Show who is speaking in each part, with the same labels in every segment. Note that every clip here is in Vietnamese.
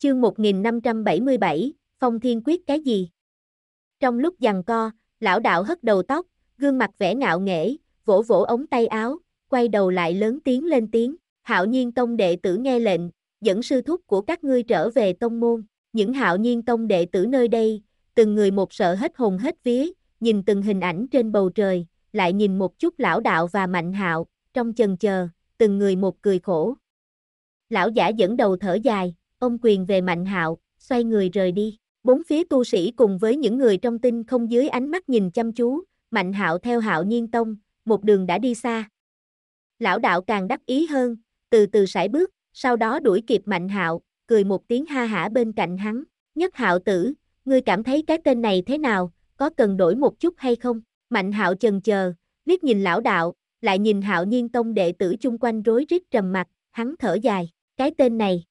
Speaker 1: Chương 1577, Phong Thiên Quyết cái gì? Trong lúc giằng co, lão đạo hất đầu tóc, gương mặt vẻ ngạo nghễ, vỗ vỗ ống tay áo, quay đầu lại lớn tiếng lên tiếng, hạo nhiên tông đệ tử nghe lệnh, dẫn sư thúc của các ngươi trở về tông môn, những hạo nhiên tông đệ tử nơi đây, từng người một sợ hết hồn hết vía, nhìn từng hình ảnh trên bầu trời, lại nhìn một chút lão đạo và mạnh hạo, trong chần chờ, từng người một cười khổ. Lão giả dẫn đầu thở dài, ông quyền về Mạnh Hạo, xoay người rời đi. Bốn phía tu sĩ cùng với những người trong tinh không dưới ánh mắt nhìn chăm chú, Mạnh Hạo theo Hạo Nhiên Tông, một đường đã đi xa. Lão đạo càng đắc ý hơn, từ từ sải bước, sau đó đuổi kịp Mạnh Hạo, cười một tiếng ha hả bên cạnh hắn, "Nhất Hạo tử, ngươi cảm thấy cái tên này thế nào, có cần đổi một chút hay không?" Mạnh Hạo chần chờ, liếc nhìn lão đạo, lại nhìn Hạo Nhiên Tông đệ tử chung quanh rối rít trầm mặt, hắn thở dài, cái tên này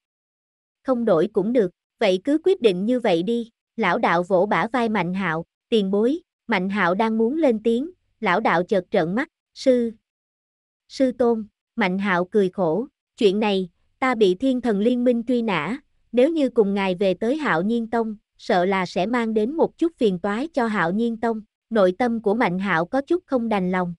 Speaker 1: không đổi cũng được, vậy cứ quyết định như vậy đi, lão đạo vỗ bả vai Mạnh Hạo, tiền bối, Mạnh Hạo đang muốn lên tiếng, lão đạo chợt trợn mắt, sư, sư tôn, Mạnh Hạo cười khổ, chuyện này, ta bị thiên thần liên minh truy nã, nếu như cùng ngài về tới Hạo Nhiên Tông, sợ là sẽ mang đến một chút phiền toái cho Hạo Nhiên Tông, nội tâm của Mạnh Hạo có chút không đành lòng.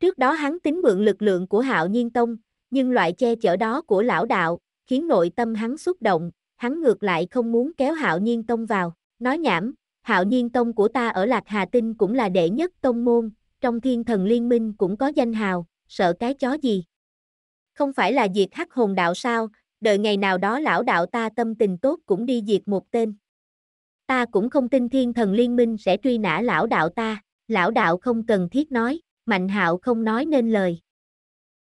Speaker 1: Trước đó hắn tính mượn lực lượng của Hạo Nhiên Tông, nhưng loại che chở đó của lão đạo, khiến nội tâm hắn xúc động, hắn ngược lại không muốn kéo hạo nhiên tông vào, nói nhảm, hạo nhiên tông của ta ở Lạc Hà Tinh cũng là đệ nhất tông môn, trong thiên thần liên minh cũng có danh hào, sợ cái chó gì. Không phải là diệt hắc hồn đạo sao, đợi ngày nào đó lão đạo ta tâm tình tốt cũng đi diệt một tên. Ta cũng không tin thiên thần liên minh sẽ truy nã lão đạo ta, lão đạo không cần thiết nói, mạnh hạo không nói nên lời.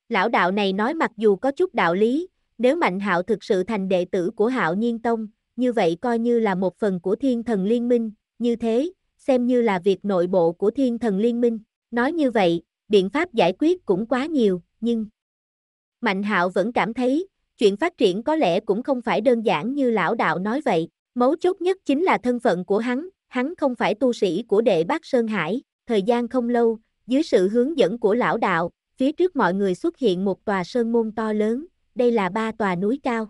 Speaker 1: Lão đạo này nói mặc dù có chút đạo lý, nếu Mạnh Hạo thực sự thành đệ tử của Hạo Nhiên Tông, như vậy coi như là một phần của Thiên Thần Liên Minh, như thế, xem như là việc nội bộ của Thiên Thần Liên Minh. Nói như vậy, biện pháp giải quyết cũng quá nhiều, nhưng Mạnh Hạo vẫn cảm thấy, chuyện phát triển có lẽ cũng không phải đơn giản như lão đạo nói vậy, mấu chốt nhất chính là thân phận của hắn, hắn không phải tu sĩ của đệ bác Sơn Hải, thời gian không lâu, dưới sự hướng dẫn của lão đạo, phía trước mọi người xuất hiện một tòa sơn môn to lớn, đây là ba tòa núi cao.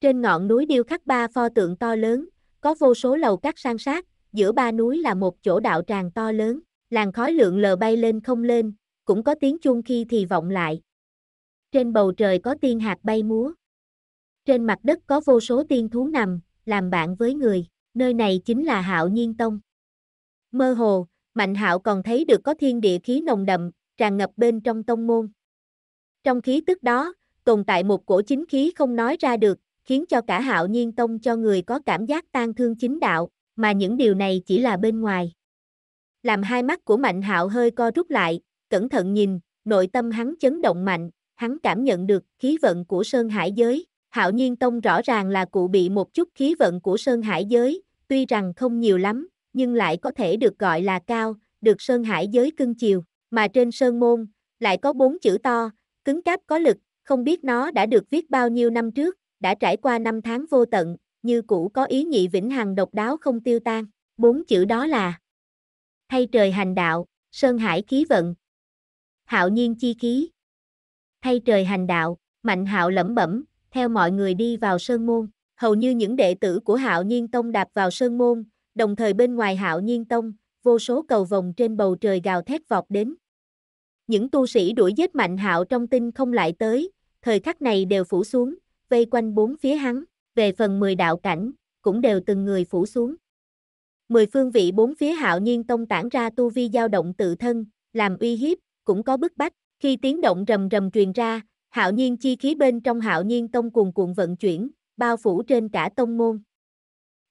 Speaker 1: Trên ngọn núi điêu khắc ba pho tượng to lớn, có vô số lầu cắt san sát, giữa ba núi là một chỗ đạo tràng to lớn, làn khói lượn lờ bay lên không lên, cũng có tiếng chuông khi thì vọng lại. Trên bầu trời có tiên hạt bay múa. Trên mặt đất có vô số tiên thú nằm, làm bạn với người, nơi này chính là Hạo Nhiên Tông. Mơ hồ, Mạnh Hạo còn thấy được có thiên địa khí nồng đậm, tràn ngập bên trong tông môn. Trong khí tức đó, tồn tại một cổ chính khí không nói ra được, khiến cho cả hạo nhiên tông cho người có cảm giác tan thương chính đạo, mà những điều này chỉ là bên ngoài. Làm hai mắt của Mạnh Hạo hơi co rút lại, cẩn thận nhìn, nội tâm hắn chấn động mạnh, hắn cảm nhận được khí vận của Sơn Hải giới, Hạo Nhiên Tông rõ ràng là cụ bị một chút khí vận của Sơn Hải giới, tuy rằng không nhiều lắm, nhưng lại có thể được gọi là cao, được Sơn Hải giới cưng chiều, mà trên Sơn Môn, lại có bốn chữ to, cứng cáp có lực, không biết nó đã được viết bao nhiêu năm trước, đã trải qua năm tháng vô tận, như cũ có ý nhị vĩnh hằng độc đáo không tiêu tan. Bốn chữ đó là Thay trời hành đạo, Sơn Hải khí vận. Hạo nhiên chi khí. Thay trời hành đạo, Mạnh Hạo lẩm bẩm, theo mọi người đi vào Sơn Môn. Hầu như những đệ tử của Hạo Nhiên Tông đạp vào Sơn Môn, đồng thời bên ngoài Hạo Nhiên Tông, vô số cầu vồng trên bầu trời gào thét vọt đến. Những tu sĩ đuổi giết Mạnh Hạo trong tinh không lại tới, thời khắc này đều phủ xuống, vây quanh bốn phía hắn, về phần 10 đạo cảnh, cũng đều từng người phủ xuống. Mười phương vị bốn phía hạo nhiên tông tản ra tu vi dao động tự thân, làm uy hiếp, cũng có bức bách, khi tiếng động rầm rầm truyền ra, hạo nhiên chi khí bên trong hạo nhiên tông cuồn cuộn vận chuyển, bao phủ trên cả tông môn.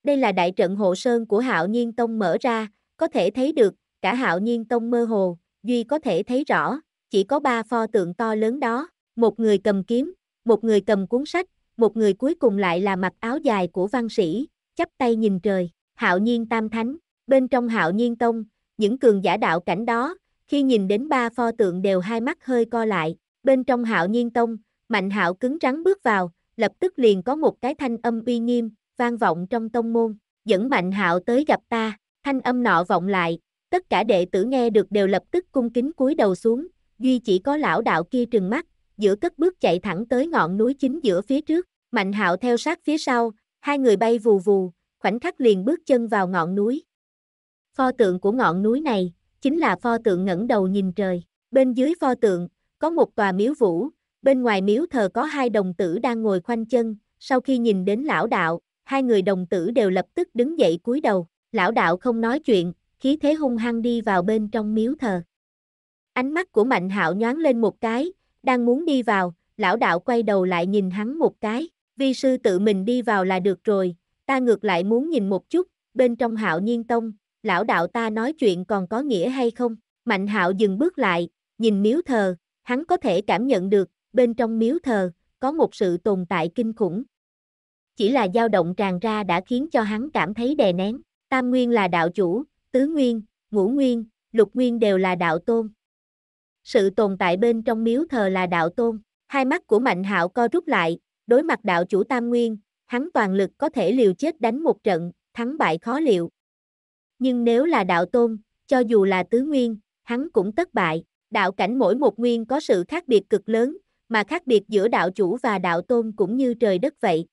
Speaker 1: Đây là đại trận hộ sơn của hạo nhiên tông mở ra, có thể thấy được, cả hạo nhiên tông mơ hồ, duy có thể thấy rõ, chỉ có ba pho tượng to lớn đó một người cầm kiếm, một người cầm cuốn sách, một người cuối cùng lại là mặc áo dài của văn sĩ, chắp tay nhìn trời, hạo nhiên tam thánh, bên trong hạo nhiên tông, những cường giả đạo cảnh đó, khi nhìn đến ba pho tượng đều hai mắt hơi co lại, bên trong hạo nhiên tông, mạnh hạo cứng rắn bước vào, lập tức liền có một cái thanh âm uy nghiêm, vang vọng trong tông môn, dẫn mạnh hạo tới gặp ta, thanh âm nọ vọng lại, tất cả đệ tử nghe được đều lập tức cung kính cúi đầu xuống, duy chỉ có lão đạo kia trừng mắt, giữa cất bước chạy thẳng tới ngọn núi chính giữa phía trước, Mạnh Hạo theo sát phía sau, hai người bay vù vù, khoảnh khắc liền bước chân vào ngọn núi. Pho tượng của ngọn núi này chính là pho tượng ngẩng đầu nhìn trời, bên dưới pho tượng có một tòa miếu vũ, bên ngoài miếu thờ có hai đồng tử đang ngồi khoanh chân, sau khi nhìn đến lão đạo, hai người đồng tử đều lập tức đứng dậy cúi đầu, lão đạo không nói chuyện, khí thế hung hăng đi vào bên trong miếu thờ. Ánh mắt của Mạnh Hạo nhoáng lên một cái, đang muốn đi vào, lão đạo quay đầu lại nhìn hắn một cái, vi sư tự mình đi vào là được rồi, ta ngược lại muốn nhìn một chút, bên trong hạo nhiên tông, lão đạo ta nói chuyện còn có nghĩa hay không, mạnh hạo dừng bước lại, nhìn miếu thờ, hắn có thể cảm nhận được, bên trong miếu thờ, có một sự tồn tại kinh khủng. Chỉ là dao động tràn ra đã khiến cho hắn cảm thấy đè nén, tam nguyên là đạo chủ, tứ nguyên, ngũ nguyên, lục nguyên đều là đạo tôn, sự tồn tại bên trong miếu thờ là đạo tôn. Hai mắt của Mạnh Hạo co rút lại, đối mặt đạo chủ Tam Nguyên, hắn toàn lực có thể liều chết đánh một trận, thắng bại khó liệu. Nhưng nếu là đạo tôn, cho dù là tứ nguyên, hắn cũng tất bại. Đạo cảnh mỗi một nguyên có sự khác biệt cực lớn, mà khác biệt giữa đạo chủ và đạo tôn cũng như trời đất vậy.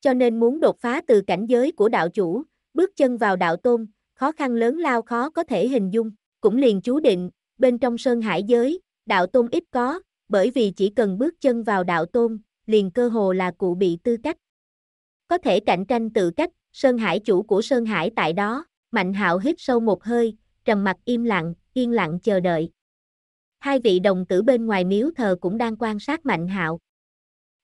Speaker 1: Cho nên muốn đột phá từ cảnh giới của đạo chủ, bước chân vào đạo tôn, khó khăn lớn lao khó có thể hình dung, cũng liền chú định, bên trong sơn hải giới, đạo tôn ít có, bởi vì chỉ cần bước chân vào đạo tôn, liền cơ hồ là cụ bị tư cách. Có thể cạnh tranh tự cách, sơn hải chủ của sơn hải tại đó, mạnh hạo hít sâu một hơi, trầm mặt im lặng, yên lặng chờ đợi. Hai vị đồng tử bên ngoài miếu thờ cũng đang quan sát mạnh hạo.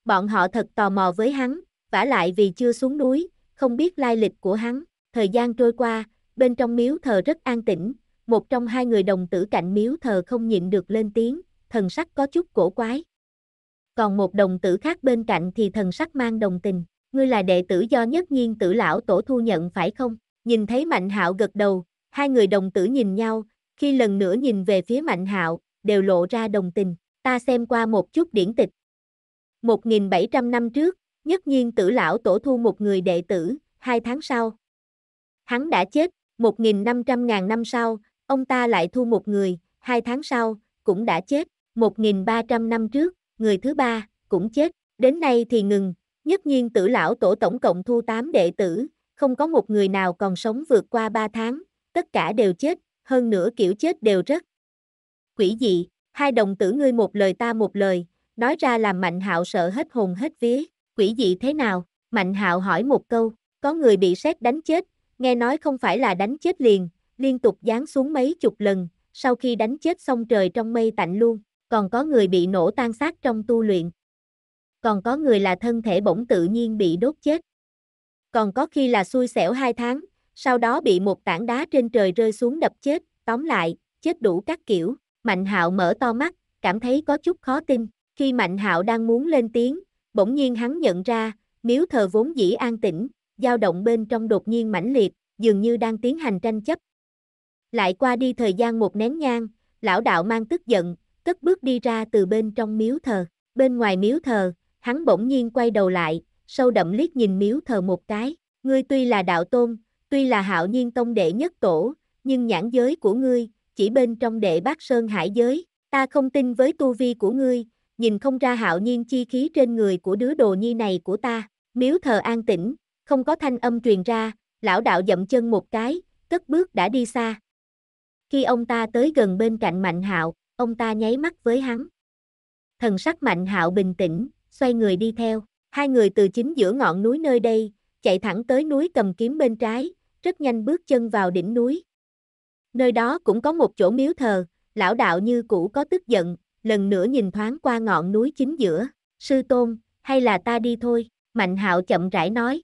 Speaker 1: Bọn họ thật tò mò với hắn, vả lại vì chưa xuống núi, không biết lai lịch của hắn, thời gian trôi qua, bên trong miếu thờ rất an tĩnh, một trong hai người đồng tử cạnh miếu thờ không nhịn được lên tiếng, thần sắc có chút cổ quái. Còn một đồng tử khác bên cạnh thì thần sắc mang đồng tình, ngươi là đệ tử do nhất nhiên tử lão tổ thu nhận phải không? Nhìn thấy Mạnh Hạo gật đầu, hai người đồng tử nhìn nhau, khi lần nữa nhìn về phía Mạnh Hạo, đều lộ ra đồng tình, ta xem qua một chút điển tịch. 1700 năm trước, nhất nhiên tử lão tổ thu một người đệ tử, hai tháng sau. Hắn đã chết, 1.500 ngàn năm sau, Ông ta lại thu một người, hai tháng sau, cũng đã chết, 1.300 năm trước, người thứ ba, cũng chết, đến nay thì ngừng, nhất nhiên tử lão tổ tổng cộng thu 8 đệ tử, không có một người nào còn sống vượt qua 3 tháng, tất cả đều chết, hơn nữa kiểu chết đều rất quỷ dị, hai đồng tử ngươi một lời ta một lời, nói ra làm Mạnh Hạo sợ hết hồn hết vía, quỷ dị thế nào? Mạnh Hạo hỏi một câu, có người bị xét đánh chết, nghe nói không phải là đánh chết liền, liên tục giáng xuống mấy chục lần, sau khi đánh chết xong trời trong mây tạnh luôn, còn có người bị nổ tan xác trong tu luyện. Còn có người là thân thể bỗng tự nhiên bị đốt chết. Còn có khi là xui xẻo hai tháng, sau đó bị một tảng đá trên trời rơi xuống đập chết, tóm lại, chết đủ các kiểu. Mạnh Hạo mở to mắt, cảm thấy có chút khó tin, khi Mạnh Hạo đang muốn lên tiếng, bỗng nhiên hắn nhận ra, miếu thờ vốn dĩ an tĩnh, dao động bên trong đột nhiên mãnh liệt, dường như đang tiến hành tranh chấp, lại qua đi thời gian một nén nhang, lão đạo mang tức giận, cất bước đi ra từ bên trong miếu thờ. Bên ngoài miếu thờ, hắn bỗng nhiên quay đầu lại, sâu đậm liếc nhìn miếu thờ một cái. Ngươi tuy là đạo tôn, tuy là hạo nhiên tông đệ nhất tổ, nhưng nhãn giới của ngươi, chỉ bên trong đệ bát sơn hải giới. Ta không tin với tu vi của ngươi, nhìn không ra hạo nhiên chi khí trên người của đứa đồ nhi này của ta. Miếu thờ an tĩnh, không có thanh âm truyền ra, lão đạo dậm chân một cái, cất bước đã đi xa. Khi ông ta tới gần bên cạnh Mạnh Hạo, ông ta nháy mắt với hắn. Thần sắc Mạnh Hạo bình tĩnh, xoay người đi theo. Hai người từ chính giữa ngọn núi nơi đây, chạy thẳng tới núi cầm kiếm bên trái, rất nhanh bước chân vào đỉnh núi. Nơi đó cũng có một chỗ miếu thờ, lão đạo như cũ có tức giận, lần nữa nhìn thoáng qua ngọn núi chính giữa, sư tôn, hay là ta đi thôi, Mạnh Hạo chậm rãi nói.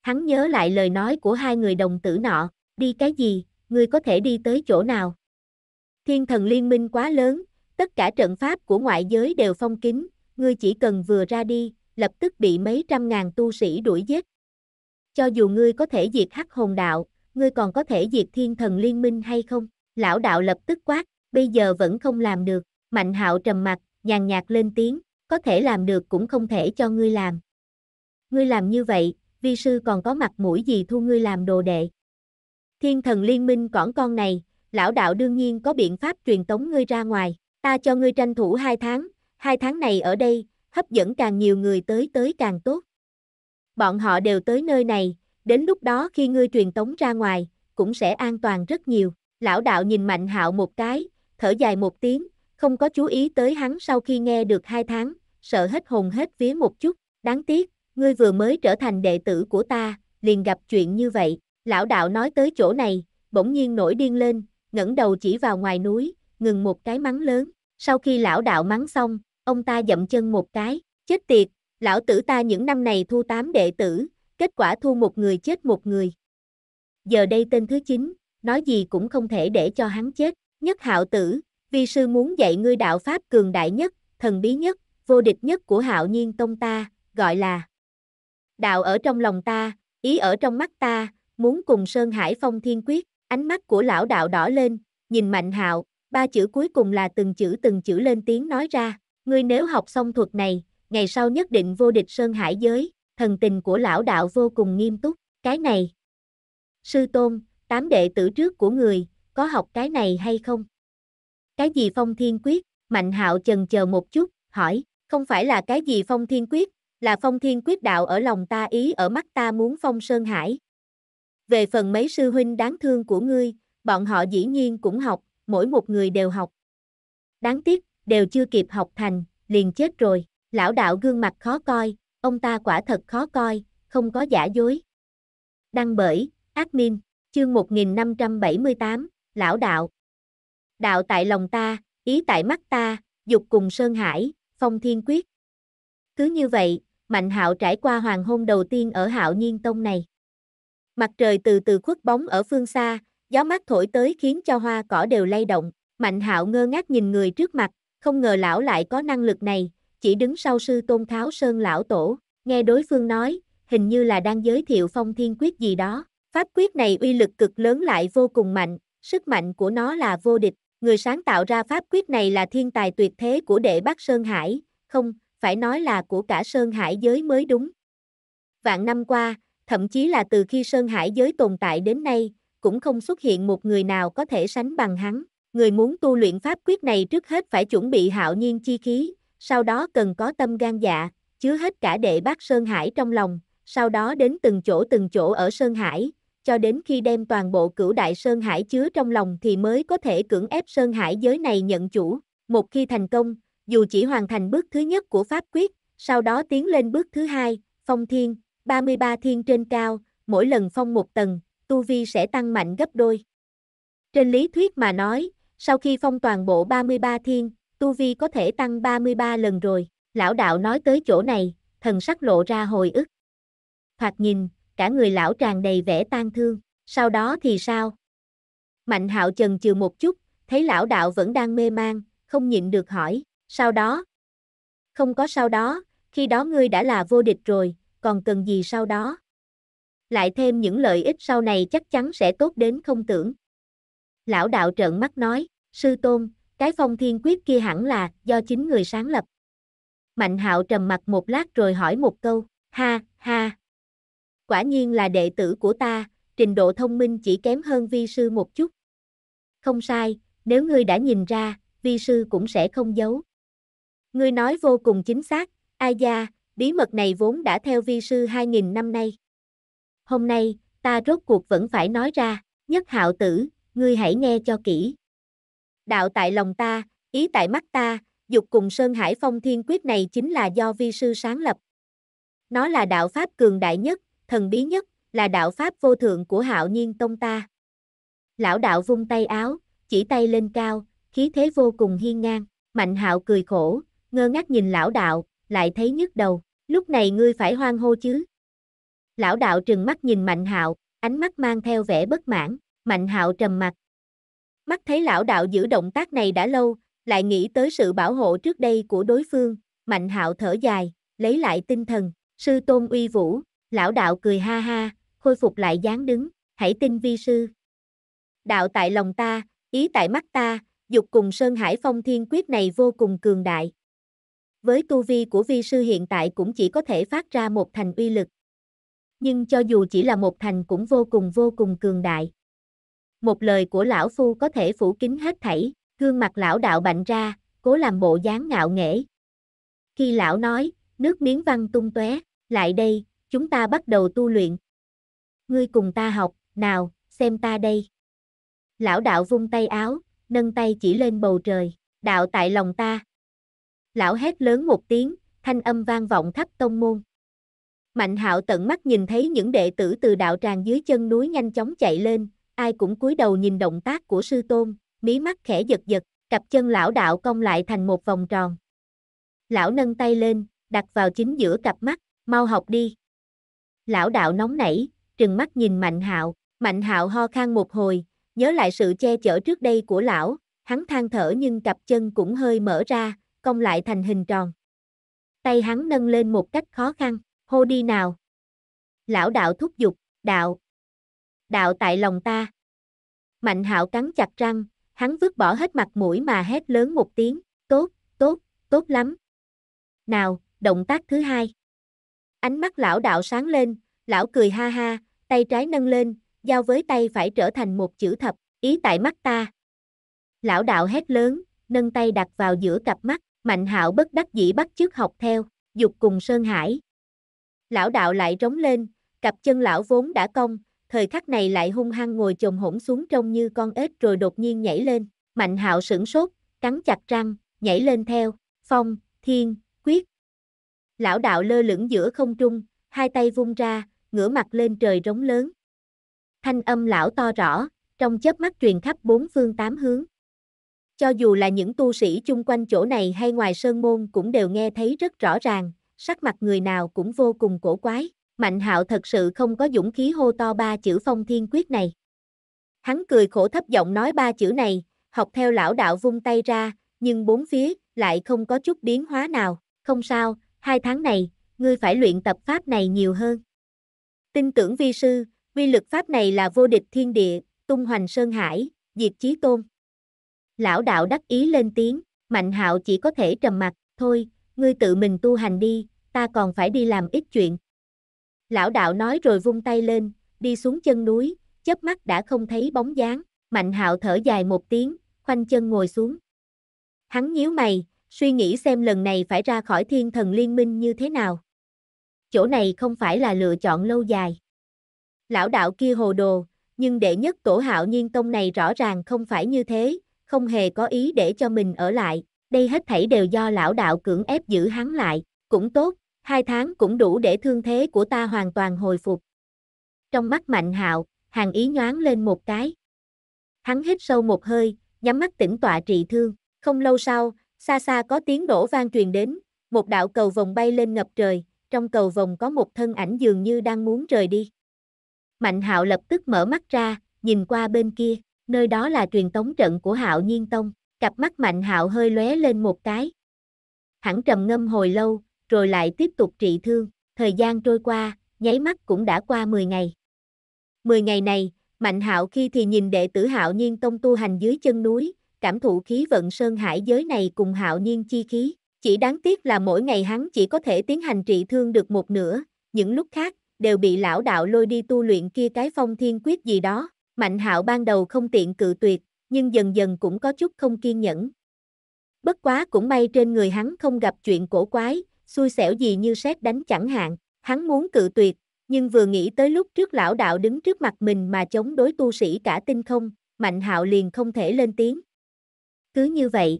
Speaker 1: Hắn nhớ lại lời nói của hai người đồng tử nọ, đi cái gì, ngươi có thể đi tới chỗ nào? Thiên thần liên minh quá lớn, tất cả trận pháp của ngoại giới đều phong kín, ngươi chỉ cần vừa ra đi, lập tức bị mấy trăm ngàn tu sĩ đuổi giết. Cho dù ngươi có thể diệt hắc hồn đạo, ngươi còn có thể diệt thiên thần liên minh hay không? Lão đạo lập tức quát, bây giờ vẫn không làm được, mạnh hạo trầm mặt, nhàn nhạt lên tiếng, có thể làm được cũng không thể cho ngươi làm. Ngươi làm như vậy, vi sư còn có mặt mũi gì thu ngươi làm đồ đệ. Thiên thần liên minh cỏn con này, lão đạo đương nhiên có biện pháp truyền tống ngươi ra ngoài. Ta cho ngươi tranh thủ hai tháng, hai tháng này ở đây, hấp dẫn càng nhiều người tới tới càng tốt. Bọn họ đều tới nơi này, đến lúc đó khi ngươi truyền tống ra ngoài, cũng sẽ an toàn rất nhiều. Lão đạo nhìn Mạnh Hạo một cái, thở dài một tiếng, không có chú ý tới hắn sau khi nghe được hai tháng, sợ hết hồn hết vía một chút. Đáng tiếc, ngươi vừa mới trở thành đệ tử của ta, liền gặp chuyện như vậy. Lão đạo nói tới chỗ này, bỗng nhiên nổi điên lên, ngẩng đầu chỉ vào ngoài núi, ngừng một cái mắng lớn. Sau khi lão đạo mắng xong, ông ta dậm chân một cái, chết tiệt, lão tử ta những năm này thu tám đệ tử, kết quả thu một người chết một người. Giờ đây tên thứ 9, nói gì cũng không thể để cho hắn chết, nhất hạo tử, vi sư muốn dạy ngươi đạo pháp cường đại nhất, thần bí nhất, vô địch nhất của hạo nhiên tông ta, gọi là đạo ở trong lòng ta, ý ở trong mắt ta, muốn cùng Sơn Hải Phong Thiên Quyết, ánh mắt của lão đạo đỏ lên, nhìn Mạnh Hạo, ba chữ cuối cùng là từng chữ từng chữ lên tiếng nói ra, ngươi nếu học xong thuật này, ngày sau nhất định vô địch Sơn Hải giới, thần tình của lão đạo vô cùng nghiêm túc, cái này. Sư Tôn, tám đệ tử trước của người, có học cái này hay không? Cái gì Phong Thiên Quyết? Mạnh Hạo chần chờ một chút, hỏi, không phải là cái gì Phong Thiên Quyết, là Phong Thiên Quyết đạo ở lòng ta ý ở mắt ta muốn Phong Sơn Hải, về phần mấy sư huynh đáng thương của ngươi, bọn họ dĩ nhiên cũng học, mỗi một người đều học. Đáng tiếc, đều chưa kịp học thành, liền chết rồi. Lão đạo gương mặt khó coi, ông ta quả thật khó coi, không có giả dối. Đăng bởi, admin, chương 1578, lão đạo. Đạo tại lòng ta, ý tại mắt ta, dục cùng Sơn Hải, phong thiên quyết. Cứ như vậy, Mạnh Hạo trải qua hoàng hôn đầu tiên ở Hạo Nhiên Tông này. Mặt trời từ từ khuất bóng ở phương xa, gió mát thổi tới khiến cho hoa cỏ đều lay động. Mạnh hạo ngơ ngác nhìn người trước mặt, không ngờ lão lại có năng lực này, chỉ đứng sau sư tôn tháo sơn lão tổ. Nghe đối phương nói, hình như là đang giới thiệu phong thiên quyết gì đó. Pháp quyết này uy lực cực lớn lại vô cùng mạnh, sức mạnh của nó là vô địch. Người sáng tạo ra pháp quyết này là thiên tài tuyệt thế của đệ Bắc Sơn Hải, không, phải nói là của cả Sơn Hải giới mới đúng. Vạn năm qua, thậm chí là từ khi Sơn Hải giới tồn tại đến nay, cũng không xuất hiện một người nào có thể sánh bằng hắn. Người muốn tu luyện pháp quyết này trước hết phải chuẩn bị hạo nhiên chi khí, sau đó cần có tâm gan dạ, chứa hết cả đệ bác Sơn Hải trong lòng, sau đó đến từng chỗ từng chỗ ở Sơn Hải, cho đến khi đem toàn bộ cửu đại Sơn Hải chứa trong lòng thì mới có thể cưỡng ép Sơn Hải giới này nhận chủ. Một khi thành công, dù chỉ hoàn thành bước thứ nhất của pháp quyết, sau đó tiến lên bước thứ hai, phong thiên, 33 thiên trên cao, mỗi lần phong một tầng, tu vi sẽ tăng mạnh gấp đôi. Trên lý thuyết mà nói, sau khi phong toàn bộ 33 thiên, tu vi có thể tăng 33 lần rồi. Lão đạo nói tới chỗ này, thần sắc lộ ra hồi ức. Thoạt nhìn, cả người lão tràn đầy vẻ tan thương, sau đó thì sao? Mạnh hạo chần chừ một chút, thấy lão đạo vẫn đang mê mang, không nhịn được hỏi, sau đó? Không có sau đó, khi đó ngươi đã là vô địch rồi, còn cần gì sau đó. Lại thêm những lợi ích sau này chắc chắn sẽ tốt đến không tưởng. Lão đạo trợn mắt nói, sư tôn, cái phong thiên quyết kia hẳn là do chính người sáng lập. Mạnh hạo trầm mặt một lát rồi hỏi một câu, ha, ha. Quả nhiên là đệ tử của ta, trình độ thông minh chỉ kém hơn vi sư một chút. Không sai, nếu ngươi đã nhìn ra, vi sư cũng sẽ không giấu. Ngươi nói vô cùng chính xác, ai da, bí mật này vốn đã theo vi sư 2.000 năm nay. Hôm nay, ta rốt cuộc vẫn phải nói ra, nhất hạo tử, ngươi hãy nghe cho kỹ. Đạo tại lòng ta, ý tại mắt ta, dục cùng Sơn Hải Phong Thiên Quyết này chính là do vi sư sáng lập. Nó là đạo pháp cường đại nhất, thần bí nhất, là đạo pháp vô thượng của hạo nhiên tông ta. Lão đạo vung tay áo, chỉ tay lên cao, khí thế vô cùng hiên ngang, mạnh hạo cười khổ, ngơ ngác nhìn lão đạo, lại thấy nhức đầu, lúc này ngươi phải hoang hô chứ. Lão đạo trừng mắt nhìn Mạnh Hạo, ánh mắt mang theo vẻ bất mãn, Mạnh Hạo trầm mặt. Mắt thấy lão đạo giữ động tác này đã lâu, lại nghĩ tới sự bảo hộ trước đây của đối phương, Mạnh Hạo thở dài, lấy lại tinh thần, sư tôn uy vũ, lão đạo cười ha ha, khôi phục lại dáng đứng, hãy tin vi sư. Đạo tại lòng ta, ý tại mắt ta, dục cùng Sơn Hải Phong Thiên Quyết này vô cùng cường đại, với tu vi của vi sư hiện tại cũng chỉ có thể phát ra một thành uy lực. Nhưng cho dù chỉ là một thành cũng vô cùng vô cùng cường đại. Một lời của lão phu có thể phủ kín hết thảy, gương mặt lão đạo bạnh ra, cố làm bộ dáng ngạo nghễ. Khi lão nói, nước miếng văng tung tóe, lại đây, chúng ta bắt đầu tu luyện. Ngươi cùng ta học, nào, xem ta đây. Lão đạo vung tay áo, nâng tay chỉ lên bầu trời, đạo tại lòng ta, Lão hét lớn một tiếng, thanh âm vang vọng khắp tông môn. Mạnh hạo tận mắt nhìn thấy những đệ tử từ đạo tràng dưới chân núi nhanh chóng chạy lên, ai cũng cúi đầu nhìn động tác của sư tôn, mí mắt khẽ giật giật, cặp chân lão đạo cong lại thành một vòng tròn. Lão nâng tay lên, đặt vào chính giữa cặp mắt, mau học đi. Lão đạo nóng nảy, trừng mắt nhìn Mạnh hạo, Mạnh hạo ho khan một hồi, nhớ lại sự che chở trước đây của lão, hắn than thở nhưng cặp chân cũng hơi mở ra, cong lại thành hình tròn. Tay hắn nâng lên một cách khó khăn, hô đi nào. Lão đạo thúc giục, đạo. Đạo tại lòng ta. Mạnh hạo cắn chặt răng, hắn vứt bỏ hết mặt mũi mà hét lớn một tiếng, tốt, tốt, tốt lắm. Nào, động tác thứ hai. Ánh mắt lão đạo sáng lên, lão cười ha ha, tay trái nâng lên, giao với tay phải trở thành một chữ thập, ý tại mắt ta. Lão đạo hét lớn, nâng tay đặt vào giữa cặp mắt, Mạnh hạo bất đắc dĩ bắt chước học theo, dục cùng Sơn Hải. Lão đạo lại rống lên, cặp chân lão vốn đã cong, thời khắc này lại hung hăng ngồi chồng hổn xuống trông như con ếch rồi đột nhiên nhảy lên. Mạnh hạo sửng sốt, cắn chặt răng, nhảy lên theo, phong, thiên, quyết. Lão đạo lơ lửng giữa không trung, hai tay vung ra, ngửa mặt lên trời rống lớn. Thanh âm lão to rõ, trong chớp mắt truyền khắp bốn phương tám hướng. Cho dù là những tu sĩ chung quanh chỗ này hay ngoài sơn môn cũng đều nghe thấy rất rõ ràng, sắc mặt người nào cũng vô cùng cổ quái. Mạnh hạo thật sự không có dũng khí hô to ba chữ phong thiên quyết này. Hắn cười khổ thấp giọng nói ba chữ này, học theo lão đạo vung tay ra, nhưng bốn phía lại không có chút biến hóa nào. Không sao, hai tháng này, ngươi phải luyện tập pháp này nhiều hơn. Tin tưởng vi sư, vi lực pháp này là vô địch thiên địa, tung hoành sơn hải, diệt chí tôn. Lão đạo đắc ý lên tiếng, Mạnh hạo chỉ có thể trầm mặt, thôi, ngươi tự mình tu hành đi, ta còn phải đi làm ít chuyện. Lão đạo nói rồi vung tay lên, đi xuống chân núi, chớp mắt đã không thấy bóng dáng, Mạnh hạo thở dài một tiếng, khoanh chân ngồi xuống. Hắn nhíu mày, suy nghĩ xem lần này phải ra khỏi thiên thần liên minh như thế nào. Chỗ này không phải là lựa chọn lâu dài. Lão đạo kia hồ đồ, nhưng đệ nhất tổ hạo nhiên tông này rõ ràng không phải như thế, không hề có ý để cho mình ở lại, đây hết thảy đều do lão đạo cưỡng ép giữ hắn lại, cũng tốt, hai tháng cũng đủ để thương thế của ta hoàn toàn hồi phục. Trong mắt Mạnh Hạo, hàng ý nhoáng lên một cái. Hắn hít sâu một hơi, nhắm mắt tĩnh tọa trị thương, không lâu sau, xa xa có tiếng đổ vang truyền đến, một đạo cầu vòng bay lên ngập trời, trong cầu vòng có một thân ảnh dường như đang muốn rời đi. Mạnh Hạo lập tức mở mắt ra, nhìn qua bên kia nơi đó là truyền tống trận của hạo nhiên tông, cặp mắt mạnh hạo hơi lóe lên một cái. Hắn trầm ngâm hồi lâu, rồi lại tiếp tục trị thương, thời gian trôi qua, nháy mắt cũng đã qua 10 ngày. 10 ngày này, Mạnh Hạo khi thì nhìn đệ tử Hạo Nhiên Tông tu hành dưới chân núi, cảm thụ khí vận sơn hải giới này cùng Hạo Nhiên chi khí, chỉ đáng tiếc là mỗi ngày hắn chỉ có thể tiến hành trị thương được một nửa, những lúc khác đều bị lão đạo lôi đi tu luyện kia cái phong thiên quyết gì đó, Mạnh hạo ban đầu không tiện cự tuyệt, nhưng dần dần cũng có chút không kiên nhẫn. Bất quá cũng may trên người hắn không gặp chuyện cổ quái, xui xẻo gì như xét đánh chẳng hạn, hắn muốn cự tuyệt, nhưng vừa nghĩ tới lúc trước lão đạo đứng trước mặt mình mà chống đối tu sĩ cả tinh không, Mạnh hạo liền không thể lên tiếng. Cứ như vậy,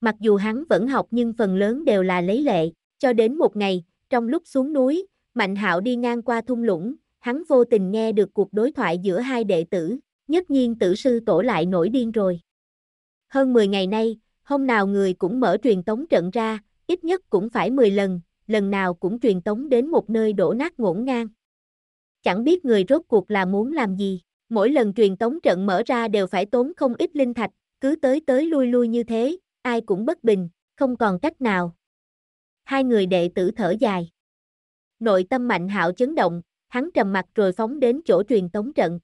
Speaker 1: mặc dù hắn vẫn học nhưng phần lớn đều là lấy lệ, cho đến một ngày, trong lúc xuống núi, Mạnh hạo đi ngang qua thung lũng, hắn vô tình nghe được cuộc đối thoại giữa hai đệ tử, nhất nhiên tử sư tổ lại nổi điên rồi. Hơn 10 ngày nay, hôm nào người cũng mở truyền tống trận ra, ít nhất cũng phải 10 lần, lần nào cũng truyền tống đến một nơi đổ nát ngổn ngang. Chẳng biết người rốt cuộc là muốn làm gì, mỗi lần truyền tống trận mở ra đều phải tốn không ít linh thạch, cứ tới tới lui lui như thế, ai cũng bất bình, không còn cách nào. Hai người đệ tử thở dài. Nội tâm mạnh hạo chấn động, hắn trầm mặt rồi phóng đến chỗ truyền tống trận.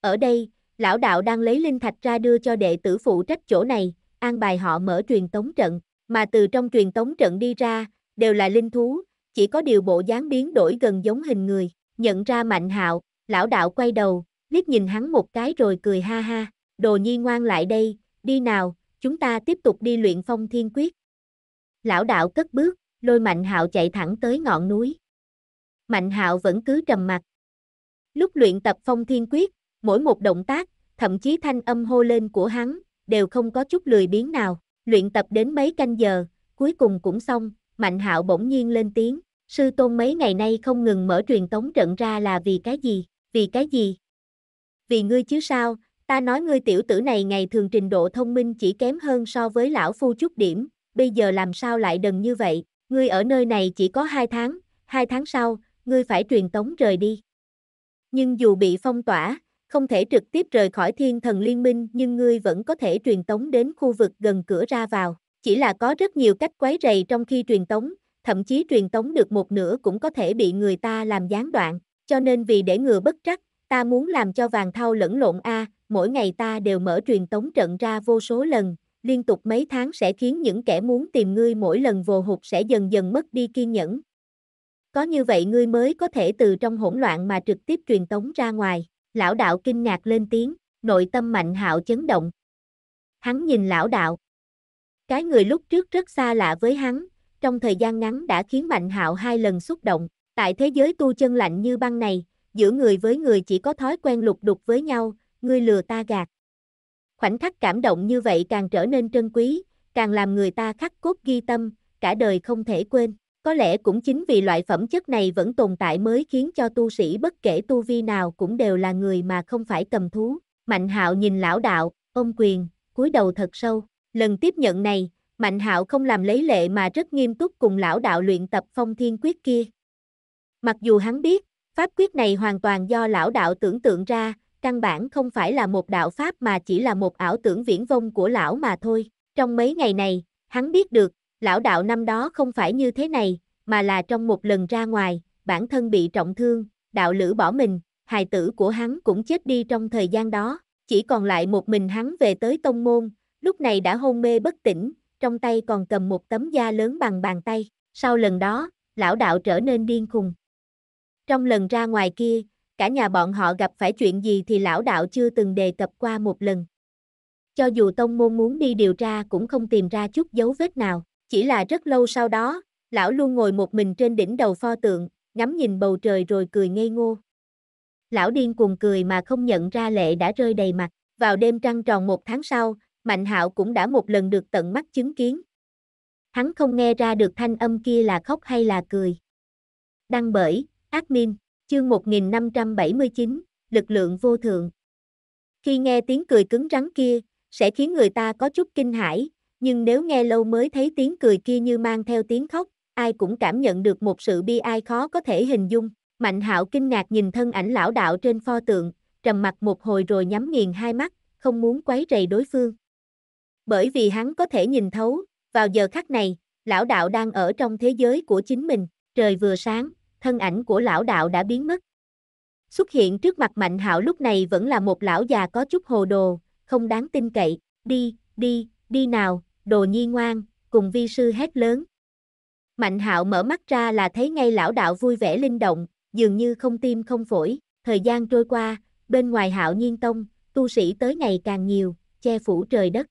Speaker 1: Ở đây, lão đạo đang lấy linh thạch ra đưa cho đệ tử phụ trách chỗ này, an bài họ mở truyền tống trận, mà từ trong truyền tống trận đi ra, đều là linh thú, chỉ có điều bộ dáng biến đổi gần giống hình người, nhận ra mạnh hạo, lão đạo quay đầu, liếc nhìn hắn một cái rồi cười ha ha, đồ nhi ngoan lại đây, đi nào, chúng ta tiếp tục đi luyện phong thiên quyết. Lão đạo cất bước, lôi mạnh hạo chạy thẳng tới ngọn núi. Mạnh Hạo vẫn cứ trầm mặc. Lúc luyện tập phong thiên quyết, mỗi một động tác, thậm chí thanh âm hô lên của hắn, đều không có chút lười biếng nào. Luyện tập đến mấy canh giờ, cuối cùng cũng xong, Mạnh Hạo bỗng nhiên lên tiếng, sư tôn mấy ngày nay không ngừng mở truyền tống trận ra là vì cái gì, vì cái gì? Vì ngươi chứ sao, ta nói ngươi tiểu tử này ngày thường trình độ thông minh chỉ kém hơn so với lão phu chút điểm, bây giờ làm sao lại đần như vậy, ngươi ở nơi này chỉ có hai tháng, hai tháng sau, ngươi phải truyền tống rời đi. Nhưng dù bị phong tỏa, không thể trực tiếp rời khỏi thiên thần liên minh nhưng ngươi vẫn có thể truyền tống đến khu vực gần cửa ra vào. Chỉ là có rất nhiều cách quấy rầy trong khi truyền tống, thậm chí truyền tống được một nửa cũng có thể bị người ta làm gián đoạn. Cho nên vì để ngừa bất trắc, ta muốn làm cho vàng thau lẫn lộn A, mỗi ngày ta đều mở truyền tống trận ra vô số lần, liên tục mấy tháng sẽ khiến những kẻ muốn tìm ngươi mỗi lần vồ hụt sẽ dần dần mất đi kiên nhẫn, có như vậy ngươi mới có thể từ trong hỗn loạn mà trực tiếp truyền tống ra ngoài. Lão đạo kinh ngạc lên tiếng, nội tâm mạnh hạo chấn động. Hắn nhìn lão đạo. Cái người lúc trước rất xa lạ với hắn, trong thời gian ngắn đã khiến mạnh hạo hai lần xúc động. Tại thế giới tu chân lạnh như băng này, giữa người với người chỉ có thói quen lục đục với nhau, ngươi lừa ta gạt. Khoảnh khắc cảm động như vậy càng trở nên trân quý, càng làm người ta khắc cốt ghi tâm, cả đời không thể quên. Có lẽ cũng chính vì loại phẩm chất này vẫn tồn tại mới khiến cho tu sĩ bất kể tu vi nào cũng đều là người mà không phải cầm thú. Mạnh hạo nhìn lão đạo, ông quyền, cúi đầu thật sâu. Lần tiếp nhận này, Mạnh hạo không làm lấy lệ mà rất nghiêm túc cùng lão đạo luyện tập phong thiên quyết kia. Mặc dù hắn biết, pháp quyết này hoàn toàn do lão đạo tưởng tượng ra, căn bản không phải là một đạo pháp mà chỉ là một ảo tưởng viễn vông của lão mà thôi. Trong mấy ngày này, hắn biết được, Lão đạo năm đó không phải như thế này, mà là trong một lần ra ngoài, bản thân bị trọng thương, đạo lữ bỏ mình, hài tử của hắn cũng chết đi trong thời gian đó, chỉ còn lại một mình hắn về tới tông môn, lúc này đã hôn mê bất tỉnh, trong tay còn cầm một tấm da lớn bằng bàn tay, sau lần đó, lão đạo trở nên điên khùng. Trong lần ra ngoài kia, cả nhà bọn họ gặp phải chuyện gì thì lão đạo chưa từng đề cập qua một lần. Cho dù tông môn muốn đi điều tra cũng không tìm ra chút dấu vết nào. Chỉ là rất lâu sau đó, lão luôn ngồi một mình trên đỉnh đầu pho tượng, ngắm nhìn bầu trời rồi cười ngây ngô. Lão điên cuồng cười mà không nhận ra lệ đã rơi đầy mặt. Vào đêm trăng tròn một tháng sau, Mạnh Hạo cũng đã một lần được tận mắt chứng kiến. Hắn không nghe ra được thanh âm kia là khóc hay là cười. Đăng bởi, admin, chương 1579, lực lượng vô thượng. Khi nghe tiếng cười cứng rắn kia, sẽ khiến người ta có chút kinh hãi, nhưng nếu nghe lâu mới thấy tiếng cười kia như mang theo tiếng khóc, ai cũng cảm nhận được một sự bi ai khó có thể hình dung. Mạnh hạo kinh ngạc nhìn thân ảnh lão đạo trên pho tượng, trầm mặt một hồi rồi nhắm nghiền hai mắt, không muốn quấy rầy đối phương. Bởi vì hắn có thể nhìn thấu, vào giờ khắc này, lão đạo đang ở trong thế giới của chính mình, trời vừa sáng, thân ảnh của lão đạo đã biến mất. Xuất hiện trước mặt Mạnh Hạo lúc này vẫn là một lão già có chút hồ đồ, không đáng tin cậy, đi, đi, đi nào, đồ nhi ngoan, cùng vi sư hét lớn. Mạnh hạo mở mắt ra là thấy ngay lão đạo vui vẻ linh động, dường như không tim không phổi, thời gian trôi qua, bên ngoài hạo nhiên tông, tu sĩ tới ngày càng nhiều, che phủ trời đất.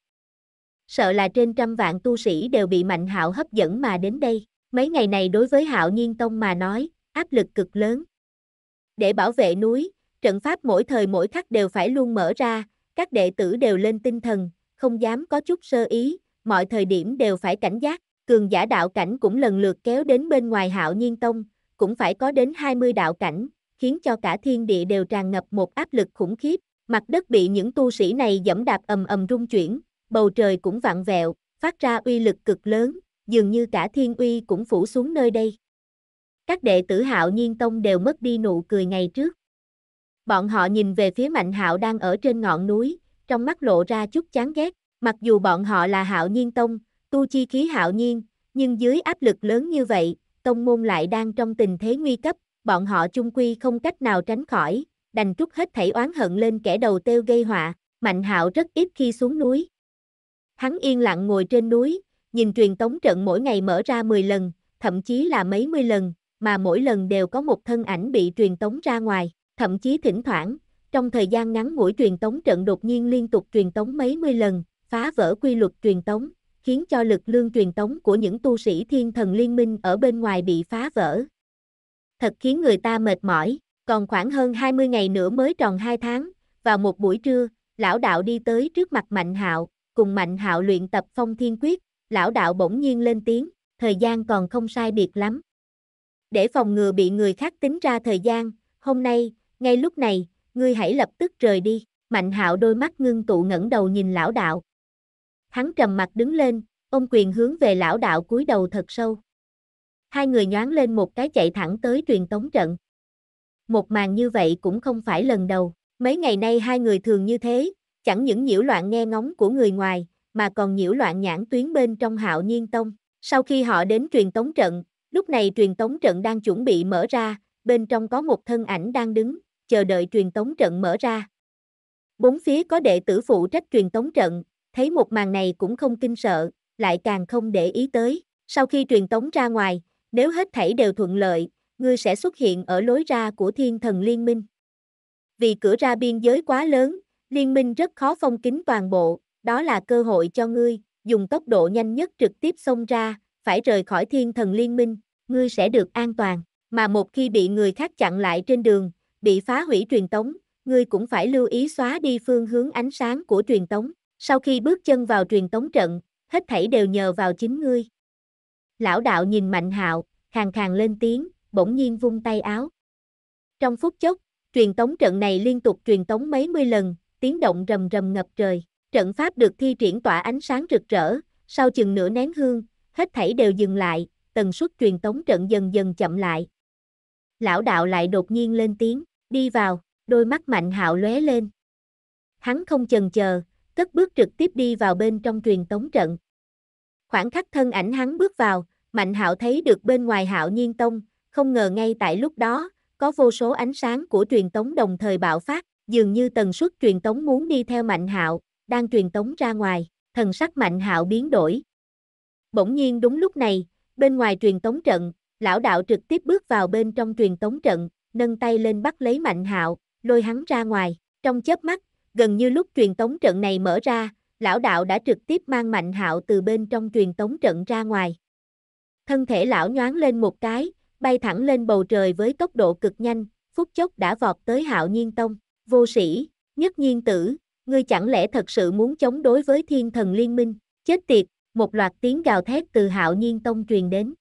Speaker 1: Sợ là trên trăm vạn tu sĩ đều bị mạnh hạo hấp dẫn mà đến đây, mấy ngày này đối với hạo nhiên tông mà nói, áp lực cực lớn. Để bảo vệ núi, trận pháp mỗi thời mỗi khắc đều phải luôn mở ra, các đệ tử đều lên tinh thần, không dám có chút sơ ý, mọi thời điểm đều phải cảnh giác, cường giả đạo cảnh cũng lần lượt kéo đến bên ngoài hạo nhiên tông, cũng phải có đến 20 đạo cảnh, khiến cho cả thiên địa đều tràn ngập một áp lực khủng khiếp, mặt đất bị những tu sĩ này dẫm đạp ầm ầm rung chuyển, bầu trời cũng vặn vẹo, phát ra uy lực cực lớn, dường như cả thiên uy cũng phủ xuống nơi đây. Các đệ tử hạo nhiên tông đều mất đi nụ cười ngày trước. Bọn họ nhìn về phía mạnh hạo đang ở trên ngọn núi, trong mắt lộ ra chút chán ghét, Mặc dù bọn họ là hạo nhiên tông, tu chi khí hạo nhiên, nhưng dưới áp lực lớn như vậy, tông môn lại đang trong tình thế nguy cấp, bọn họ chung quy không cách nào tránh khỏi, đành trút hết thảy oán hận lên kẻ đầu têu gây họa, Mạnh Hạo rất ít khi xuống núi. Hắn yên lặng ngồi trên núi, nhìn truyền tống trận mỗi ngày mở ra 10 lần, thậm chí là mấy mươi lần, mà mỗi lần đều có một thân ảnh bị truyền tống ra ngoài, thậm chí thỉnh thoảng, trong thời gian ngắn mỗi truyền tống trận đột nhiên liên tục truyền tống mấy mươi lần, phá vỡ quy luật truyền tống, khiến cho lực lương truyền tống của những tu sĩ thiên thần liên minh ở bên ngoài bị phá vỡ. Thật khiến người ta mệt mỏi, còn khoảng hơn 20 ngày nữa mới tròn 2 tháng, vào một buổi trưa, lão đạo đi tới trước mặt Mạnh Hạo, cùng Mạnh Hạo luyện tập phong thiên quyết, lão đạo bỗng nhiên lên tiếng, thời gian còn không sai biệt lắm. Để phòng ngừa bị người khác tính ra thời gian, hôm nay, ngay lúc này, ngươi hãy lập tức rời đi. Mạnh Hạo đôi mắt ngưng tụ ngẩng đầu nhìn lão đạo, Hắn trầm mặt đứng lên, ông quyền hướng về lão đạo cúi đầu thật sâu. Hai người nhoáng lên một cái chạy thẳng tới truyền tống trận. Một màn như vậy cũng không phải lần đầu, mấy ngày nay hai người thường như thế, chẳng những nhiễu loạn nghe ngóng của người ngoài, mà còn nhiễu loạn nhãn tuyến bên trong hạo nhiên tông. Sau khi họ đến truyền tống trận, lúc này truyền tống trận đang chuẩn bị mở ra, bên trong có một thân ảnh đang đứng, chờ đợi truyền tống trận mở ra. Bốn phía có đệ tử phụ trách truyền tống trận, thấy một màn này cũng không kinh sợ, lại càng không để ý tới. Sau khi truyền tống ra ngoài, nếu hết thảy đều thuận lợi, ngươi sẽ xuất hiện ở lối ra của thiên thần liên minh. Vì cửa ra biên giới quá lớn, liên minh rất khó phong kính toàn bộ, đó là cơ hội cho ngươi, dùng tốc độ nhanh nhất trực tiếp xông ra, phải rời khỏi thiên thần liên minh, ngươi sẽ được an toàn, mà một khi bị người khác chặn lại trên đường, bị phá hủy truyền tống, ngươi cũng phải lưu ý xóa đi phương hướng ánh sáng của truyền tống. Sau khi bước chân vào truyền tống trận, hết thảy đều nhờ vào chính ngươi. Lão đạo nhìn Mạnh Hạo, khàn khàn lên tiếng, bỗng nhiên vung tay áo. Trong phút chốc, truyền tống trận này liên tục truyền tống mấy mươi lần, tiếng động rầm rầm ngập trời. Trận pháp được thi triển tỏa ánh sáng rực rỡ, sau chừng nửa nén hương, hết thảy đều dừng lại, tần suất truyền tống trận dần dần chậm lại. Lão đạo lại đột nhiên lên tiếng, đi vào, đôi mắt mạnh hạo lóe lên. Hắn không chần chờ, cất bước trực tiếp đi vào bên trong truyền tống trận. Khoảng khắc thân ảnh hắn bước vào, Mạnh Hạo thấy được bên ngoài Hạo Nhiên Tông, không ngờ ngay tại lúc đó, có vô số ánh sáng của truyền tống đồng thời bạo phát, dường như tần suất truyền tống muốn đi theo Mạnh Hạo, đang truyền tống ra ngoài, thần sắc Mạnh Hạo biến đổi. Bỗng nhiên đúng lúc này, bên ngoài truyền tống trận, lão đạo trực tiếp bước vào bên trong truyền tống trận, nâng tay lên bắt lấy Mạnh Hạo, lôi hắn ra ngoài, trong chớp mắt, gần như lúc truyền tống trận này mở ra, lão đạo đã trực tiếp mang mạnh hạo từ bên trong truyền tống trận ra ngoài. Thân thể lão nhoáng lên một cái, bay thẳng lên bầu trời với tốc độ cực nhanh, phút chốc đã vọt tới hạo nhiên tông, vô sĩ, nhất nhiên tử, ngươi chẳng lẽ thật sự muốn chống đối với thiên thần liên minh, chết tiệt, một loạt tiếng gào thét từ hạo nhiên tông truyền đến.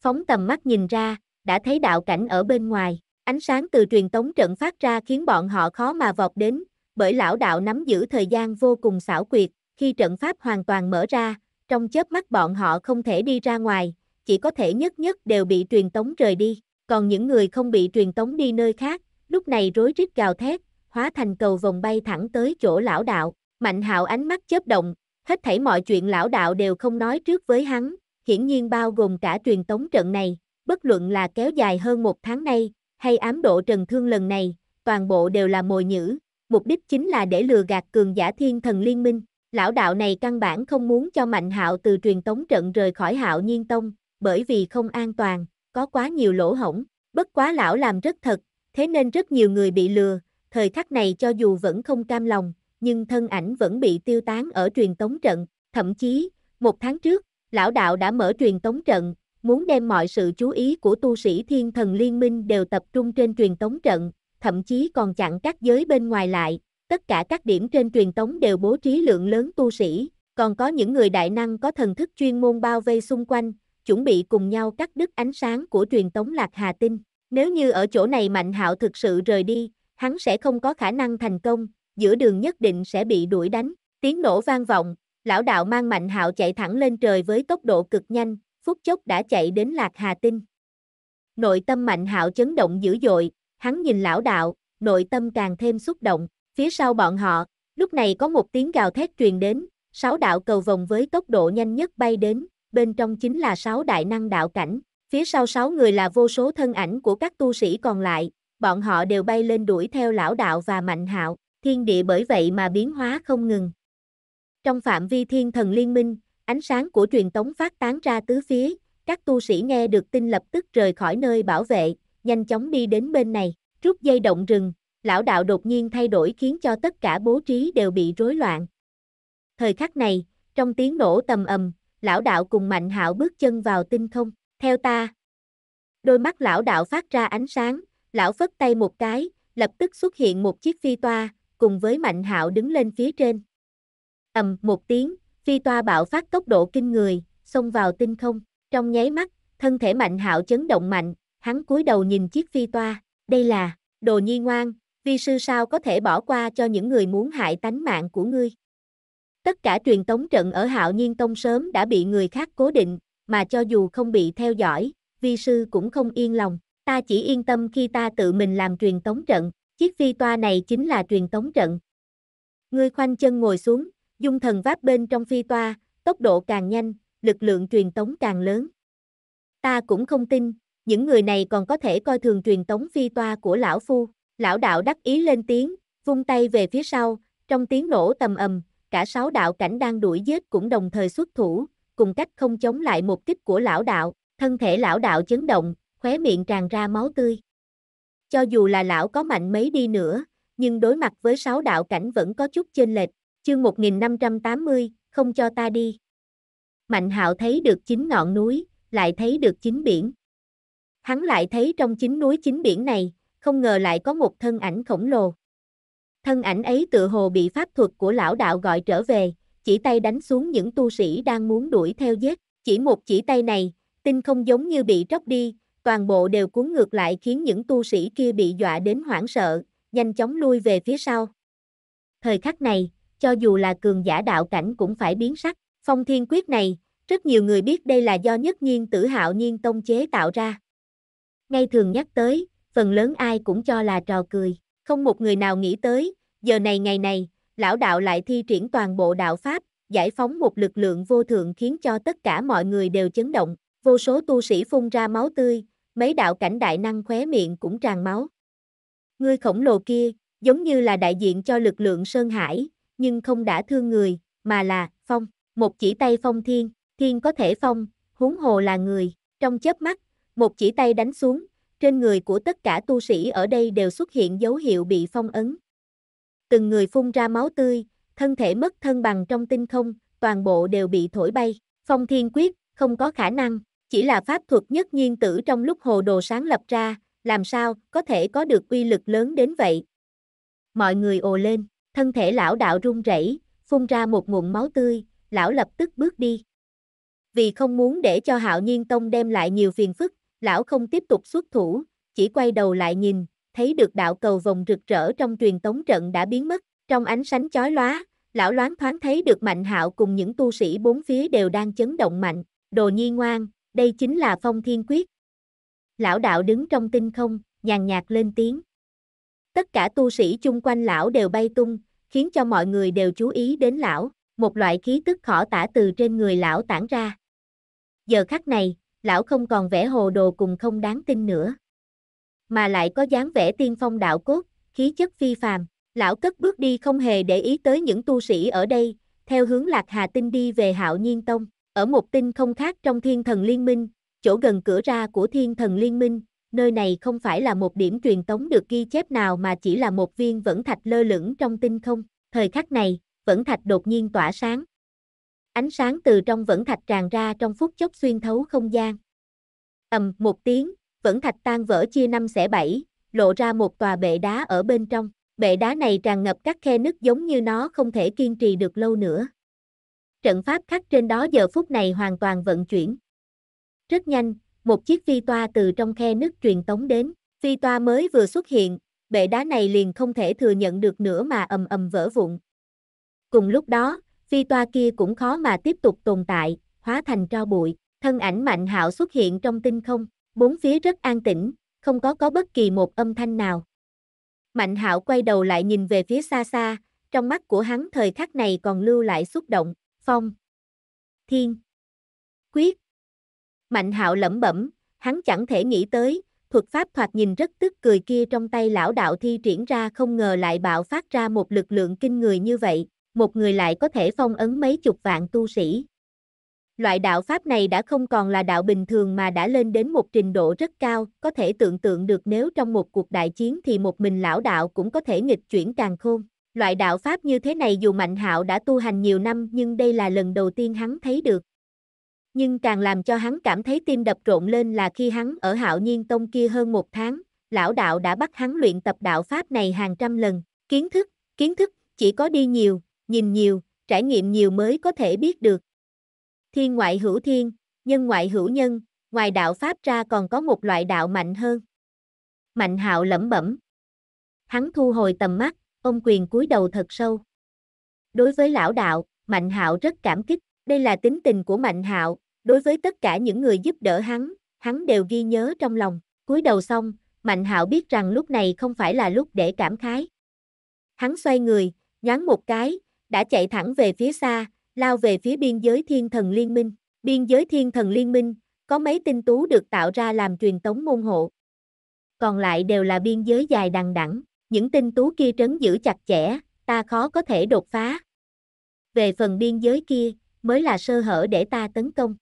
Speaker 1: Phóng tầm mắt nhìn ra, đã thấy đạo cảnh ở bên ngoài, ánh sáng từ truyền tống trận phát ra khiến bọn họ khó mà vọt đến, bởi lão đạo nắm giữ thời gian vô cùng xảo quyệt, khi trận pháp hoàn toàn mở ra, trong chớp mắt bọn họ không thể đi ra ngoài, chỉ có thể nhất nhất đều bị truyền tống rời đi, còn những người không bị truyền tống đi nơi khác, lúc này rối rít gào thét, hóa thành cầu vòng bay thẳng tới chỗ lão đạo, mạnh hạo ánh mắt chớp động, hết thảy mọi chuyện lão đạo đều không nói trước với hắn, hiển nhiên bao gồm cả truyền tống trận này, bất luận là kéo dài hơn một tháng nay, hay ám độ trần thương lần này, toàn bộ đều là mồi nhữ, mục đích chính là để lừa gạt cường giả thiên thần liên minh. Lão đạo này căn bản không muốn cho Mạnh Hạo từ truyền tống trận rời khỏi Hạo Nhiên Tông, bởi vì không an toàn, có quá nhiều lỗ hổng, bất quá lão làm rất thật, thế nên rất nhiều người bị lừa, thời khắc này cho dù vẫn không cam lòng, nhưng thân ảnh vẫn bị tiêu tán ở truyền tống trận, thậm chí, một tháng trước, lão đạo đã mở truyền tống trận, muốn đem mọi sự chú ý của tu sĩ thiên thần liên minh đều tập trung trên truyền tống trận, thậm chí còn chặn các giới bên ngoài lại, tất cả các điểm trên truyền tống đều bố trí lượng lớn tu sĩ, còn có những người đại năng có thần thức chuyên môn bao vây xung quanh, chuẩn bị cùng nhau cắt đứt ánh sáng của truyền tống Lạc Hà Tinh. Nếu như ở chỗ này Mạnh Hạo thực sự rời đi, hắn sẽ không có khả năng thành công, giữa đường nhất định sẽ bị đuổi đánh. Tiếng nổ vang vọng, lão đạo mang Mạnh Hạo chạy thẳng lên trời với tốc độ cực nhanh, phút chốc đã chạy đến Lạc Hà Tinh. Nội tâm Mạnh Hạo chấn động dữ dội, hắn nhìn lão đạo, nội tâm càng thêm xúc động, phía sau bọn họ, lúc này có một tiếng gào thét truyền đến, sáu đạo cầu vòng với tốc độ nhanh nhất bay đến, bên trong chính là sáu đại năng đạo cảnh, phía sau sáu người là vô số thân ảnh của các tu sĩ còn lại, bọn họ đều bay lên đuổi theo lão đạo và mạnh hạo, thiên địa bởi vậy mà biến hóa không ngừng. Trong phạm vi thiên thần liên minh, ánh sáng của truyền tống phát tán ra tứ phía, các tu sĩ nghe được tin lập tức rời khỏi nơi bảo vệ, nhanh chóng đi đến bên này, rút dây động rừng, lão đạo đột nhiên thay đổi khiến cho tất cả bố trí đều bị rối loạn. Thời khắc này, trong tiếng nổ tầm ầm, lão đạo cùng Mạnh Hạo bước chân vào tinh không, theo ta. Đôi mắt lão đạo phát ra ánh sáng, lão phất tay một cái, lập tức xuất hiện một chiếc phi toa, cùng với Mạnh Hạo đứng lên phía trên. Ầm một tiếng, phi toa bạo phát tốc độ kinh người, xông vào tinh không, trong nháy mắt, thân thể Mạnh Hạo chấn động mạnh, hắn cúi đầu nhìn chiếc phi toa, đây là, đồ nhi ngoan, vi sư sao có thể bỏ qua cho những người muốn hại tánh mạng của ngươi. Tất cả truyền tống trận ở hạo nhiên tông sớm đã bị người khác cố định, mà cho dù không bị theo dõi, vi sư cũng không yên lòng, ta chỉ yên tâm khi ta tự mình làm truyền tống trận, chiếc phi toa này chính là truyền tống trận. Ngươi khoanh chân ngồi xuống, dung thần váp bên trong phi toa, tốc độ càng nhanh, lực lượng truyền tống càng lớn. Ta cũng không tin, những người này còn có thể coi thường truyền tống phi toa của lão phu. Lão đạo đắc ý lên tiếng, vung tay về phía sau, trong tiếng nổ tầm ầm, cả sáu đạo cảnh đang đuổi giết cũng đồng thời xuất thủ, cùng cách không chống lại một kích của lão đạo, thân thể lão đạo chấn động, khóe miệng tràn ra máu tươi. Cho dù là lão có mạnh mấy đi nữa, nhưng đối mặt với sáu đạo cảnh vẫn có chút chênh lệch, chương 1580, không cho ta đi. Mạnh hạo thấy được chính ngọn núi, lại thấy được chính biển. Hắn lại thấy trong chính núi chính biển này, không ngờ lại có một thân ảnh khổng lồ. Thân ảnh ấy tự hồ bị pháp thuật của lão đạo gọi trở về, chỉ tay đánh xuống những tu sĩ đang muốn đuổi theo giết. Chỉ một chỉ tay này, tinh không giống như bị tróc đi, toàn bộ đều cuốn ngược lại khiến những tu sĩ kia bị dọa đến hoảng sợ, nhanh chóng lui về phía sau. Thời khắc này, cho dù là cường giả đạo cảnh cũng phải biến sắc, phong thiên quyết này, rất nhiều người biết đây là do nhất nhiên tử hạo nhiên tông chế tạo ra ngay thường nhắc tới, phần lớn ai cũng cho là trò cười, không một người nào nghĩ tới, giờ này ngày này, lão đạo lại thi triển toàn bộ đạo pháp, giải phóng một lực lượng vô thượng khiến cho tất cả mọi người đều chấn động, vô số tu sĩ phun ra máu tươi, mấy đạo cảnh đại năng khóe miệng cũng tràn máu. người khổng lồ kia, giống như là đại diện cho lực lượng Sơn Hải, nhưng không đã thương người, mà là, phong, một chỉ tay phong thiên, thiên có thể phong, huống hồ là người, trong chớp mắt, một chỉ tay đánh xuống, trên người của tất cả tu sĩ ở đây đều xuất hiện dấu hiệu bị phong ấn. Từng người phun ra máu tươi, thân thể mất thân bằng trong tinh không, toàn bộ đều bị thổi bay. Phong thiên quyết, không có khả năng, chỉ là pháp thuật nhất nhiên tử trong lúc hồ đồ sáng lập ra, làm sao có thể có được uy lực lớn đến vậy. Mọi người ồ lên, thân thể lão đạo run rẩy, phun ra một nguồn máu tươi, lão lập tức bước đi. Vì không muốn để cho hạo nhiên tông đem lại nhiều phiền phức, lão không tiếp tục xuất thủ, chỉ quay đầu lại nhìn, thấy được đạo cầu vòng rực rỡ trong truyền tống trận đã biến mất, trong ánh sáng chói lóa, lão loáng thoáng thấy được Mạnh Hạo cùng những tu sĩ bốn phía đều đang chấn động mạnh, đồ nhi ngoan, đây chính là phong thiên quyết. Lão đạo đứng trong tinh không, nhàn nhạt lên tiếng. Tất cả tu sĩ chung quanh lão đều bay tung, khiến cho mọi người đều chú ý đến lão, một loại khí tức khó tả từ trên người lão tản ra. Giờ khắc này, lão không còn vẻ hồ đồ cùng không đáng tin nữa. Mà lại có dáng vẻ tiên phong đạo cốt, khí chất phi phàm, lão cất bước đi không hề để ý tới những tu sĩ ở đây, theo hướng Lạc Hà Tinh đi về Hạo Nhiên Tông, ở một tinh không khác trong Thiên Thần Liên Minh, chỗ gần cửa ra của Thiên Thần Liên Minh, nơi này không phải là một điểm truyền tống được ghi chép nào mà chỉ là một viên vẫn thạch lơ lửng trong tinh không, thời khắc này, vẫn thạch đột nhiên tỏa sáng, ánh sáng từ trong vẫn thạch tràn ra trong phút chốc xuyên thấu không gian. ầm một tiếng, vẫn thạch tan vỡ chia năm xẻ bảy, lộ ra một tòa bệ đá ở bên trong. Bệ đá này tràn ngập các khe nứt giống như nó không thể kiên trì được lâu nữa. Trận pháp khắc trên đó giờ phút này hoàn toàn vận chuyển. Rất nhanh, một chiếc phi toa từ trong khe nứt truyền tống đến. Phi toa mới vừa xuất hiện, bệ đá này liền không thể thừa nhận được nữa mà ầm ầm vỡ vụn. Cùng lúc đó, phi toa kia cũng khó mà tiếp tục tồn tại, hóa thành tro bụi, thân ảnh Mạnh Hạo xuất hiện trong tinh không, bốn phía rất an tĩnh, không có có bất kỳ một âm thanh nào. Mạnh Hạo quay đầu lại nhìn về phía xa xa, trong mắt của hắn thời khắc này còn lưu lại xúc động, phong, thiên, quyết. Mạnh Hạo lẩm bẩm, hắn chẳng thể nghĩ tới, thuật pháp thoạt nhìn rất tức cười kia trong tay lão đạo thi triển ra không ngờ lại bạo phát ra một lực lượng kinh người như vậy, một người lại có thể phong ấn mấy chục vạn tu sĩ. Loại đạo pháp này đã không còn là đạo bình thường mà đã lên đến một trình độ rất cao, có thể tưởng tượng được nếu trong một cuộc đại chiến thì một mình lão đạo cũng có thể nghịch chuyển càng khôn. Loại đạo pháp như thế này dù Mạnh Hạo đã tu hành nhiều năm nhưng đây là lần đầu tiên hắn thấy được. Nhưng càng làm cho hắn cảm thấy tim đập rộn lên là khi hắn ở Hạo Nhiên Tông kia hơn một tháng, lão đạo đã bắt hắn luyện tập đạo pháp này hàng trăm lần. Kiến thức, kiến thức, chỉ có đi nhiều, nhìn nhiều, trải nghiệm nhiều mới có thể biết được. Thiên ngoại hữu thiên, nhân ngoại hữu nhân, ngoài đạo Pháp ra còn có một loại đạo mạnh hơn. Mạnh hạo lẩm bẩm. Hắn thu hồi tầm mắt, ông quyền cúi đầu thật sâu. Đối với lão đạo, Mạnh hạo rất cảm kích, đây là tính tình của Mạnh hạo, đối với tất cả những người giúp đỡ hắn, hắn đều ghi nhớ trong lòng. Cúi đầu xong, Mạnh hạo biết rằng lúc này không phải là lúc để cảm khái. Hắn xoay người, nhoáng một cái, đã chạy thẳng về phía xa, lao về phía biên giới thiên thần liên minh. Biên giới thiên thần liên minh, có mấy tinh tú được tạo ra làm truyền tống môn hộ. Còn lại đều là biên giới dài đằng đẵng, những tinh tú kia trấn giữ chặt chẽ, ta khó có thể đột phá. Về phần biên giới kia, mới là sơ hở để ta tấn công.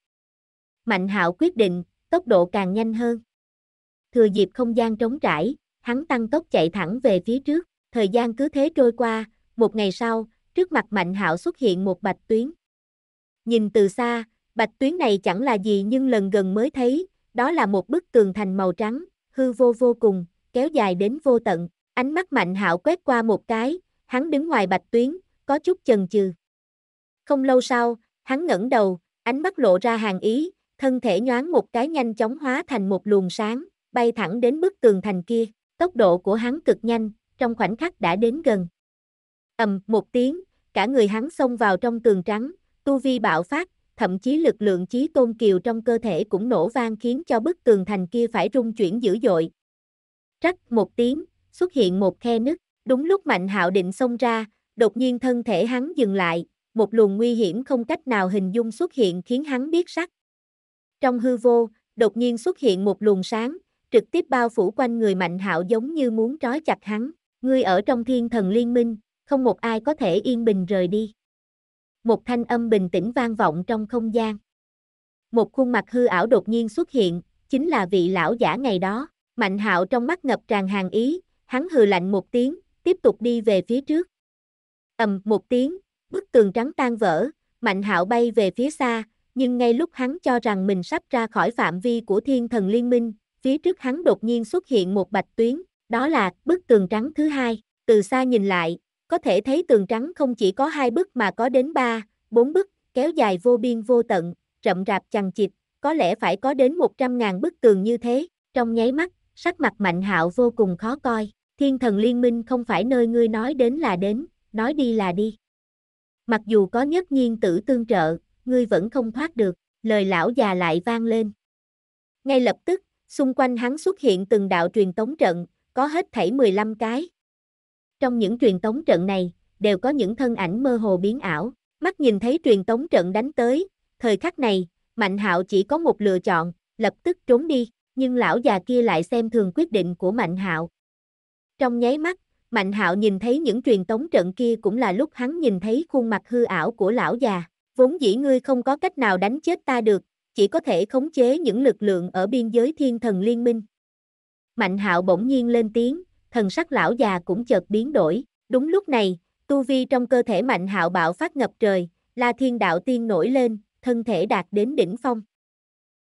Speaker 1: Mạnh hạo quyết định, tốc độ càng nhanh hơn. Thừa dịp không gian trống trải, hắn tăng tốc chạy thẳng về phía trước, thời gian cứ thế trôi qua, một ngày sau, trước mặt Mạnh Hạo xuất hiện một bạch tuyến. Nhìn từ xa, bạch tuyến này chẳng là gì nhưng lần gần mới thấy, đó là một bức tường thành màu trắng, hư vô vô cùng, kéo dài đến vô tận. Ánh mắt Mạnh Hạo quét qua một cái, hắn đứng ngoài bạch tuyến, có chút chần chừ. Không lâu sau, hắn ngẩng đầu, ánh mắt lộ ra hàng ý, thân thể nhoáng một cái nhanh chóng hóa thành một luồng sáng, bay thẳng đến bức tường thành kia. Tốc độ của hắn cực nhanh, trong khoảnh khắc đã đến gần. ầm một tiếng, cả người hắn xông vào trong tường trắng, tu vi bạo phát, thậm chí lực lượng chí tôn kiều trong cơ thể cũng nổ vang khiến cho bức tường thành kia phải rung chuyển dữ dội. Rắc một tiếng, xuất hiện một khe nứt, đúng lúc Mạnh Hạo định xông ra, đột nhiên thân thể hắn dừng lại, một luồng nguy hiểm không cách nào hình dung xuất hiện khiến hắn biết sắc. Trong hư vô, đột nhiên xuất hiện một luồng sáng, trực tiếp bao phủ quanh người Mạnh Hạo giống như muốn trói chặt hắn, người ở trong Thiên Thần Liên Minh, không một ai có thể yên bình rời đi. Một thanh âm bình tĩnh vang vọng trong không gian. Một khuôn mặt hư ảo đột nhiên xuất hiện, chính là vị lão giả ngày đó. Mạnh hạo trong mắt ngập tràn hàng ý, hắn hừ lạnh một tiếng, tiếp tục đi về phía trước. ầm một tiếng, bức tường trắng tan vỡ, mạnh hạo bay về phía xa, nhưng ngay lúc hắn cho rằng mình sắp ra khỏi phạm vi của thiên thần liên minh, phía trước hắn đột nhiên xuất hiện một bạch tuyến, đó là bức tường trắng thứ hai. Từ xa nhìn lại, có thể thấy tường trắng không chỉ có hai bức mà có đến ba, bốn bức, kéo dài vô biên vô tận, rậm rạp chằng chịt, có lẽ phải có đến 100.000 bức tường như thế. Trong nháy mắt, sắc mặt Mạnh Hạo vô cùng khó coi, Thiên Thần Liên Minh không phải nơi ngươi nói đến là đến, nói đi là đi. Mặc dù có nhất nhiên tử tương trợ, ngươi vẫn không thoát được, lời lão già lại vang lên. Ngay lập tức, xung quanh hắn xuất hiện từng đạo truyền tống trận, có hết thảy 15 cái, trong những truyền tống trận này, đều có những thân ảnh mơ hồ biến ảo, mắt nhìn thấy truyền tống trận đánh tới, thời khắc này, Mạnh Hạo chỉ có một lựa chọn, lập tức trốn đi, nhưng lão già kia lại xem thường quyết định của Mạnh Hạo. Trong nháy mắt, Mạnh Hạo nhìn thấy những truyền tống trận kia cũng là lúc hắn nhìn thấy khuôn mặt hư ảo của lão già, vốn dĩ ngươi không có cách nào đánh chết ta được, chỉ có thể khống chế những lực lượng ở biên giới thiên thần liên minh. Mạnh Hạo bỗng nhiên lên tiếng, thần sắc lão già cũng chợt biến đổi, đúng lúc này, tu vi trong cơ thể mạnh hạo bạo phát ngập trời, la thiên đạo tiên nổi lên, thân thể đạt đến đỉnh phong.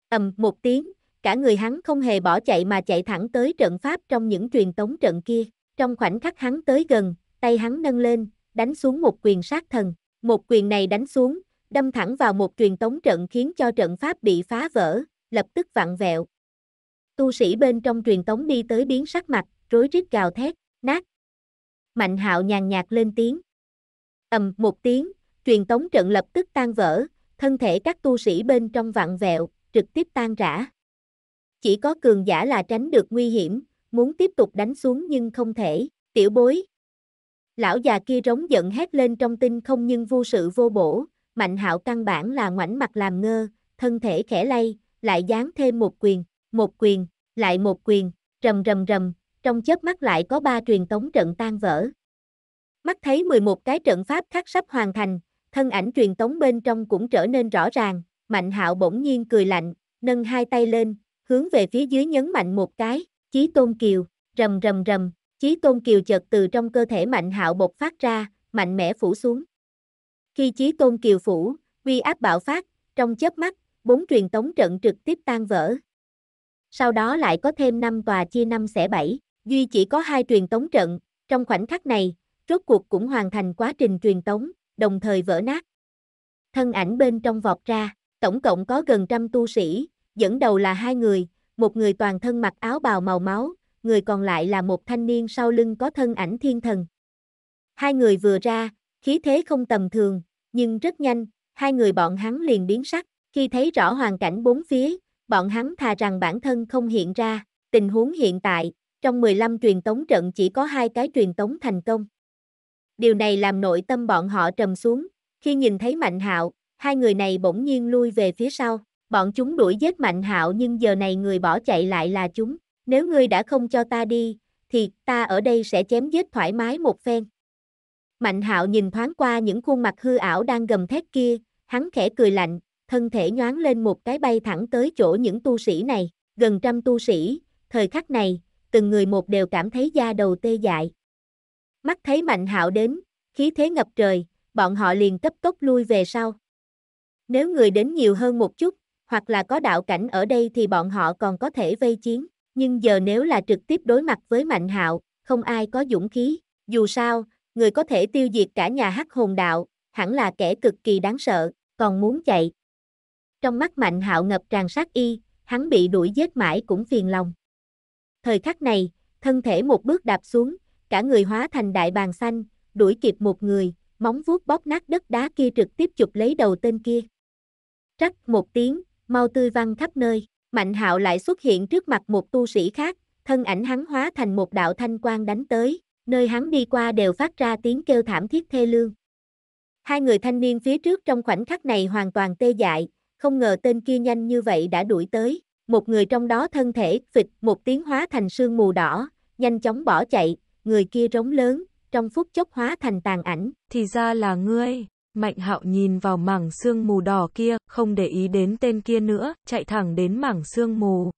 Speaker 1: ầm một tiếng, cả người hắn không hề bỏ chạy mà chạy thẳng tới trận pháp trong những truyền tống trận kia, trong khoảnh khắc hắn tới gần, tay hắn nâng lên, đánh xuống một quyền sát thần, một quyền này đánh xuống, đâm thẳng vào một truyền tống trận khiến cho trận pháp bị phá vỡ, lập tức vặn vẹo. Tu sĩ bên trong truyền tống đi tới biến sắc mặt, rối rít gào thét, nát. Mạnh hạo nhàn nhạt lên tiếng. ầm một tiếng, truyền tống trận lập tức tan vỡ, thân thể các tu sĩ bên trong vặn vẹo, trực tiếp tan rã. Chỉ có cường giả là tránh được nguy hiểm, muốn tiếp tục đánh xuống nhưng không thể, tiểu bối. Lão già kia rống giận hét lên trong tinh không nhưng vô sự vô bổ, mạnh hạo căn bản là ngoảnh mặt làm ngơ, thân thể khẽ lay, lại dán thêm một quyền, một quyền, lại một quyền, rầm rầm rầm, trong chớp mắt lại có ba truyền tống trận tan vỡ. Mắt thấy 11 cái trận pháp khác sắp hoàn thành, thân ảnh truyền tống bên trong cũng trở nên rõ ràng, Mạnh Hạo bỗng nhiên cười lạnh, nâng hai tay lên, hướng về phía dưới nhấn mạnh một cái, Chí Tôn Kiều, rầm rầm rầm, Chí Tôn Kiều chợt từ trong cơ thể Mạnh Hạo bộc phát ra, mạnh mẽ phủ xuống. Khi Chí Tôn Kiều phủ, uy áp bạo phát, trong chớp mắt, bốn truyền tống trận trực tiếp tan vỡ. Sau đó lại có thêm năm tòa chia năm xẻ bảy duy chỉ có hai truyền tống trận, trong khoảnh khắc này, rốt cuộc cũng hoàn thành quá trình truyền tống, đồng thời vỡ nát. Thân ảnh bên trong vọt ra, tổng cộng có gần trăm tu sĩ, dẫn đầu là hai người, một người toàn thân mặc áo bào màu máu, người còn lại là một thanh niên sau lưng có thân ảnh thiên thần. Hai người vừa ra, khí thế không tầm thường, nhưng rất nhanh, hai người bọn hắn liền biến sắc, khi thấy rõ hoàn cảnh bốn phía, bọn hắn thà rằng bản thân không hiện ra, tình huống hiện tại, trong 15 truyền tống trận chỉ có hai cái truyền tống thành công. Điều này làm nội tâm bọn họ trầm xuống, khi nhìn thấy Mạnh Hạo, hai người này bỗng nhiên lui về phía sau, bọn chúng đuổi giết Mạnh Hạo nhưng giờ này người bỏ chạy lại là chúng, nếu ngươi đã không cho ta đi, thì ta ở đây sẽ chém giết thoải mái một phen. Mạnh Hạo nhìn thoáng qua những khuôn mặt hư ảo đang gầm thét kia, hắn khẽ cười lạnh, thân thể nhoáng lên một cái bay thẳng tới chỗ những tu sĩ này, gần trăm tu sĩ, thời khắc này, từng người một đều cảm thấy da đầu tê dại. Mắt thấy Mạnh Hạo đến, khí thế ngập trời, bọn họ liền cấp tốc lui về sau. Nếu người đến nhiều hơn một chút, hoặc là có đạo cảnh ở đây thì bọn họ còn có thể vây chiến, nhưng giờ nếu là trực tiếp đối mặt với Mạnh Hạo, không ai có dũng khí, dù sao, người có thể tiêu diệt cả nhà hắc hồn đạo, hẳn là kẻ cực kỳ đáng sợ, còn muốn chạy. Trong mắt Mạnh Hạo ngập tràn sát y, hắn bị đuổi giết mãi cũng phiền lòng. Thời khắc này, thân thể một bước đạp xuống, cả người hóa thành đại bàn xanh, đuổi kịp một người, móng vuốt bóp nát đất đá kia trực tiếp chụp lấy đầu tên kia. Rắc một tiếng, mau tươi văng khắp nơi, Mạnh Hạo lại xuất hiện trước mặt một tu sĩ khác, thân ảnh hắn hóa thành một đạo thanh quang đánh tới, nơi hắn đi qua đều phát ra tiếng kêu thảm thiết thê lương. Hai người thanh niên phía trước trong khoảnh khắc này hoàn toàn tê dại, không ngờ tên kia nhanh như vậy đã đuổi tới một người trong đó thân thể phịch một tiếng hóa thành sương mù đỏ, nhanh chóng bỏ chạy, người kia rống lớn, trong phút chốc hóa thành tàn ảnh. Thì ra là ngươi, Mạnh Hạo nhìn vào mảng sương mù đỏ kia, không để ý đến tên kia nữa, chạy thẳng đến mảng sương mù.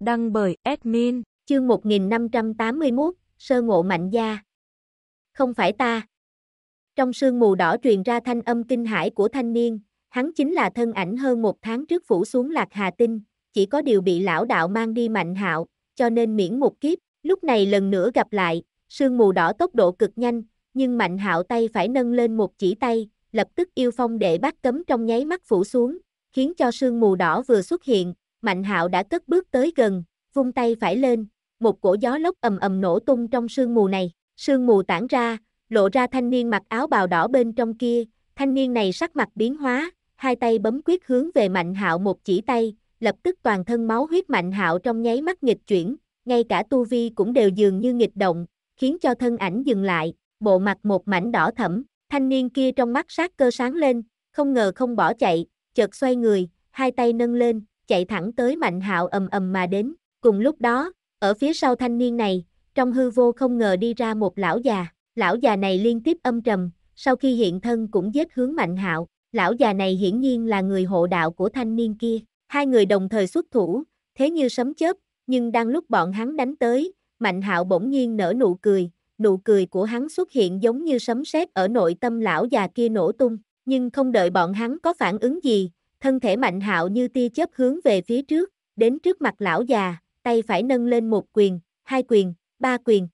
Speaker 1: Đăng bởi admin, chương 1581, sơ ngộ mạnh gia. Không phải ta. Trong sương mù đỏ truyền ra thanh âm kinh hải của thanh niên, hắn chính là thân ảnh hơn một tháng trước phủ xuống Lạc Hà Tinh, chỉ có điều bị lão đạo mang đi mạnh hạo, cho nên miễn một kiếp, lúc này lần nữa gặp lại, sương mù đỏ tốc độ cực nhanh, nhưng mạnh hạo tay phải nâng lên một chỉ tay, lập tức yêu phong để bắt cấm trong nháy mắt phủ xuống, khiến cho sương mù đỏ vừa xuất hiện, mạnh hạo đã cất bước tới gần, vung tay phải lên, một cổ gió lốc ầm ầm nổ tung trong sương mù này, sương mù tản ra, lộ ra thanh niên mặc áo bào đỏ bên trong kia, thanh niên này sắc mặt biến hóa, hai tay bấm quyết hướng về mạnh hạo một chỉ tay, lập tức toàn thân máu huyết mạnh hạo trong nháy mắt nghịch chuyển, ngay cả tu vi cũng đều dường như nghịch động, khiến cho thân ảnh dừng lại, bộ mặt một mảnh đỏ thẫm, thanh niên kia trong mắt sát cơ sáng lên, không ngờ không bỏ chạy, chợt xoay người, hai tay nâng lên, chạy thẳng tới mạnh hạo ầm ầm mà đến, cùng lúc đó, ở phía sau thanh niên này, trong hư vô không ngờ đi ra một lão già, lão già này liên tiếp âm trầm, sau khi hiện thân cũng giết hướng mạnh hạo, lão già này hiển nhiên là người hộ đạo của thanh niên kia, Hai người đồng thời xuất thủ, thế như sấm chớp, nhưng đang lúc bọn hắn đánh tới, Mạnh Hạo bỗng nhiên nở nụ cười, nụ cười của hắn xuất hiện giống như sấm sét ở nội tâm lão già kia nổ tung, nhưng không đợi bọn hắn có phản ứng gì, thân thể Mạnh Hạo như tia chớp hướng về phía trước, đến trước mặt lão già, tay phải nâng lên một quyền, hai quyền, ba quyền.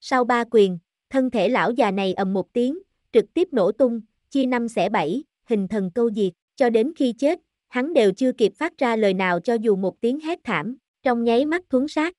Speaker 1: Sau ba quyền, thân thể lão già này ầm một tiếng, trực tiếp nổ tung, chia năm xẻ bảy, hình thần câu diệt, cho đến khi chết, hắn đều chưa kịp phát ra lời nào cho dù một tiếng hét thảm, trong nháy mắt thuấn sát.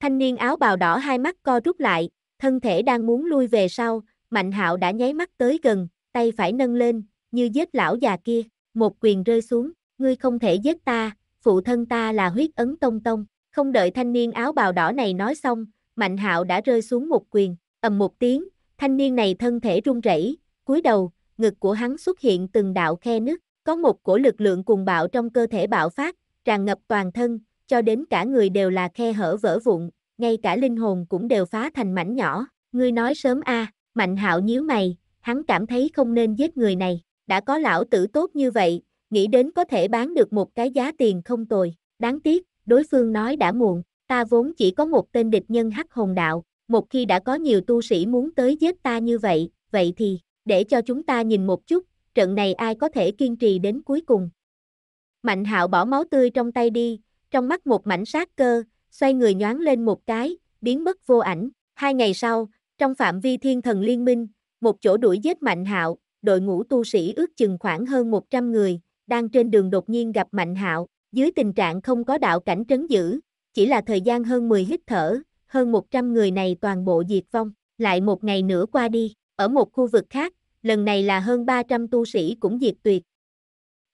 Speaker 1: Thanh niên áo bào đỏ hai mắt co rút lại, thân thể đang muốn lui về sau, Mạnh Hạo đã nháy mắt tới gần, tay phải nâng lên, như giết lão già kia, một quyền rơi xuống, ngươi không thể giết ta, phụ thân ta là huyết ấn tông tông, không đợi thanh niên áo bào đỏ này nói xong, Mạnh Hạo đã rơi xuống một quyền, ầm một tiếng, thanh niên này thân thể run rẩy, cúi đầu, ngực của hắn xuất hiện từng đạo khe nứt, có một cổ lực lượng cuồng bạo trong cơ thể bạo phát, tràn ngập toàn thân, cho đến cả người đều là khe hở vỡ vụn, ngay cả linh hồn cũng đều phá thành mảnh nhỏ. Ngươi nói sớm a, Mạnh Hạo nhíu mày, hắn cảm thấy không nên giết người này, đã có lão tử tốt như vậy, nghĩ đến có thể bán được một cái giá tiền không tồi, đáng tiếc, đối phương nói đã muộn, ta vốn chỉ có một tên địch nhân hắc hồn đạo, một khi đã có nhiều tu sĩ muốn tới giết ta như vậy, vậy thì, để cho chúng ta nhìn một chút, trận này ai có thể kiên trì đến cuối cùng. Mạnh hạo bỏ máu tươi trong tay đi, trong mắt một mảnh sát cơ, xoay người nhoáng lên một cái, biến mất vô ảnh. Hai ngày sau, trong phạm vi thiên thần liên minh, một chỗ đuổi giết mạnh hạo, đội ngũ tu sĩ ước chừng khoảng hơn 100 người, đang trên đường đột nhiên gặp mạnh hạo, dưới tình trạng không có đạo cảnh trấn giữ, chỉ là thời gian hơn 10 hít thở, hơn 100 người này toàn bộ diệt vong, lại một ngày nữa qua đi, ở một khu vực khác, lần này là hơn 300 tu sĩ cũng diệt tuyệt.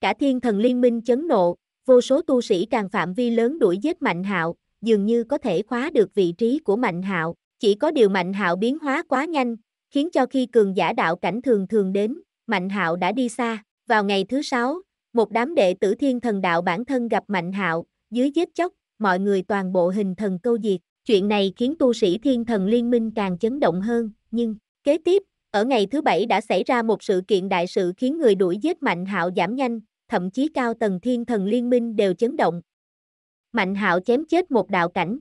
Speaker 1: Cả thiên thần liên minh chấn nộ, vô số tu sĩ càng phạm vi lớn đuổi giết Mạnh Hạo, dường như có thể khóa được vị trí của Mạnh Hạo, chỉ có điều Mạnh Hạo biến hóa quá nhanh, khiến cho khi cường giả đạo cảnh thường thường đến, Mạnh Hạo đã đi xa. Vào ngày thứ sáu, một đám đệ tử thiên thần đạo bản thân gặp Mạnh Hạo, dưới giết chóc, mọi người toàn bộ hình thần câu diệt. Chuyện này khiến tu sĩ thiên thần liên minh càng chấn động hơn, nhưng kế tiếp, ở ngày thứ Bảy đã xảy ra một sự kiện đại sự khiến người đuổi giết Mạnh Hạo giảm nhanh, thậm chí cao tầng thiên thần liên minh đều chấn động. Mạnh Hạo chém chết một đạo cảnh.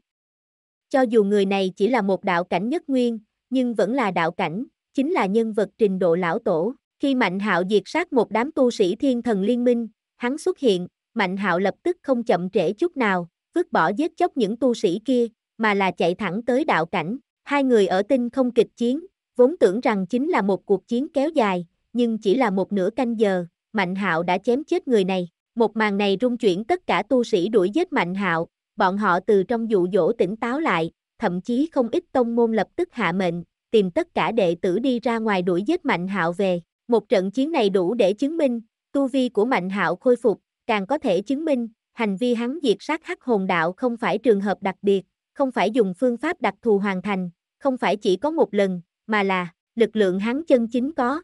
Speaker 1: Cho dù người này chỉ là một đạo cảnh nhất nguyên, nhưng vẫn là đạo cảnh, chính là nhân vật trình độ lão tổ. Khi Mạnh Hạo diệt sát một đám tu sĩ thiên thần liên minh, hắn xuất hiện, Mạnh Hạo lập tức không chậm trễ chút nào, vứt bỏ giết chóc những tu sĩ kia, mà là chạy thẳng tới đạo cảnh. Hai người ở tinh không kịch chiến, vốn tưởng rằng chính là một cuộc chiến kéo dài, nhưng chỉ là một nửa canh giờ, Mạnh Hạo đã chém chết người này. Một màn này rung chuyển tất cả tu sĩ đuổi giết Mạnh Hạo, bọn họ từ trong dụ dỗ tỉnh táo lại, thậm chí không ít tông môn lập tức hạ mệnh, tìm tất cả đệ tử đi ra ngoài đuổi giết Mạnh Hạo về. Một trận chiến này đủ để chứng minh tu vi của Mạnh Hạo khôi phục, càng có thể chứng minh hành vi hắn diệt sát hắc hồn đạo không phải trường hợp đặc biệt, không phải dùng phương pháp đặc thù hoàn thành, không phải chỉ có một lần, mà là lực lượng hắn chân chính có.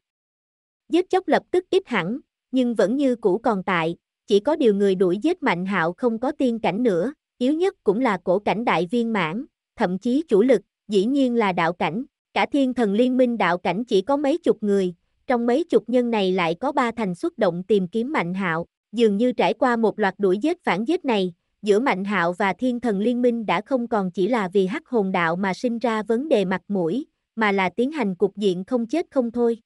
Speaker 1: Giết chóc lập tức ít hẳn, nhưng vẫn như cũ còn tại, chỉ có điều người đuổi giết Mạnh Hạo không có tiên cảnh nữa, yếu nhất cũng là cổ cảnh đại viên mãn, thậm chí chủ lực, dĩ nhiên là đạo cảnh, cả thiên thần liên minh đạo cảnh chỉ có mấy chục người, trong mấy chục nhân này lại có ba thành xuất động tìm kiếm Mạnh Hạo, dường như trải qua một loạt đuổi giết phản giết này, giữa Mạnh Hạo và Thiên Thần Liên Minh đã không còn chỉ là vì hắc hồn đạo mà sinh ra vấn đề mặt mũi, mà là tiến hành cục diện không chết không thôi.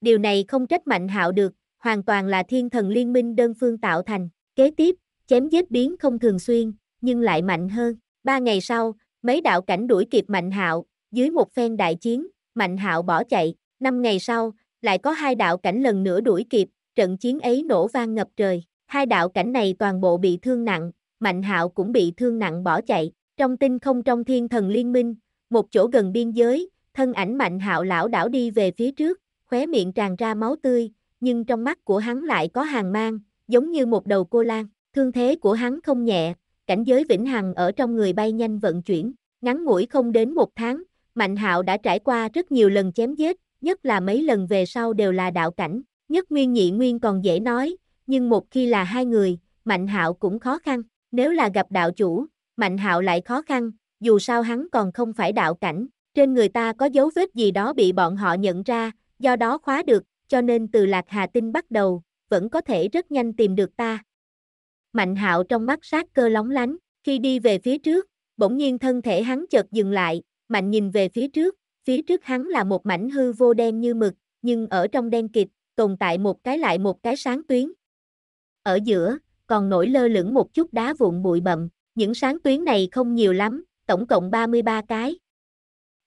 Speaker 1: Điều này không trách Mạnh Hạo được, hoàn toàn là thiên thần liên minh đơn phương tạo thành. Kế tiếp, chém giết biến không thường xuyên, nhưng lại mạnh hơn. Ba ngày sau, mấy đạo cảnh đuổi kịp Mạnh Hạo, dưới một phen đại chiến, Mạnh Hạo bỏ chạy. Năm ngày sau, lại có hai đạo cảnh lần nữa đuổi kịp, trận chiến ấy nổ vang ngập trời. Hai đạo cảnh này toàn bộ bị thương nặng, Mạnh Hạo cũng bị thương nặng bỏ chạy. Trong tinh không trong thiên thần liên minh, một chỗ gần biên giới, Thân ảnh mạnh hạo lão đảo đi về phía trước, khóe miệng tràn ra máu tươi, nhưng trong mắt của hắn lại có hàng mang, giống như một đầu cô lan. Thương thế của hắn không nhẹ, cảnh giới vĩnh hằng ở trong người bay nhanh vận chuyển. Ngắn ngủi không đến một tháng, Mạnh hạo đã trải qua rất nhiều lần chém giết, nhất là mấy lần về sau đều là đạo cảnh. Nhất nguyên nhị nguyên còn dễ nói, nhưng một khi là hai người, Mạnh hạo cũng khó khăn. Nếu là gặp đạo chủ, Mạnh hạo lại khó khăn, dù sao hắn còn không phải đạo cảnh, trên người ta có dấu vết gì đó bị bọn họ nhận ra, do đó khóa được, cho nên từ Lạc Hà Tinh bắt đầu, vẫn có thể rất nhanh tìm được ta. Mạnh hạo trong mắt sát cơ lóng lánh, khi đi về phía trước, bỗng nhiên thân thể hắn chợt dừng lại, mạnh nhìn về phía trước, phía trước hắn là một mảnh hư vô đen như mực, nhưng ở trong đen kịt, tồn tại một cái lại một cái sáng tuyến. Ở giữa, còn nổi lơ lửng một chút đá vụn bụi bậm, những sáng tuyến này không nhiều lắm, tổng cộng 33 cái,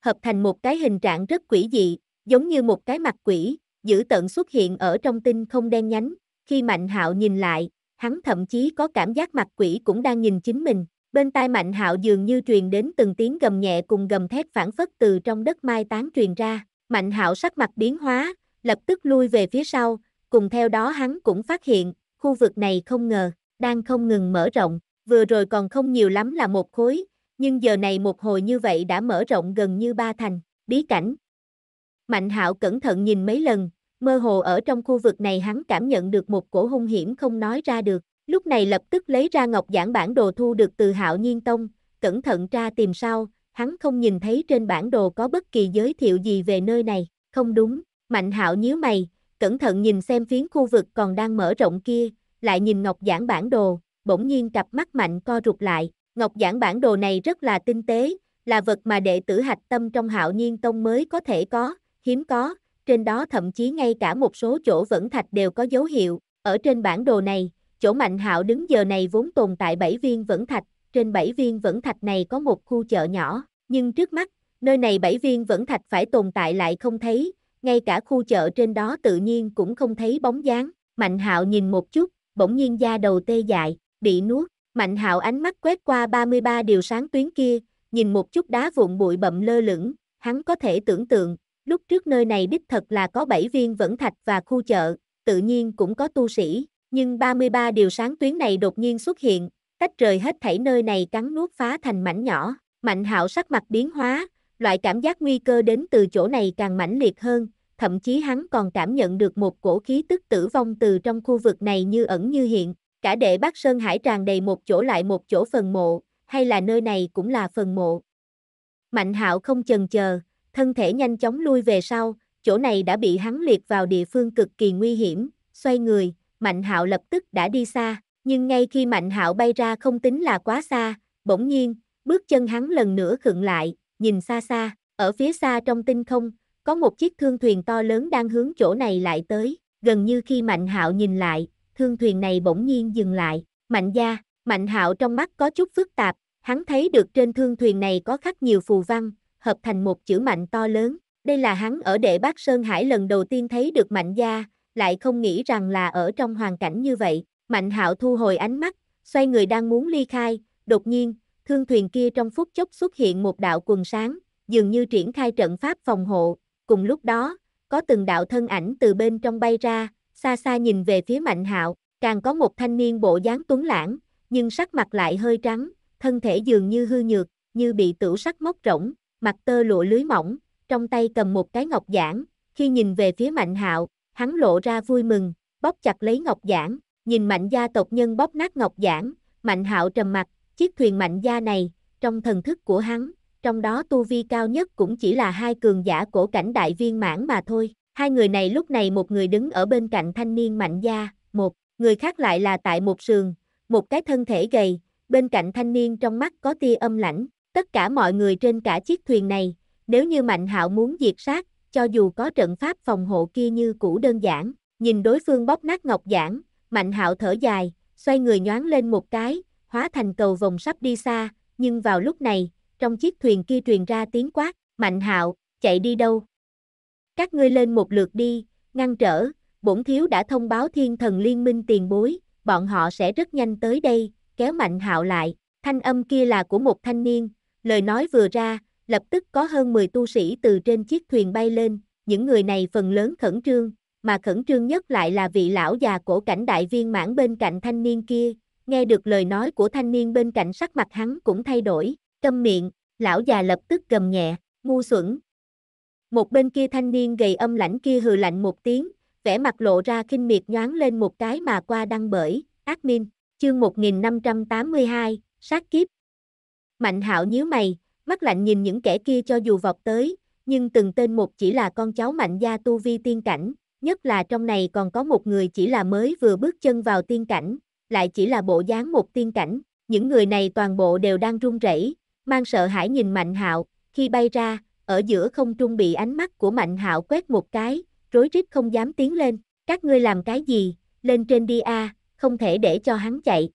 Speaker 1: hợp thành một cái hình trạng rất quỷ dị, giống như một cái mặt quỷ, dữ tận xuất hiện ở trong tinh không đen nhánh. Khi Mạnh Hạo nhìn lại, hắn thậm chí có cảm giác mặt quỷ cũng đang nhìn chính mình. Bên tai Mạnh Hạo dường như truyền đến từng tiếng gầm nhẹ cùng gầm thét phản phất từ trong đất mai tán truyền ra. Mạnh Hạo sắc mặt biến hóa, lập tức lui về phía sau, cùng theo đó hắn cũng phát hiện, khu vực này không ngờ, đang không ngừng mở rộng, vừa rồi còn không nhiều lắm là một khối, nhưng giờ này một hồi như vậy đã mở rộng gần như ba thành, bí cảnh. Mạnh hạo cẩn thận nhìn mấy lần, mơ hồ ở trong khu vực này hắn cảm nhận được một cổ hung hiểm không nói ra được, lúc này lập tức lấy ra ngọc giảng bản đồ thu được từ hạo nhiên tông, cẩn thận tra tìm sau, hắn không nhìn thấy trên bản đồ có bất kỳ giới thiệu gì về nơi này, không đúng, mạnh hạo nhíu mày, cẩn thận nhìn xem phiến khu vực còn đang mở rộng kia, lại nhìn ngọc giảng bản đồ, bỗng nhiên cặp mắt mạnh co rụt lại, Ngọc giảng bản đồ này rất là tinh tế, là vật mà đệ tử hạch tâm trong hạo nhiên tông mới có thể có, hiếm có, trên đó thậm chí ngay cả một số chỗ vẫn thạch đều có dấu hiệu, ở trên bản đồ này, chỗ mạnh hạo đứng giờ này vốn tồn tại 7 viên vẫn thạch, trên 7 viên vẫn thạch này có một khu chợ nhỏ, nhưng trước mắt, nơi này 7 viên vẫn thạch phải tồn tại lại không thấy, ngay cả khu chợ trên đó tự nhiên cũng không thấy bóng dáng, mạnh hạo nhìn một chút, bỗng nhiên da đầu tê dại, bị nuốt, Mạnh hạo ánh mắt quét qua 33 điều sáng tuyến kia, nhìn một chút đá vụn bụi bậm lơ lửng, hắn có thể tưởng tượng, lúc trước nơi này đích thật là có 7 viên vẫn thạch và khu chợ, tự nhiên cũng có tu sĩ, nhưng 33 điều sáng tuyến này đột nhiên xuất hiện, tách rời hết thảy nơi này cắn nuốt phá thành mảnh nhỏ, mạnh hạo sắc mặt biến hóa, loại cảm giác nguy cơ đến từ chỗ này càng mãnh liệt hơn, thậm chí hắn còn cảm nhận được một cổ khí tức tử vong từ trong khu vực này như ẩn như hiện, Cả đệ Bắc Sơn Hải tràn đầy một chỗ lại một chỗ phần mộ, hay là nơi này cũng là phần mộ. Mạnh hạo không chần chờ, thân thể nhanh chóng lui về sau, chỗ này đã bị hắn liệt vào địa phương cực kỳ nguy hiểm, xoay người, Mạnh hạo lập tức đã đi xa, nhưng ngay khi Mạnh hạo bay ra không tính là quá xa, bỗng nhiên, bước chân hắn lần nữa khựng lại, nhìn xa xa, ở phía xa trong tinh không, có một chiếc thương thuyền to lớn đang hướng chỗ này lại tới, gần như khi Mạnh hạo nhìn lại, thương thuyền này bỗng nhiên dừng lại, mạnh gia, mạnh hạo trong mắt có chút phức tạp, hắn thấy được trên thương thuyền này có khắc nhiều phù văn, hợp thành một chữ mạnh to lớn, đây là hắn ở đệ bác Sơn Hải lần đầu tiên thấy được mạnh gia, lại không nghĩ rằng là ở trong hoàn cảnh như vậy, mạnh hạo thu hồi ánh mắt, xoay người đang muốn ly khai, đột nhiên, thương thuyền kia trong phút chốc xuất hiện một đạo quần sáng, dường như triển khai trận pháp phòng hộ, cùng lúc đó, có từng đạo thân ảnh từ bên trong bay ra, xa xa nhìn về phía Mạnh Hạo, càng có một thanh niên bộ dáng tuấn lãng, nhưng sắc mặt lại hơi trắng, thân thể dường như hư nhược, như bị tửu sắc móc rỗng, mặt tơ lụa lưới mỏng, trong tay cầm một cái ngọc giản, khi nhìn về phía Mạnh Hạo, hắn lộ ra vui mừng, bóp chặt lấy ngọc giản, nhìn Mạnh gia tộc nhân bóp nát ngọc giản, Mạnh Hạo trầm mặt, chiếc thuyền Mạnh gia này, trong thần thức của hắn, trong đó tu vi cao nhất cũng chỉ là hai cường giả cổ cảnh đại viên mãn mà thôi. Hai người này lúc này một người đứng ở bên cạnh thanh niên mạnh gia, một người khác lại là tại một sườn, một cái thân thể gầy, bên cạnh thanh niên trong mắt có tia âm lãnh, tất cả mọi người trên cả chiếc thuyền này, nếu như Mạnh Hạo muốn diệt sát, cho dù có trận pháp phòng hộ kia như cũ đơn giản, nhìn đối phương bóp nát ngọc giản, Mạnh Hạo thở dài, xoay người nhoáng lên một cái, hóa thành cầu vòng sắp đi xa, nhưng vào lúc này, trong chiếc thuyền kia truyền ra tiếng quát, Mạnh Hạo, chạy đi đâu? Các ngươi lên một lượt đi, ngăn trở, bổn thiếu đã thông báo thiên thần liên minh tiền bối, bọn họ sẽ rất nhanh tới đây, kéo mạnh hạo lại, thanh âm kia là của một thanh niên, lời nói vừa ra, lập tức có hơn 10 tu sĩ từ trên chiếc thuyền bay lên, những người này phần lớn khẩn trương, mà khẩn trương nhất lại là vị lão già cổ cảnh đại viên mãn bên cạnh thanh niên kia, nghe được lời nói của thanh niên bên cạnh sắc mặt hắn cũng thay đổi, câm miệng, lão già lập tức gầm nhẹ, ngu xuẩn, một bên kia thanh niên gầy âm lãnh kia hừ lạnh một tiếng, vẻ mặt lộ ra kinh miệt nhoáng lên một cái mà qua đăng bởi, admin, chương 1582, sát kiếp. Mạnh hạo nhíu mày, mắt lạnh nhìn những kẻ kia cho dù vọt tới, nhưng từng tên một chỉ là con cháu mạnh gia tu vi tiên cảnh, nhất là trong này còn có một người chỉ là mới vừa bước chân vào tiên cảnh, lại chỉ là bộ dáng một tiên cảnh, những người này toàn bộ đều đang run rẩy, mang sợ hãi nhìn Mạnh Hạo, khi bay ra, ở giữa không trung bị ánh mắt của Mạnh Hạo quét một cái, rối rít không dám tiến lên, các ngươi làm cái gì, lên trên đi a, không thể để cho hắn chạy.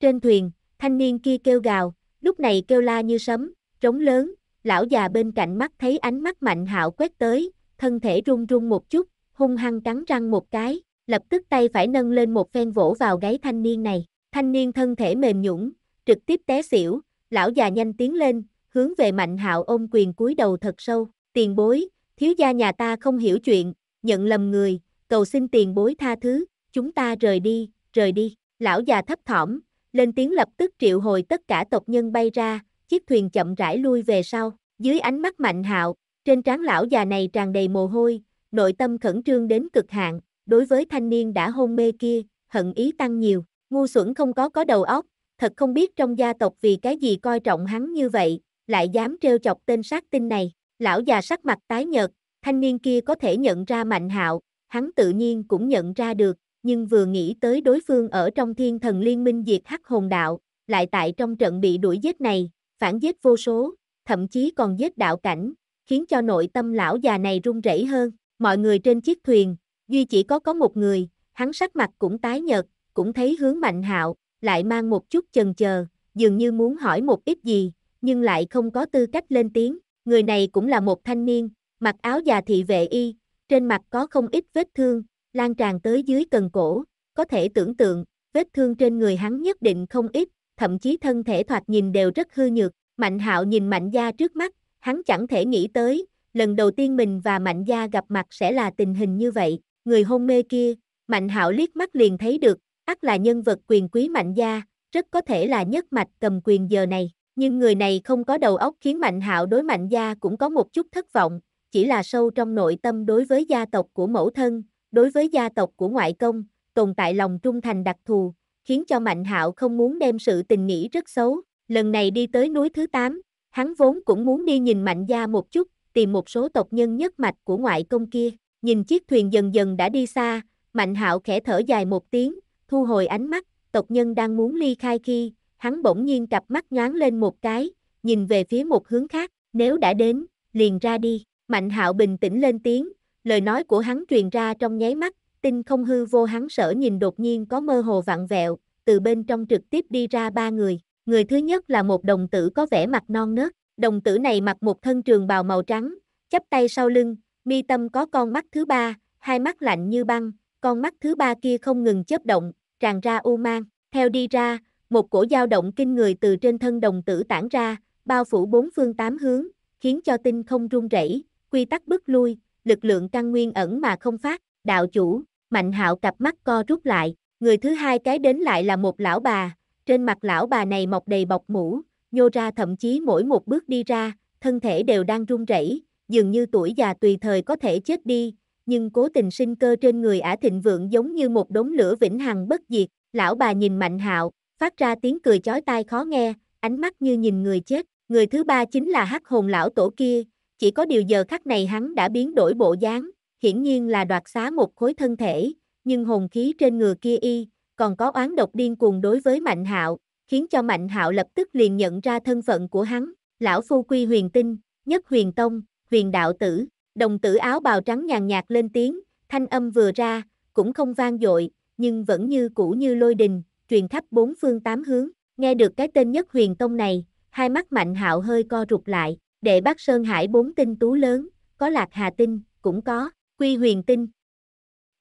Speaker 1: Trên thuyền, thanh niên kia kêu gào, lúc này kêu la như sấm, trống lớn, lão già bên cạnh mắt thấy ánh mắt Mạnh Hạo quét tới, thân thể run run một chút, hung hăng cắn răng một cái, lập tức tay phải nâng lên một phen vỗ vào gáy thanh niên này, thanh niên thân thể mềm nhũn, trực tiếp té xỉu, lão già nhanh tiến lên, hướng về Mạnh Hạo ôm quyền cúi đầu thật sâu, tiền bối, thiếu gia nhà ta không hiểu chuyện, nhận lầm người, cầu xin tiền bối tha thứ, chúng ta rời đi, rời đi, lão già thấp thỏm, lên tiếng lập tức triệu hồi tất cả tộc nhân bay ra, chiếc thuyền chậm rãi lui về sau, dưới ánh mắt Mạnh Hạo, trên trán lão già này tràn đầy mồ hôi, nội tâm khẩn trương đến cực hạn, đối với thanh niên đã hôn mê kia, hận ý tăng nhiều, ngu xuẩn không có có đầu óc, thật không biết trong gia tộc vì cái gì coi trọng hắn như vậy, lại dám trêu chọc tên sát tinh này, lão già sắc mặt tái nhợt, thanh niên kia có thể nhận ra Mạnh Hạo, hắn tự nhiên cũng nhận ra được, nhưng vừa nghĩ tới đối phương ở trong thiên thần liên minh diệt hắc hồn đạo, lại tại trong trận bị đuổi giết này, phản giết vô số, thậm chí còn giết đạo cảnh, khiến cho nội tâm lão già này run rẩy hơn, mọi người trên chiếc thuyền, duy chỉ có có một người, hắn sắc mặt cũng tái nhợt, cũng thấy hướng Mạnh Hạo, lại mang một chút chần chờ, dường như muốn hỏi một ít gì, nhưng lại không có tư cách lên tiếng, người này cũng là một thanh niên, mặc áo già thị vệ y, trên mặt có không ít vết thương, lan tràn tới dưới cần cổ, có thể tưởng tượng, vết thương trên người hắn nhất định không ít, thậm chí thân thể thoạt nhìn đều rất hư nhược, Mạnh Hạo nhìn Mạnh Gia trước mắt, hắn chẳng thể nghĩ tới, lần đầu tiên mình và Mạnh Gia gặp mặt sẽ là tình hình như vậy, người hôn mê kia, Mạnh Hạo liếc mắt liền thấy được, ắt là nhân vật quyền quý Mạnh Gia, rất có thể là nhất mạch cầm quyền giờ này. Nhưng người này không có đầu óc khiến Mạnh Hạo đối Mạnh gia cũng có một chút thất vọng, chỉ là sâu trong nội tâm đối với gia tộc của mẫu thân, đối với gia tộc của ngoại công, tồn tại lòng trung thành đặc thù, khiến cho Mạnh Hạo không muốn đem sự tình nghĩ rất xấu. Lần này đi tới núi thứ 8, hắn vốn cũng muốn đi nhìn Mạnh gia một chút, tìm một số tộc nhân nhất mạch của ngoại công kia. Nhìn chiếc thuyền dần dần đã đi xa, Mạnh Hạo khẽ thở dài một tiếng, thu hồi ánh mắt, tộc nhân đang muốn ly khai khi, hắn bỗng nhiên cặp mắt nhoáng lên một cái, nhìn về phía một hướng khác, nếu đã đến, liền ra đi, Mạnh Hạo bình tĩnh lên tiếng, lời nói của hắn truyền ra trong nháy mắt, tinh không hư vô hắn sở nhìn đột nhiên có mơ hồ vặn vẹo, từ bên trong trực tiếp đi ra ba người, người thứ nhất là một đồng tử có vẻ mặt non nớt, đồng tử này mặc một thân trường bào màu trắng, chắp tay sau lưng, mi tâm có con mắt thứ ba, hai mắt lạnh như băng, con mắt thứ ba kia không ngừng chớp động, tràn ra u mang, theo đi ra, một cổ dao động kinh người từ trên thân đồng tử tản ra, bao phủ bốn phương tám hướng, khiến cho tinh không rung rẩy, quy tắc bức lui, lực lượng căn nguyên ẩn mà không phát, đạo chủ, mạnh hạo cặp mắt co rút lại, người thứ hai cái đến lại là một lão bà, trên mặt lão bà này mọc đầy bọc mũ, nhô ra thậm chí mỗi một bước đi ra, thân thể đều đang run rẩy, dường như tuổi già tùy thời có thể chết đi, nhưng cố tình sinh cơ trên người ả thịnh vượng giống như một đống lửa vĩnh hằng bất diệt, lão bà nhìn mạnh hạo, phát ra tiếng cười chói tai khó nghe, ánh mắt như nhìn người chết. Người thứ ba chính là hắc hồn lão tổ kia, chỉ có điều giờ khắc này hắn đã biến đổi bộ dáng, hiển nhiên là đoạt xá một khối thân thể, nhưng hồn khí trên người kia y, còn có oán độc điên cuồng đối với Mạnh Hạo, khiến cho Mạnh Hạo lập tức liền nhận ra thân phận của hắn, lão phu quy huyền tinh, nhất huyền tông, huyền đạo tử, đồng tử áo bào trắng nhàn nhạt lên tiếng, thanh âm vừa ra, cũng không vang dội, nhưng vẫn như cũ như lôi đình, truyền khắp bốn phương tám hướng, nghe được cái tên nhất huyền tông này, hai mắt mạnh hạo hơi co rụt lại, đệ bác Sơn Hải bốn tinh tú lớn, có Lạc Hà Tinh, cũng có, Quy Huyền Tinh.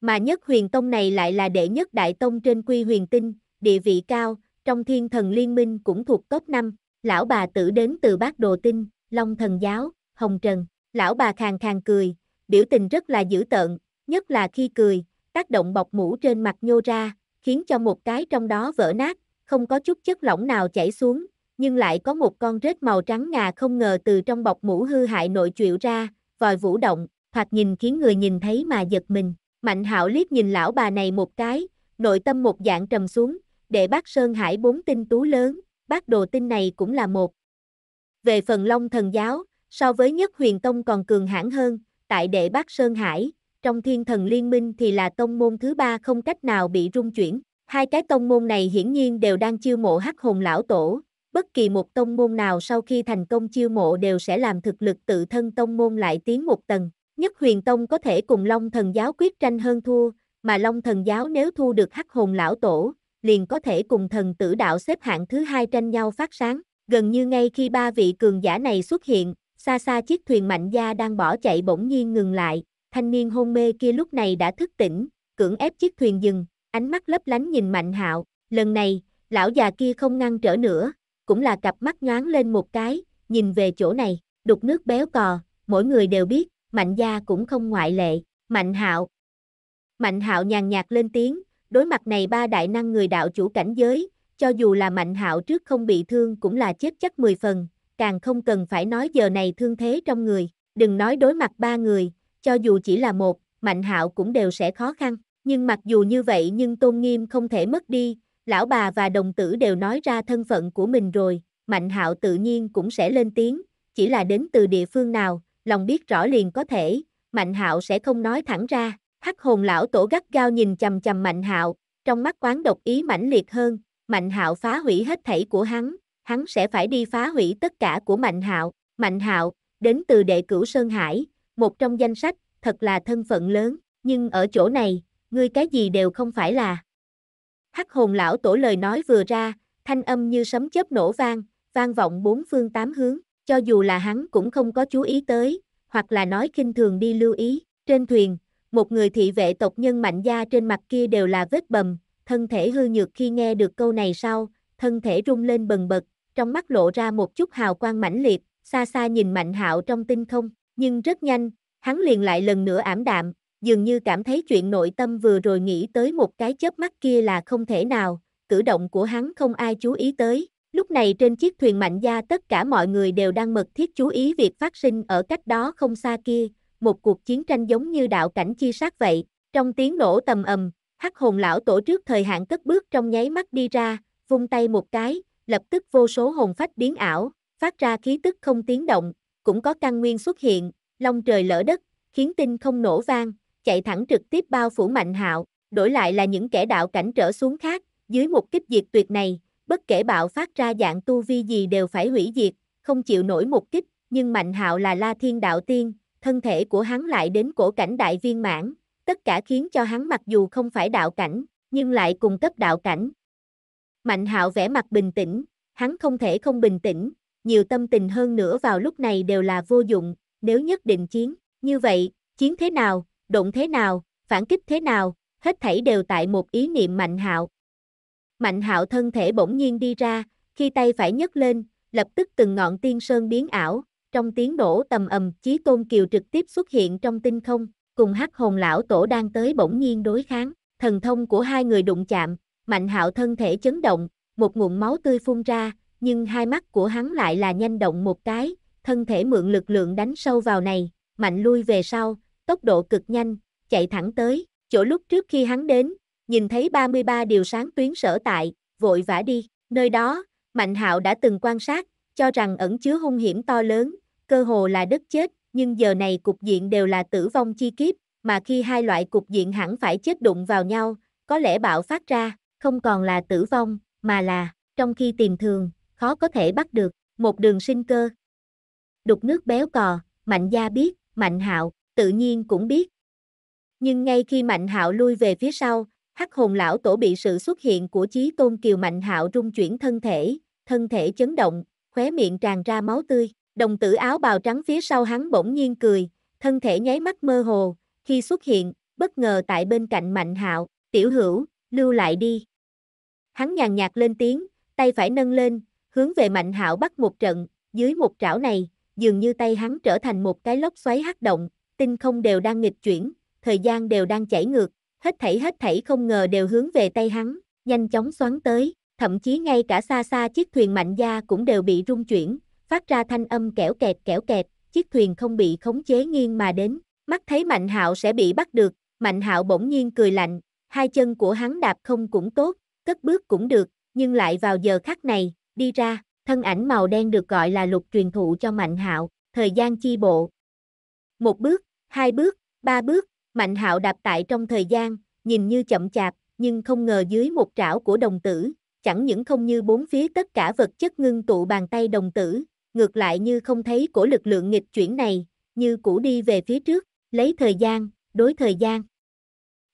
Speaker 1: Mà nhất huyền tông này lại là đệ nhất đại tông trên Quy Huyền Tinh, địa vị cao, trong thiên thần liên minh cũng thuộc top 5, lão bà tử đến từ bác đồ tinh, long thần giáo, hồng trần, lão bà khàng khàng cười, biểu tình rất là dữ tợn, nhất là khi cười, tác động bọc mũ trên mặt nhô ra, khiến cho một cái trong đó vỡ nát, không có chút chất lỏng nào chảy xuống, nhưng lại có một con rết màu trắng ngà không ngờ từ trong bọc mũ hư hại nội truyệu ra, vòi vũ động, hoặc nhìn khiến người nhìn thấy mà giật mình. Mạnh hạo liếc nhìn lão bà này một cái, nội tâm một dạng trầm xuống, để bác Sơn Hải bốn tinh tú lớn, bác đồ tinh này cũng là một. Về phần Long thần giáo, so với nhất huyền tông còn cường hãn hơn, tại đệ bác Sơn Hải, trong thiên thần liên minh thì là tông môn thứ ba không cách nào bị rung chuyển. Hai cái tông môn này hiển nhiên đều đang chiêu mộ hắc hồn lão tổ, bất kỳ một tông môn nào sau khi thành công chiêu mộ đều sẽ làm thực lực tự thân tông môn lại tiến một tầng. Nhất huyền tông có thể cùng Long thần giáo quyết tranh hơn thua, mà Long thần giáo nếu thu được hắc hồn lão tổ, liền có thể cùng thần tử đạo xếp hạng thứ hai tranh nhau phát sáng. Gần như ngay khi ba vị cường giả này xuất hiện, xa xa chiếc thuyền mạnh gia đang bỏ chạy bỗng nhiên ngừng lại, thanh niên hôn mê kia lúc này đã thức tỉnh, cưỡng ép chiếc thuyền dừng, ánh mắt lấp lánh nhìn Mạnh Hạo, lần này, lão già kia không ngăn trở nữa, cũng là cặp mắt nhoáng lên một cái, nhìn về chỗ này, đục nước béo cò, mỗi người đều biết, Mạnh gia cũng không ngoại lệ, Mạnh Hạo. Mạnh Hạo nhàn nhạt lên tiếng, đối mặt này ba đại năng người đạo chủ cảnh giới, cho dù là Mạnh Hạo trước không bị thương cũng là chết chắc 10 phần, càng không cần phải nói giờ này thương thế trong người, đừng nói đối mặt ba người, cho dù chỉ là một, Mạnh Hạo cũng đều sẽ khó khăn. Nhưng mặc dù như vậy nhưng tôn nghiêm không thể mất đi, lão bà và đồng tử đều nói ra thân phận của mình rồi, Mạnh Hạo tự nhiên cũng sẽ lên tiếng, chỉ là đến từ địa phương nào, lòng biết rõ liền có thể, Mạnh Hạo sẽ không nói thẳng ra. Hắc hồn lão tổ gắt gao nhìn chằm chằm Mạnh Hạo, trong mắt quán độc ý mãnh liệt hơn, Mạnh Hạo phá hủy hết thảy của hắn, hắn sẽ phải đi phá hủy tất cả của Mạnh Hạo. Mạnh Hạo đến từ đệ cửu Sơn Hải, một trong danh sách, thật là thân phận lớn, nhưng ở chỗ này, ngươi cái gì đều không phải là. Hắc hồn lão tổ lời nói vừa ra, thanh âm như sấm chớp nổ vang, vang vọng bốn phương tám hướng, cho dù là hắn cũng không có chú ý tới, hoặc là nói kinh thường đi lưu ý, trên thuyền, một người thị vệ tộc nhân mạnh gia trên mặt kia đều là vết bầm, thân thể hư nhược khi nghe được câu này sau, thân thể rung lên bần bật, trong mắt lộ ra một chút hào quang mãnh liệt, xa xa nhìn Mạnh Hạo trong tinh không, nhưng rất nhanh, hắn liền lại lần nữa ảm đạm, dường như cảm thấy chuyện nội tâm vừa rồi nghĩ tới một cái chớp mắt kia là không thể nào, cử động của hắn không ai chú ý tới. Lúc này trên chiếc thuyền mạnh gia tất cả mọi người đều đang mật thiết chú ý việc phát sinh ở cách đó không xa kia, một cuộc chiến tranh giống như đạo cảnh chi sát vậy. Trong tiếng nổ tầm ầm, hắc hồn lão tổ trước thời hạn cất bước trong nháy mắt đi ra, vung tay một cái, lập tức vô số hồn phách biến ảo, phát ra khí tức không tiếng động, cũng có căn nguyên xuất hiện, long trời lỡ đất, khiến tinh không nổ vang, chạy thẳng trực tiếp bao phủ mạnh hạo, đổi lại là những kẻ đạo cảnh trở xuống khác, dưới một kích diệt tuyệt này, bất kể bạo phát ra dạng tu vi gì đều phải hủy diệt, không chịu nổi một kích, nhưng mạnh hạo là la thiên đạo tiên, thân thể của hắn lại đến cổ cảnh đại viên mãn, tất cả khiến cho hắn mặc dù không phải đạo cảnh, nhưng lại cùng cấp đạo cảnh. Mạnh hạo vẻ mặt bình tĩnh, hắn không thể không bình tĩnh, nhiều tâm tình hơn nữa vào lúc này đều là vô dụng, nếu nhất định chiến, như vậy, chiến thế nào, động thế nào, phản kích thế nào, hết thảy đều tại một ý niệm Mạnh Hạo. Mạnh Hạo thân thể bỗng nhiên đi ra, khi tay phải nhấc lên, lập tức từng ngọn tiên sơn biến ảo, trong tiếng đổ tầm ầm, Chí Tôn Kiều trực tiếp xuất hiện trong tinh không, cùng Hắc Hồn lão tổ đang tới bỗng nhiên đối kháng, thần thông của hai người đụng chạm, Mạnh Hạo thân thể chấn động, một ngụm máu tươi phun ra, nhưng hai mắt của hắn lại là nhanh động một cái, thân thể mượn lực lượng đánh sâu vào này, mạnh lui về sau, tốc độ cực nhanh, chạy thẳng tới, chỗ lúc trước khi hắn đến, nhìn thấy 33 điều sáng tuyến sở tại, vội vã đi, nơi đó, Mạnh Hạo đã từng quan sát, cho rằng ẩn chứa hung hiểm to lớn, cơ hồ là đất chết, nhưng giờ này cục diện đều là tử vong chi kiếp, mà khi hai loại cục diện hẳn phải chết đụng vào nhau, có lẽ bạo phát ra, không còn là tử vong, mà là, trong khi tìm thường, khó có thể bắt được, một đường sinh cơ. Đục nước béo cò, Mạnh Gia biết, Mạnh Hạo tự nhiên cũng biết. Nhưng ngay khi Mạnh Hạo lui về phía sau, Hắc Hồn lão tổ bị sự xuất hiện của Chí Tôn Kiều Mạnh Hạo rung chuyển thân thể, thân thể chấn động, khóe miệng tràn ra máu tươi, đồng tử áo bào trắng phía sau hắn bỗng nhiên cười, thân thể nháy mắt mơ hồ, khi xuất hiện, bất ngờ tại bên cạnh Mạnh Hạo, "Tiểu Hữu, lưu lại đi." Hắn nhàn nhạt lên tiếng, tay phải nâng lên, hướng về Mạnh hảo bắt một trận, dưới một trảo này, dường như tay hắn trở thành một cái lốc xoáy hắc động, tinh không đều đang nghịch chuyển, thời gian đều đang chảy ngược, hết thảy hết thảy không ngờ đều hướng về tay hắn, nhanh chóng xoắn tới, thậm chí ngay cả xa xa chiếc thuyền mạnh gia cũng đều bị rung chuyển, phát ra thanh âm kẽo kẹt kẽo kẹt, chiếc thuyền không bị khống chế nghiêng mà đến, mắt thấy Mạnh Hạo sẽ bị bắt được, Mạnh Hạo bỗng nhiên cười lạnh, hai chân của hắn đạp không cũng tốt, cất bước cũng được, nhưng lại vào giờ khắc này, đi ra, thân ảnh màu đen được gọi là lục truyền thụ cho Mạnh Hạo, thời gian chi bộ. Một bước, hai bước, ba bước, Mạnh Hạo đạp tại trong thời gian, nhìn như chậm chạp, nhưng không ngờ dưới một trảo của đồng tử, chẳng những không như bốn phía tất cả vật chất ngưng tụ bàn tay đồng tử, ngược lại như không thấy của lực lượng nghịch chuyển này, như cũ đi về phía trước, lấy thời gian, đối thời gian.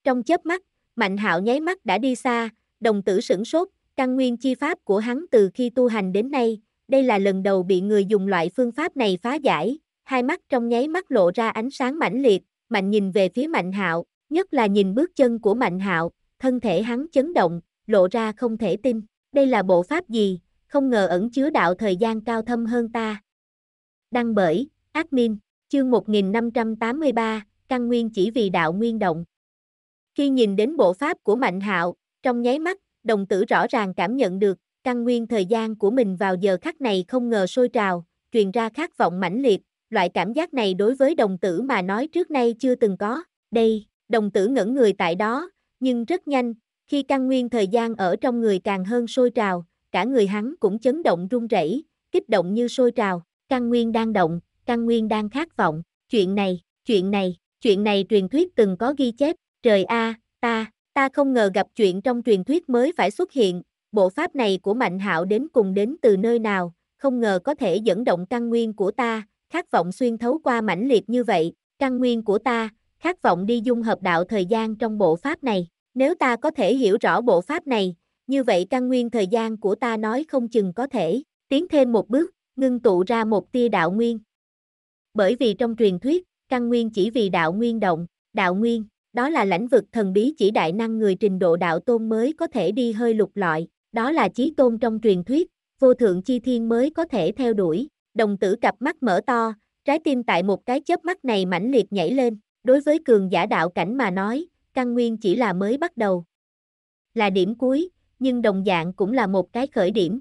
Speaker 1: Trong chớp mắt, Mạnh Hạo nháy mắt đã đi xa, đồng tử sửng sốt, Căn nguyên chi pháp của hắn từ khi tu hành đến nay, đây là lần đầu bị người dùng loại phương pháp này phá giải, hai mắt trong nháy mắt lộ ra ánh sáng mãnh liệt, mạnh nhìn về phía mạnh hạo, nhất là nhìn bước chân của mạnh hạo, thân thể hắn chấn động, lộ ra không thể tin, đây là bộ pháp gì, không ngờ ẩn chứa đạo thời gian cao thâm hơn ta. Đăng bởi, Ác Minh, chương 1583, căn nguyên chỉ vì đạo nguyên động. Khi nhìn đến bộ pháp của Mạnh Hạo, trong nháy mắt đồng tử rõ ràng cảm nhận được, căn nguyên thời gian của mình vào giờ khắc này không ngờ sôi trào, truyền ra khát vọng mãnh liệt, loại cảm giác này đối với đồng tử mà nói trước nay chưa từng có. Đây, đồng tử ngẩn người tại đó, nhưng rất nhanh, khi căn nguyên thời gian ở trong người càng hơn sôi trào, cả người hắn cũng chấn động run rẩy, kích động như sôi trào, căn nguyên đang động, căn nguyên đang khát vọng, chuyện này, chuyện này, chuyện này truyền thuyết từng có ghi chép, trời a, ta, Ta không ngờ gặp chuyện trong truyền thuyết mới phải xuất hiện, bộ pháp này của Mạnh Hạo đến cùng đến từ nơi nào, không ngờ có thể dẫn động căn nguyên của ta, khát vọng xuyên thấu qua mãnh liệt như vậy, căn nguyên của ta, khát vọng đi dung hợp đạo thời gian trong bộ pháp này. Nếu ta có thể hiểu rõ bộ pháp này, như vậy căn nguyên thời gian của ta nói không chừng có thể tiến thêm một bước, ngưng tụ ra một tia đạo nguyên. Bởi vì trong truyền thuyết, căn nguyên chỉ vì đạo nguyên động, đạo nguyên đó là lãnh vực thần bí chỉ đại năng người trình độ đạo tôn mới có thể đi hơi lục lọi, đó là chí tôn trong truyền thuyết, vô thượng chi thiên mới có thể theo đuổi. Đồng tử cặp mắt mở to, trái tim tại một cái chớp mắt này mãnh liệt nhảy lên, đối với cường giả đạo cảnh mà nói, căn nguyên chỉ là mới bắt đầu. Là điểm cuối, nhưng đồng dạng cũng là một cái khởi điểm.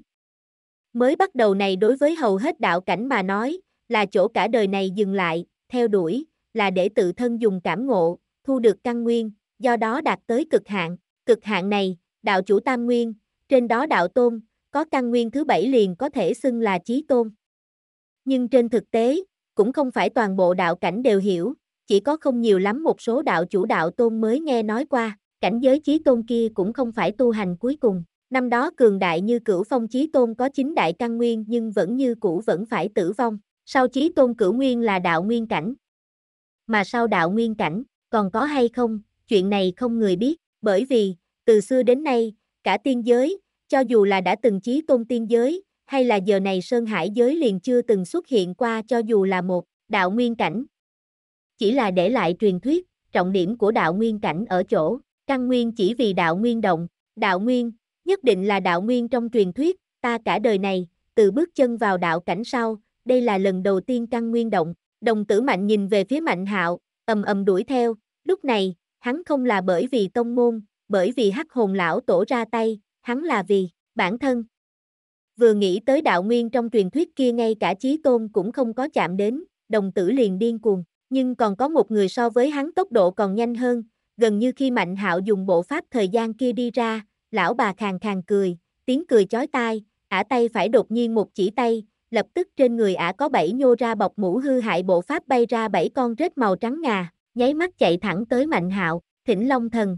Speaker 1: Mới bắt đầu này đối với hầu hết đạo cảnh mà nói, là chỗ cả đời này dừng lại, theo đuổi, là để tự thân dùng cảm ngộ, thu được căn nguyên, do đó đạt tới cực hạn. Cực hạn này, đạo chủ tam nguyên, trên đó đạo tôn, có căn nguyên thứ bảy liền có thể xưng là trí tôn. Nhưng trên thực tế, cũng không phải toàn bộ đạo cảnh đều hiểu, chỉ có không nhiều lắm một số đạo chủ đạo tôn mới nghe nói qua, cảnh giới trí tôn kia cũng không phải tu hành cuối cùng. Năm đó cường đại như cửu phong trí tôn có chín đại căn nguyên nhưng vẫn như cũ vẫn phải tử vong. Sau trí tôn cửu nguyên là đạo nguyên cảnh. Mà sau đạo nguyên cảnh, còn có hay không, chuyện này không người biết, bởi vì, từ xưa đến nay, cả tiên giới, cho dù là đã từng chí tôn tiên giới, hay là giờ này Sơn Hải giới liền chưa từng xuất hiện qua cho dù là một đạo nguyên cảnh. Chỉ là để lại truyền thuyết, trọng điểm của đạo nguyên cảnh ở chỗ, căn nguyên chỉ vì đạo nguyên động, đạo nguyên, nhất định là đạo nguyên trong truyền thuyết, ta cả đời này, từ bước chân vào đạo cảnh sau, đây là lần đầu tiên căn nguyên động, đồng tử mạnh nhìn về phía mạnh hạo, ầm ầm đuổi theo, lúc này, hắn không là bởi vì tông môn, bởi vì hắc hồn lão tổ ra tay, hắn là vì, bản thân. Vừa nghĩ tới đạo nguyên trong truyền thuyết kia ngay cả trí tôn cũng không có chạm đến, đồng tử liền điên cuồng, nhưng còn có một người so với hắn tốc độ còn nhanh hơn, gần như khi Mạnh Hạo dùng bộ pháp thời gian kia đi ra, lão bà khàn khàn cười, tiếng cười chói tai, ả tay phải đột nhiên một chỉ tay, lập tức trên người ả có bảy nhô ra bọc mũ hư hại bộ pháp bay ra bảy con rết màu trắng ngà, nháy mắt chạy thẳng tới Mạnh Hạo, Thỉnh Long Thần.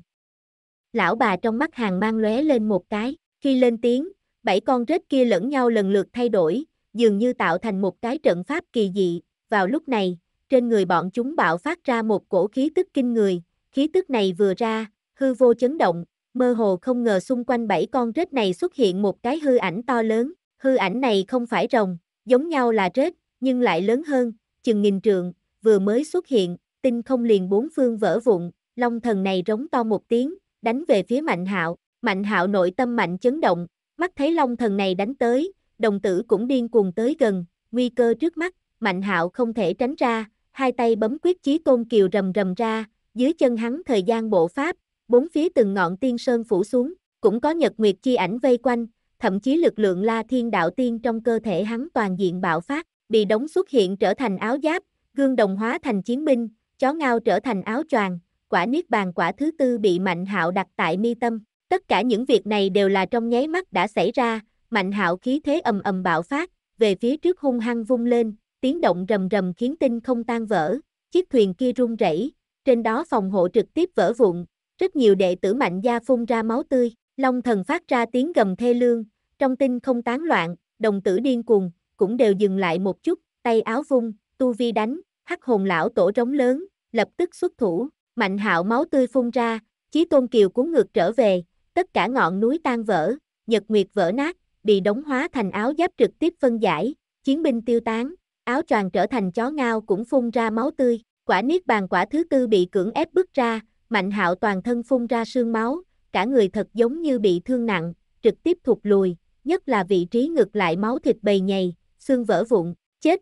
Speaker 1: Lão bà trong mắt hàng mang lóe lên một cái, khi lên tiếng, bảy con rết kia lẫn nhau lần lượt thay đổi, dường như tạo thành một cái trận pháp kỳ dị, vào lúc này, trên người bọn chúng bạo phát ra một cổ khí tức kinh người, khí tức này vừa ra, hư vô chấn động, mơ hồ không ngờ xung quanh bảy con rết này xuất hiện một cái hư ảnh to lớn, Hư ảnh này không phải rồng, giống nhau là rết, nhưng lại lớn hơn, chừng nghìn trượng, vừa mới xuất hiện, tinh không liền bốn phương vỡ vụn, long thần này rống to một tiếng, đánh về phía Mạnh Hạo, Mạnh Hạo nội tâm mạnh chấn động, mắt thấy long thần này đánh tới, đồng tử cũng điên cuồng tới gần, nguy cơ trước mắt, Mạnh Hạo không thể tránh ra, hai tay bấm quyết chí tôn kiều rầm rầm ra, dưới chân hắn thời gian bộ pháp, bốn phía từng ngọn tiên sơn phủ xuống, cũng có nhật nguyệt chi ảnh vây quanh, thậm chí lực lượng La Thiên Đạo Tiên trong cơ thể hắn toàn diện bạo phát, bị đóng xuất hiện trở thành áo giáp, gương đồng hóa thành chiến binh, chó ngao trở thành áo choàng, quả niết bàn quả thứ tư bị Mạnh Hạo đặt tại mi tâm. Tất cả những việc này đều là trong nháy mắt đã xảy ra, Mạnh Hạo khí thế ầm ầm bạo phát, về phía trước hung hăng vung lên, tiếng động rầm rầm khiến tinh không tan vỡ, chiếc thuyền kia rung rẩy, trên đó phòng hộ trực tiếp vỡ vụn, rất nhiều đệ tử Mạnh gia phun ra máu tươi. Long thần phát ra tiếng gầm thê lương, trong tinh không tán loạn, đồng tử điên cuồng, cũng đều dừng lại một chút, tay áo vung, tu vi đánh, hắc hồn lão tổ trống lớn, lập tức xuất thủ, mạnh hạo máu tươi phun ra, chí tôn kiều cuốn ngược trở về, tất cả ngọn núi tan vỡ, nhật nguyệt vỡ nát, bị đóng hóa thành áo giáp trực tiếp phân giải, chiến binh tiêu tán, áo choàng trở thành chó ngao cũng phun ra máu tươi, quả niết bàn quả thứ tư bị cưỡng ép bứt ra, mạnh hạo toàn thân phun ra sương máu, cả người thật giống như bị thương nặng, trực tiếp thụt lùi, nhất là vị trí ngược lại máu thịt bầy nhầy, xương vỡ vụn, chết.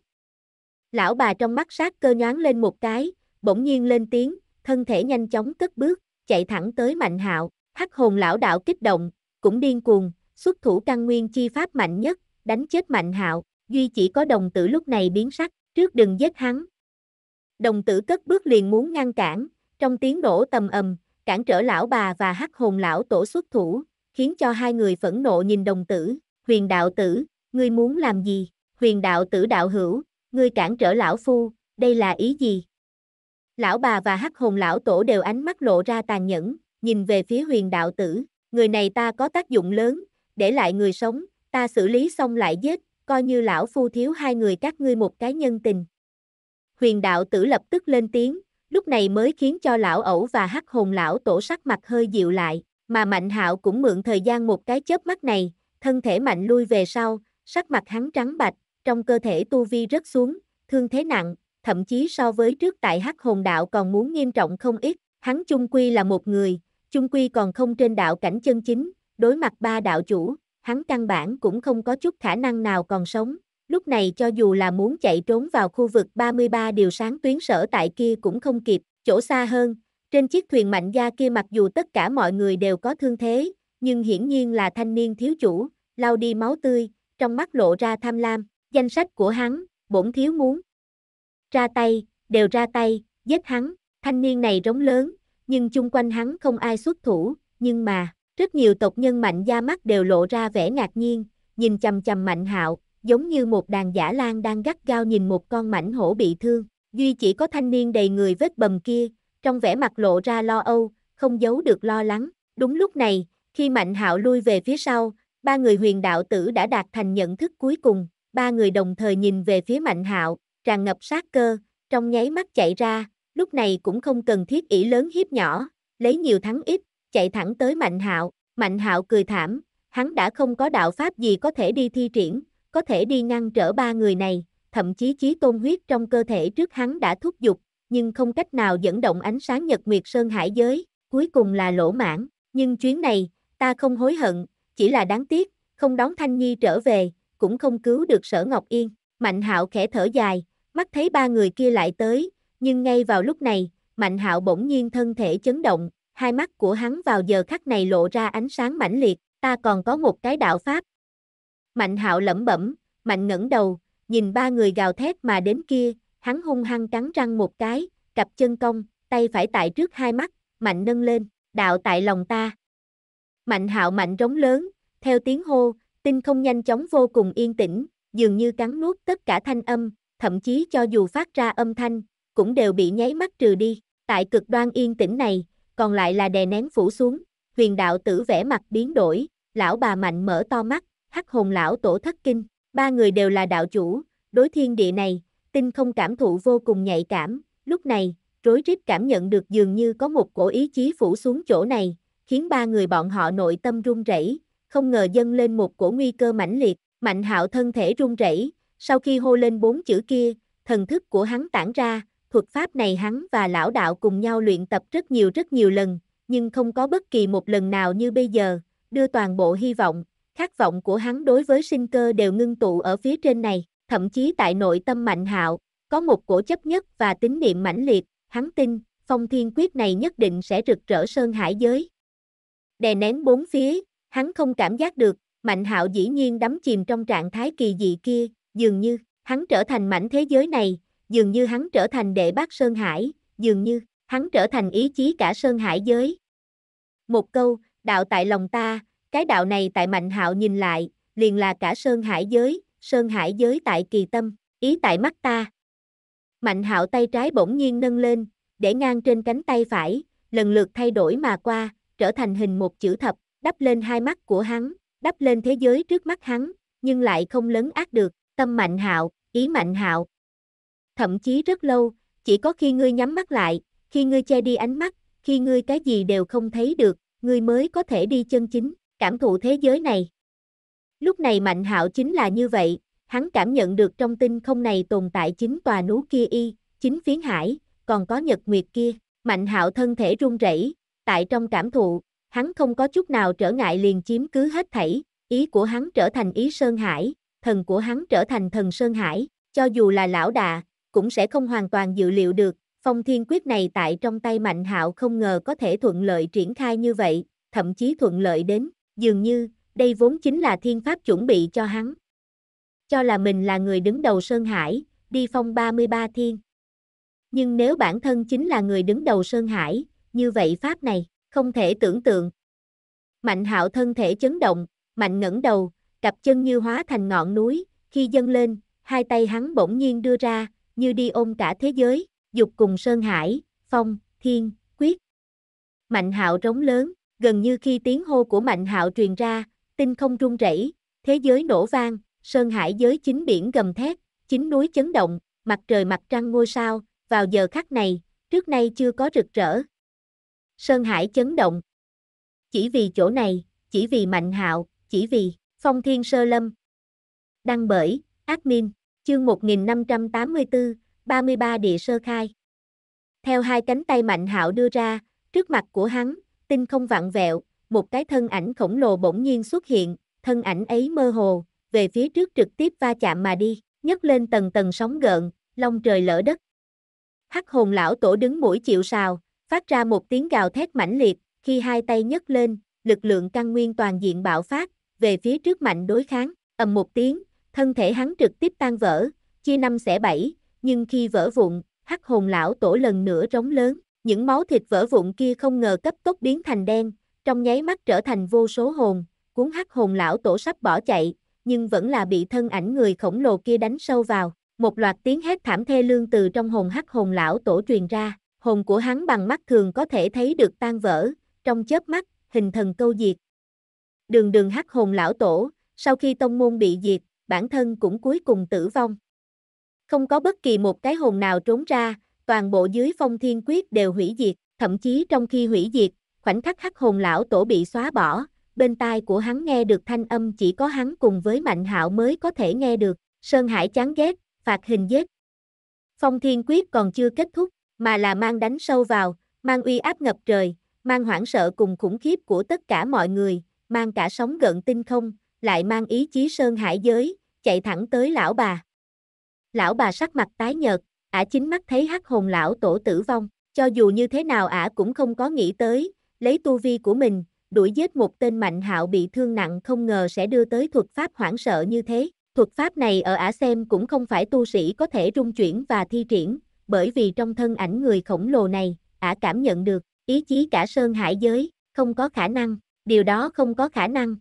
Speaker 1: Lão bà trong mắt sát cơ nhoáng lên một cái, bỗng nhiên lên tiếng, thân thể nhanh chóng cất bước, chạy thẳng tới Mạnh Hạo, hắc hồn lão đạo kích động, cũng điên cuồng, xuất thủ căn nguyên chi pháp mạnh nhất, đánh chết Mạnh Hạo, duy chỉ có đồng tử lúc này biến sắc, trước đừng giết hắn. Đồng tử cất bước liền muốn ngăn cản, trong tiếng đổ tầm ầm, cản trở lão bà và hắc hồn lão tổ xuất thủ, khiến cho hai người phẫn nộ nhìn đồng tử, huyền đạo tử, ngươi muốn làm gì, huyền đạo tử đạo hữu, ngươi cản trở lão phu, đây là ý gì? Lão bà và hắc hồn lão tổ đều ánh mắt lộ ra tàn nhẫn, nhìn về phía huyền đạo tử, người này ta có tác dụng lớn, để lại người sống, ta xử lý xong lại giết, coi như lão phu thiếu hai người các ngươi một cái nhân tình. Huyền đạo tử lập tức lên tiếng, lúc này mới khiến cho lão ẩu và hắc hồn lão tổ sắc mặt hơi dịu lại, mà Mạnh Hạo cũng mượn thời gian một cái chớp mắt này, thân thể mạnh lui về sau, sắc mặt hắn trắng bạch, trong cơ thể tu vi rất xuống, thương thế nặng, thậm chí so với trước tại hắc hồn đạo còn muốn nghiêm trọng không ít, hắn chung quy là một người, chung quy còn không trên đạo cảnh chân chính, đối mặt ba đạo chủ, hắn căn bản cũng không có chút khả năng nào còn sống, lúc này cho dù là muốn chạy trốn vào khu vực 33 điều sáng tuyến sở tại kia cũng không kịp, chỗ xa hơn, trên chiếc thuyền mạnh gia kia mặc dù tất cả mọi người đều có thương thế, nhưng hiển nhiên là thanh niên thiếu chủ, lau đi máu tươi, trong mắt lộ ra tham lam, danh sách của hắn, bổn thiếu muốn. Ra tay, đều ra tay, giết hắn, thanh niên này rống lớn, nhưng chung quanh hắn không ai xuất thủ, nhưng mà, rất nhiều tộc nhân mạnh gia mắt đều lộ ra vẻ ngạc nhiên, nhìn chầm chầm mạnh hạo, giống như một đàn giả lang đang gắt gao nhìn một con mảnh hổ bị thương. Duy chỉ có thanh niên đầy người vết bầm kia, trong vẻ mặt lộ ra lo âu, không giấu được lo lắng. Đúng lúc này, khi Mạnh Hạo lui về phía sau, ba người huyền đạo tử đã đạt thành nhận thức cuối cùng, ba người đồng thời nhìn về phía Mạnh Hạo, tràn ngập sát cơ, trong nháy mắt chạy ra, lúc này cũng không cần thiết ỷ lớn hiếp nhỏ, lấy nhiều thắng ít, chạy thẳng tới Mạnh Hạo. Mạnh Hạo cười thảm, hắn đã không có đạo pháp gì có thể đi thi triển, có thể đi ngăn trở ba người này, thậm chí chí tôn huyết trong cơ thể trước hắn đã thúc giục, nhưng không cách nào dẫn động ánh sáng nhật nguyệt sơn hải giới, cuối cùng là lỗ mãn, nhưng chuyến này, ta không hối hận, chỉ là đáng tiếc, không đón Thanh Nhi trở về, cũng không cứu được sở Ngọc Yên, Mạnh hạo khẽ thở dài, mắt thấy ba người kia lại tới, nhưng ngay vào lúc này, Mạnh hạo bỗng nhiên thân thể chấn động, hai mắt của hắn vào giờ khắc này lộ ra ánh sáng mãnh liệt, ta còn có một cái đạo pháp, Mạnh hạo lẩm bẩm, mạnh ngẩng đầu, nhìn ba người gào thét mà đến kia, hắn hung hăng cắn răng một cái, cặp chân cong, tay phải tại trước hai mắt, mạnh nâng lên, đạo tại lòng ta. Mạnh hạo mạnh rống lớn, theo tiếng hô, tinh không nhanh chóng vô cùng yên tĩnh, dường như cắn nuốt tất cả thanh âm, thậm chí cho dù phát ra âm thanh, cũng đều bị nháy mắt trừ đi. Tại cực đoan yên tĩnh này, còn lại là đè nén phủ xuống, huyền đạo tử vẻ mặt biến đổi, lão bà mạnh mở to mắt, hắc hồn lão tổ thất kinh, ba người đều là đạo chủ, đối thiên địa này, tinh không cảm thụ vô cùng nhạy cảm, lúc này, rối rít cảm nhận được dường như có một cổ ý chí phủ xuống chỗ này, khiến ba người bọn họ nội tâm run rẩy, không ngờ dâng lên một cổ nguy cơ mãnh liệt, mạnh hạo thân thể run rẩy, sau khi hô lên bốn chữ kia, thần thức của hắn tản ra, thuật pháp này hắn và lão đạo cùng nhau luyện tập rất nhiều rất nhiều lần, nhưng không có bất kỳ một lần nào như bây giờ, đưa toàn bộ hy vọng, khát vọng của hắn đối với sinh cơ đều ngưng tụ ở phía trên này, thậm chí tại nội tâm mạnh hạo, có một cổ chấp nhất và tín niệm mãnh liệt, hắn tin, phong thiên quyết này nhất định sẽ rực rỡ sơn hải giới. Đè nén bốn phía, hắn không cảm giác được, mạnh hạo dĩ nhiên đắm chìm trong trạng thái kỳ dị kia, dường như, hắn trở thành mảnh thế giới này, dường như hắn trở thành đệ bác sơn hải, dường như, hắn trở thành ý chí cả sơn hải giới. Một câu, đạo tại lòng ta, cái đạo này tại Mạnh Hạo nhìn lại, liền là cả Sơn Hải giới, Sơn Hải giới tại kỳ tâm, ý tại mắt ta. Mạnh Hạo tay trái bỗng nhiên nâng lên, để ngang trên cánh tay phải, lần lượt thay đổi mà qua, trở thành hình một chữ thập, đắp lên hai mắt của hắn, đắp lên thế giới trước mắt hắn, nhưng lại không lấn át được, tâm Mạnh Hạo, ý Mạnh Hạo. Thậm chí rất lâu, chỉ có khi ngươi nhắm mắt lại, khi ngươi che đi ánh mắt, khi ngươi cái gì đều không thấy được, ngươi mới có thể đi chân chính cảm thụ thế giới này. Lúc này Mạnh Hạo chính là như vậy, hắn cảm nhận được trong tinh không này tồn tại chính tòa núi kia y, chính phiến hải, còn có nhật nguyệt kia. Mạnh Hạo thân thể run rẩy, tại trong cảm thụ, hắn không có chút nào trở ngại liền chiếm cứ hết thảy, ý của hắn trở thành ý sơn hải, thần của hắn trở thành thần sơn hải, cho dù là lão đà, cũng sẽ không hoàn toàn dự liệu được, phong thiên quyết này tại trong tay Mạnh Hạo không ngờ có thể thuận lợi triển khai như vậy, thậm chí thuận lợi đến dường như, đây vốn chính là thiên pháp chuẩn bị cho hắn. Cho là mình là người đứng đầu Sơn Hải, đi phong 33 thiên. Nhưng nếu bản thân chính là người đứng đầu Sơn Hải, như vậy pháp này, không thể tưởng tượng. Mạnh hạo thân thể chấn động, mạnh ngẩng đầu, cặp chân như hóa thành ngọn núi, khi dâng lên, hai tay hắn bỗng nhiên đưa ra, như đi ôm cả thế giới, dục cùng Sơn Hải, phong, thiên, quyết. Mạnh hạo rống lớn, gần như khi tiếng hô của Mạnh Hạo truyền ra, tinh không rung rẩy, thế giới nổ vang, sơn hải giới chính biển gầm thét, chính núi chấn động, mặt trời mặt trăng ngôi sao, vào giờ khắc này, trước nay chưa có rực rỡ. Sơn hải chấn động. Chỉ vì chỗ này, chỉ vì Mạnh Hạo, chỉ vì Phong Thiên Sơ Lâm. Đăng bởi Admin, chương 1584, 33 địa sơ khai. Theo hai cánh tay Mạnh Hạo đưa ra, trước mặt của hắn, tinh không vặn vẹo, một cái thân ảnh khổng lồ bỗng nhiên xuất hiện, thân ảnh ấy mơ hồ, về phía trước trực tiếp va chạm mà đi, nhấc lên tầng tầng sóng gợn, long trời lỡ đất. Hắc hồn lão tổ đứng mũi chịu sào, phát ra một tiếng gào thét mãnh liệt, khi hai tay nhấc lên, lực lượng căn nguyên toàn diện bạo phát, về phía trước mạnh đối kháng, ầm một tiếng, thân thể hắn trực tiếp tan vỡ, chia năm xẻ bảy, nhưng khi vỡ vụn, hắc hồn lão tổ lần nữa rống lớn, những máu thịt vỡ vụn kia không ngờ cấp tốc biến thành đen, trong nháy mắt trở thành vô số hồn, cuốn hắc hồn lão tổ sắp bỏ chạy, nhưng vẫn là bị thân ảnh người khổng lồ kia đánh sâu vào. Một loạt tiếng hét thảm thê lương từ trong hồn hắc hồn lão tổ truyền ra, hồn của hắn bằng mắt thường có thể thấy được tan vỡ, trong chớp mắt, hình thần câu diệt. Đường đường hắc hồn lão tổ, sau khi tông môn bị diệt, bản thân cũng cuối cùng tử vong. Không có bất kỳ một cái hồn nào trốn ra, toàn bộ dưới phong thiên quyết đều hủy diệt, thậm chí trong khi hủy diệt, khoảnh khắc hắc hồn lão tổ bị xóa bỏ, bên tai của hắn nghe được thanh âm chỉ có hắn cùng với Mạnh Hạo mới có thể nghe được, Sơn Hải chán ghét, phạt hình giết. Phong thiên quyết còn chưa kết thúc, mà là mang đánh sâu vào, mang uy áp ngập trời, mang hoảng sợ cùng khủng khiếp của tất cả mọi người, mang cả sóng gợn tinh không, lại mang ý chí Sơn Hải giới, chạy thẳng tới lão bà. Lão bà sắc mặt tái nhợt, ả chính mắt thấy hắc hồn lão tổ tử vong, cho dù như thế nào ả cũng không có nghĩ tới, lấy tu vi của mình, đuổi giết một tên mạnh hạo bị thương nặng không ngờ sẽ đưa tới thuật pháp hoảng sợ như thế. Thuật pháp này ở ả xem cũng không phải tu sĩ có thể rung chuyển và thi triển, bởi vì trong thân ảnh người khổng lồ này, ả cảm nhận được, ý chí cả sơn hải giới, không có khả năng, điều đó không có khả năng.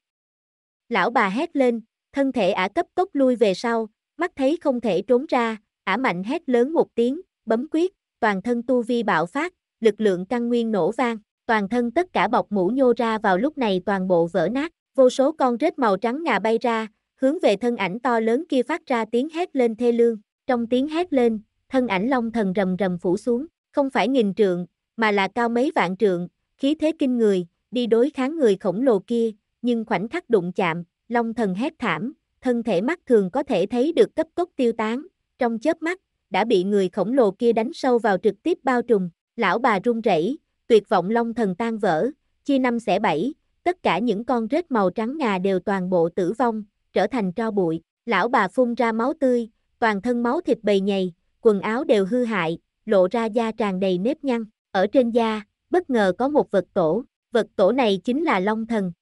Speaker 1: Lão bà hét lên, thân thể ả cấp tốc lui về sau, mắt thấy không thể trốn ra, Ả mạnh hét lớn một tiếng, bấm quyết, toàn thân tu vi bạo phát, lực lượng căn nguyên nổ vang, toàn thân tất cả bọc mũ nhô ra vào lúc này toàn bộ vỡ nát, vô số con rết màu trắng ngà bay ra, hướng về thân ảnh to lớn kia phát ra tiếng hét lên thê lương, trong tiếng hét lên, thân ảnh long thần rầm rầm phủ xuống, không phải nghìn trượng, mà là cao mấy vạn trượng, khí thế kinh người, đi đối kháng người khổng lồ kia, nhưng khoảnh khắc đụng chạm, long thần hét thảm, thân thể mắt thường có thể thấy được cấp tốc tiêu tán, trong chớp mắt, đã bị người khổng lồ kia đánh sâu vào trực tiếp bao trùm, lão bà run rẩy, tuyệt vọng long thần tan vỡ, chia năm xẻ bảy, tất cả những con rết màu trắng ngà đều toàn bộ tử vong, trở thành tro bụi, lão bà phun ra máu tươi, toàn thân máu thịt bầy nhầy, quần áo đều hư hại, lộ ra da tràn đầy nếp nhăn, ở trên da, bất ngờ có một vật tổ, vật tổ này chính là long thần.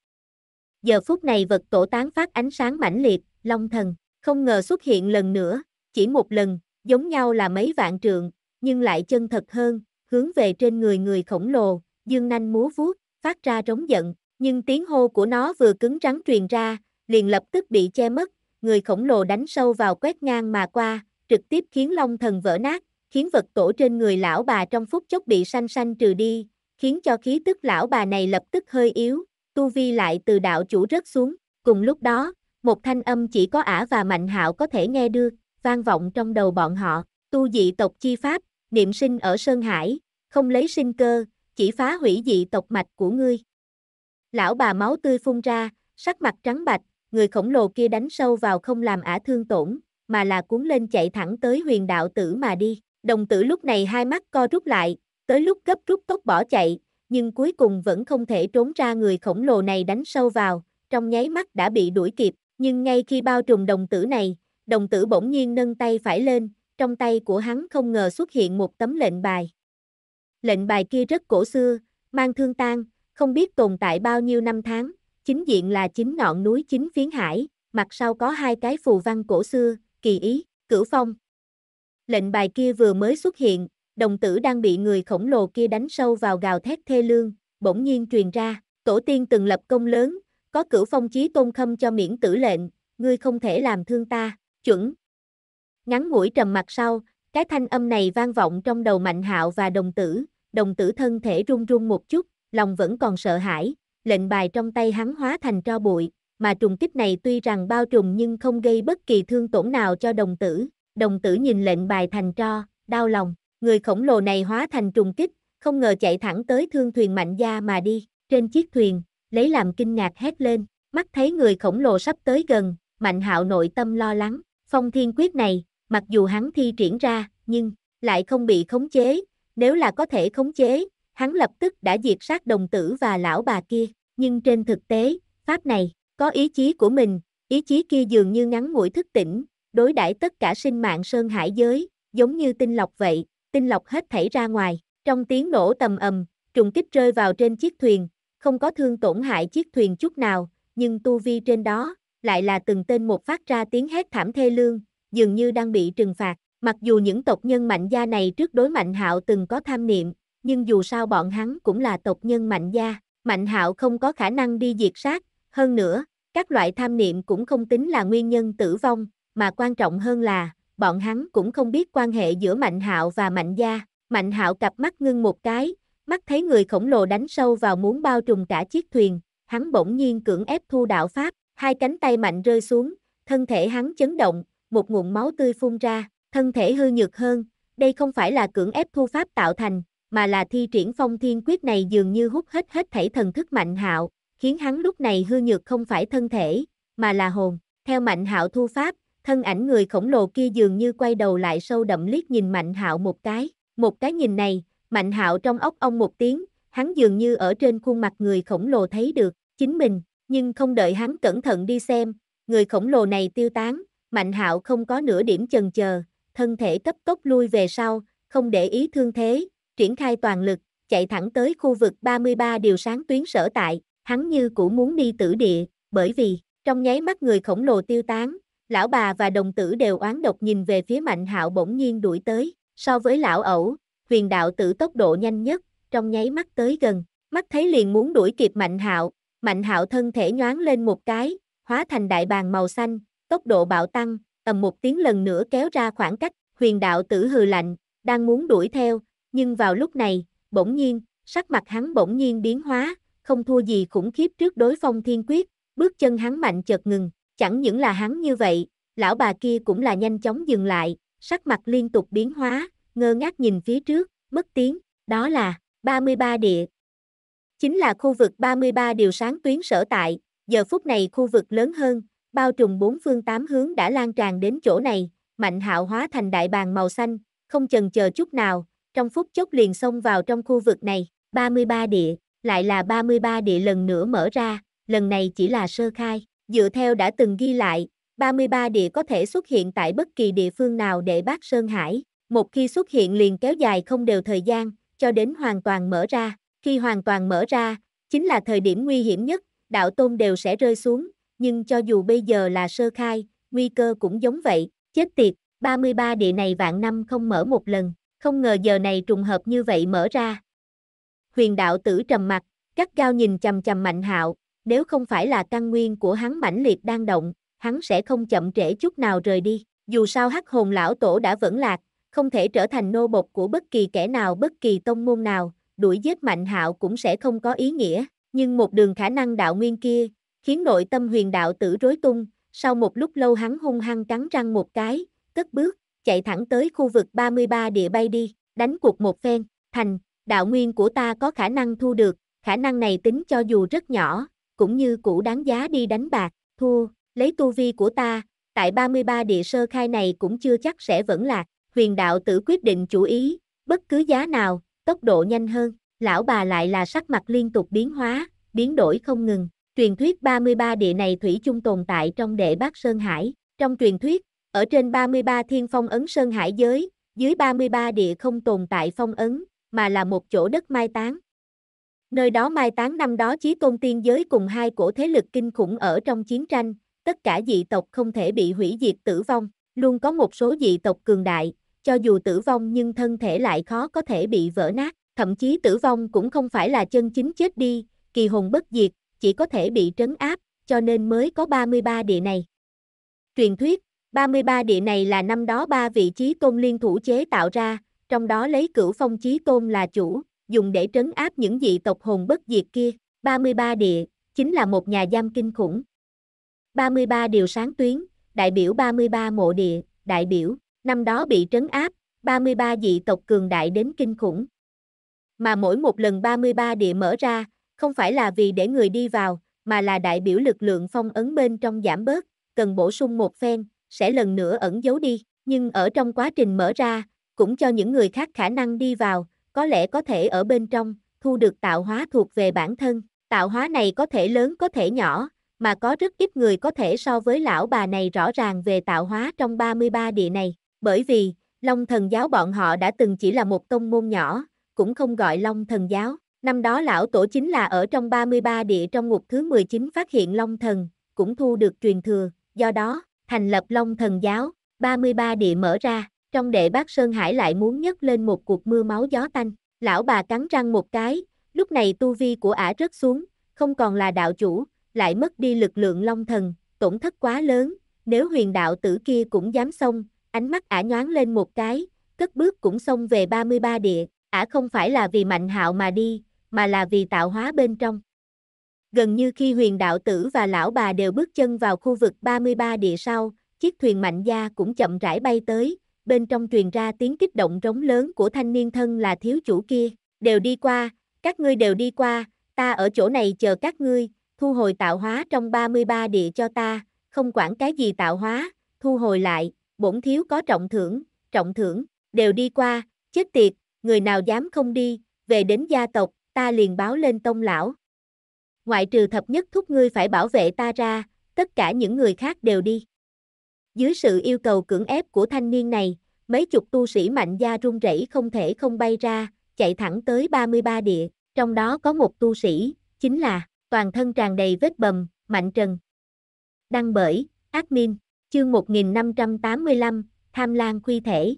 Speaker 1: Giờ phút này vật tổ tán phát ánh sáng mãnh liệt, long thần, không ngờ xuất hiện lần nữa, chỉ một lần, giống nhau là mấy vạn trượng, nhưng lại chân thật hơn, hướng về trên người người khổng lồ, dương nanh múa vuốt, phát ra trống giận, nhưng tiếng hô của nó vừa cứng rắn truyền ra, liền lập tức bị che mất, người khổng lồ đánh sâu vào quét ngang mà qua, trực tiếp khiến long thần vỡ nát, khiến vật tổ trên người lão bà trong phút chốc bị sanh sanh trừ đi, khiến cho khí tức lão bà này lập tức hơi yếu, tu vi lại từ đạo chủ rớt xuống, cùng lúc đó, một thanh âm chỉ có ả và mạnh hạo có thể nghe được, vang vọng trong đầu bọn họ, tu dị tộc chi pháp, niệm sinh ở Sơn Hải, không lấy sinh cơ, chỉ phá hủy dị tộc mạch của ngươi. Lão bà máu tươi phun ra, sắc mặt trắng bạch, người khổng lồ kia đánh sâu vào không làm ả thương tổn, mà là cuốn lên chạy thẳng tới huyền đạo tử mà đi. Đồng tử lúc này hai mắt co rút lại, tới lúc gấp rút tốc bỏ chạy, nhưng cuối cùng vẫn không thể trốn ra người khổng lồ này đánh sâu vào, trong nháy mắt đã bị đuổi kịp, nhưng ngay khi bao trùm đồng tử này, đồng tử bỗng nhiên nâng tay phải lên, trong tay của hắn không ngờ xuất hiện một tấm lệnh bài. Lệnh bài kia rất cổ xưa, mang thương tan, không biết tồn tại bao nhiêu năm tháng, chính diện là chính ngọn núi chính phiến hải, mặt sau có hai cái phù văn cổ xưa, kỳ ý, cửu phong. Lệnh bài kia vừa mới xuất hiện, đồng tử đang bị người khổng lồ kia đánh sâu vào gào thét thê lương, bỗng nhiên truyền ra, tổ tiên từng lập công lớn, có cửu phong chí tôn khâm cho miễn tử lệnh, ngươi không thể làm thương ta chuẩn. Ngắn ngủi trầm mặt sau, cái thanh âm này vang vọng trong đầu Mạnh Hạo và đồng tử, đồng tử thân thể run run một chút, lòng vẫn còn sợ hãi, lệnh bài trong tay hắn hóa thành tro bụi, mà trùng kích này tuy rằng bao trùm nhưng không gây bất kỳ thương tổn nào cho đồng tử. Đồng tử nhìn lệnh bài thành tro, đau lòng, người khổng lồ này hóa thành trùng kích, không ngờ chạy thẳng tới thương thuyền mạnh gia mà đi, trên chiếc thuyền, lấy làm kinh ngạc hét lên, mắt thấy người khổng lồ sắp tới gần, mạnh hạo nội tâm lo lắng, phong thiên quyết này, mặc dù hắn thi triển ra, nhưng lại không bị khống chế, nếu là có thể khống chế, hắn lập tức đã diệt sát đồng tử và lão bà kia, nhưng trên thực tế, pháp này có ý chí của mình, ý chí kia dường như ngắn ngủi thức tỉnh, đối đãi tất cả sinh mạng sơn hải giới, giống như tinh lọc vậy, tinh lọc hết thảy ra ngoài, trong tiếng nổ tầm ầm, trùng kích rơi vào trên chiếc thuyền, không có thương tổn hại chiếc thuyền chút nào, nhưng tu vi trên đó lại là từng tên một phát ra tiếng hét thảm thê lương, dường như đang bị trừng phạt. Mặc dù những tộc nhân mạnh gia này trước đối Mạnh Hạo từng có tham niệm, nhưng dù sao bọn hắn cũng là tộc nhân Mạnh gia, Mạnh Hạo không có khả năng đi diệt sát, hơn nữa, các loại tham niệm cũng không tính là nguyên nhân tử vong, mà quan trọng hơn là bọn hắn cũng không biết quan hệ giữa Mạnh Hạo và Mạnh gia. Mạnh Hạo cặp mắt ngưng một cái, mắt thấy người khổng lồ đánh sâu vào muốn bao trùm cả chiếc thuyền, hắn bỗng nhiên cưỡng ép thu đạo pháp, Hai cánh tay mạnh rơi xuống, thân thể hắn chấn động, một nguồn máu tươi phun ra, thân thể hư nhược hơn, đây không phải là cưỡng ép thu pháp tạo thành, mà là thi triển phong thiên quyết này dường như hút hết hết thảy thần thức mạnh hạo, khiến hắn lúc này hư nhược không phải thân thể, mà là hồn. Theo mạnh hạo thu pháp, thân ảnh người khổng lồ kia dường như quay đầu lại sâu đậm liếc nhìn mạnh hạo một cái, một cái nhìn này, mạnh hạo trong ốc ông một tiếng, hắn dường như ở trên khuôn mặt người khổng lồ thấy được, chính mình, nhưng không đợi hắn cẩn thận đi xem, người khổng lồ này tiêu tán, Mạnh Hạo không có nửa điểm chần chờ, thân thể cấp tốc lui về sau, không để ý thương thế, triển khai toàn lực, chạy thẳng tới khu vực 33 điều sáng tuyến sở tại, hắn như cũ muốn đi tử địa, bởi vì, trong nháy mắt người khổng lồ tiêu tán, lão bà và đồng tử đều oán độc nhìn về phía Mạnh Hạo bỗng nhiên đuổi tới, so với lão ẩu, huyền đạo tử tốc độ nhanh nhất, trong nháy mắt tới gần, mắt thấy liền muốn đuổi kịp Mạnh Hạo, Mạnh hạo thân thể nhoáng lên một cái, hóa thành đại bàng màu xanh, tốc độ bạo tăng, ầm một tiếng lần nữa kéo ra khoảng cách, huyền đạo tử hừ lạnh, đang muốn đuổi theo, nhưng vào lúc này, bỗng nhiên, sắc mặt hắn bỗng nhiên biến hóa, không thua gì khủng khiếp trước đối phong thiên quyết, bước chân hắn mạnh chợt ngừng, chẳng những là hắn như vậy, lão bà kia cũng là nhanh chóng dừng lại, sắc mặt liên tục biến hóa, ngơ ngác nhìn phía trước, mất tiếng, đó là 33 địa, Chính là khu vực 33 điều sáng tuyến sở tại, giờ phút này khu vực lớn hơn, bao trùm bốn phương tám hướng đã lan tràn đến chỗ này, mạnh hạo hóa thành đại bàng màu xanh, không chần chờ chút nào, trong phút chốc liền xông vào trong khu vực này, 33 địa, lại là 33 địa lần nữa mở ra, lần này chỉ là sơ khai, dựa theo đã từng ghi lại, 33 địa có thể xuất hiện tại bất kỳ địa phương nào để bác Sơn Hải, một khi xuất hiện liền kéo dài không đều thời gian, cho đến hoàn toàn mở ra, khi hoàn toàn mở ra, chính là thời điểm nguy hiểm nhất, đạo tôn đều sẽ rơi xuống, nhưng cho dù bây giờ là sơ khai, nguy cơ cũng giống vậy, chết tiệt, 33 địa này vạn năm không mở một lần, không ngờ giờ này trùng hợp như vậy mở ra. Huyền đạo tử trầm mặt, cắt gao nhìn chầm chầm mạnh hạo, nếu không phải là căn nguyên của hắn mãnh liệt đang động, hắn sẽ không chậm trễ chút nào rời đi, dù sao hắc hồn lão tổ đã vẫn lạc, không thể trở thành nô bộc của bất kỳ kẻ nào bất kỳ tông môn nào, đuổi giết Mạnh Hạo cũng sẽ không có ý nghĩa, nhưng một đường khả năng đạo nguyên kia, khiến nội tâm huyền đạo tử rối tung, sau một lúc lâu hắn hung hăng cắn răng một cái, cất bước, chạy thẳng tới khu vực 33 địa bay đi, đánh cuộc một phen, thành, đạo nguyên của ta có khả năng thu được, khả năng này tính cho dù rất nhỏ, cũng như cũ đáng giá đi đánh bạc, thua, lấy tu vi của ta, tại 33 địa sơ khai này cũng chưa chắc sẽ vẫn lạc, huyền đạo tử quyết định chủ ý, bất cứ giá nào, tốc độ nhanh hơn, lão bà lại là sắc mặt liên tục biến hóa, biến đổi không ngừng. Truyền thuyết 33 địa này thủy chung tồn tại trong đệ bát Sơn Hải. Trong truyền thuyết, ở trên 33 thiên phong ấn Sơn Hải giới, dưới 33 địa không tồn tại phong ấn, mà là một chỗ đất mai táng. Nơi đó mai táng năm đó chí tôn tiên giới cùng hai cổ thế lực kinh khủng ở trong chiến tranh, tất cả dị tộc không thể bị hủy diệt tử vong, luôn có một số dị tộc cường đại, cho dù tử vong nhưng thân thể lại khó có thể bị vỡ nát, thậm chí tử vong cũng không phải là chân chính chết đi, kỳ hồn bất diệt, chỉ có thể bị trấn áp, cho nên mới có 33 địa này. Truyền thuyết, 33 địa này là năm đó ba vị trí tôn liên thủ chế tạo ra, trong đó lấy cửu phong trí tôn là chủ, dùng để trấn áp những dị tộc hồn bất diệt kia. 33 địa, chính là một nhà giam kinh khủng. 33 điều sáng tuyến, đại biểu 33 mộ địa, đại biểu năm đó bị trấn áp, 33 dị tộc cường đại đến kinh khủng. Mà mỗi một lần 33 địa mở ra, không phải là vì để người đi vào, mà là đại biểu lực lượng phong ấn bên trong giảm bớt, cần bổ sung một phen, sẽ lần nữa ẩn giấu đi, nhưng ở trong quá trình mở ra, cũng cho những người khác khả năng đi vào, có lẽ có thể ở bên trong, thu được tạo hóa thuộc về bản thân, tạo hóa này có thể lớn có thể nhỏ, mà có rất ít người có thể so với lão bà này rõ ràng về tạo hóa trong 33 địa này. Bởi vì, Long Thần Giáo bọn họ đã từng chỉ là một tông môn nhỏ, cũng không gọi Long Thần Giáo. Năm đó lão tổ chính là ở trong 33 địa trong ngục thứ 19 phát hiện Long Thần, cũng thu được truyền thừa, do đó, thành lập Long Thần Giáo, 33 địa mở ra, trong đệ bác Sơn Hải lại muốn nhấc lên một cuộc mưa máu gió tanh, lão bà cắn răng một cái, lúc này tu vi của ả rớt xuống, không còn là đạo chủ, lại mất đi lực lượng Long Thần, tổn thất quá lớn, nếu huyền đạo tử kia cũng dám xông, ánh mắt ả nhoáng lên một cái, cất bước cũng xông về 33 địa, ả không phải là vì mạnh hạo mà đi, mà là vì tạo hóa bên trong. Gần như khi huyền đạo tử và lão bà đều bước chân vào khu vực 33 địa sau, chiếc thuyền mạnh gia cũng chậm rãi bay tới, bên trong truyền ra tiếng kích động rống lớn của thanh niên thân là thiếu chủ kia, đều đi qua, các ngươi đều đi qua, ta ở chỗ này chờ các ngươi, thu hồi tạo hóa trong 33 địa cho ta, không quản cái gì tạo hóa, thu hồi lại, bổn thiếu có trọng thưởng, trọng thưởng, đều đi qua, chết tiệt, người nào dám không đi, về đến gia tộc, ta liền báo lên tông lão. Ngoại trừ thập nhất thúc ngươi phải bảo vệ ta ra, tất cả những người khác đều đi. Dưới sự yêu cầu cưỡng ép của thanh niên này, mấy chục tu sĩ mạnh gia run rẩy không thể không bay ra, chạy thẳng tới 33 địa, trong đó có một tu sĩ, chính là, toàn thân tràn đầy vết bầm, mạnh trần. Đăng bởi, admin. Chương 1585, Tham Lan quy Thể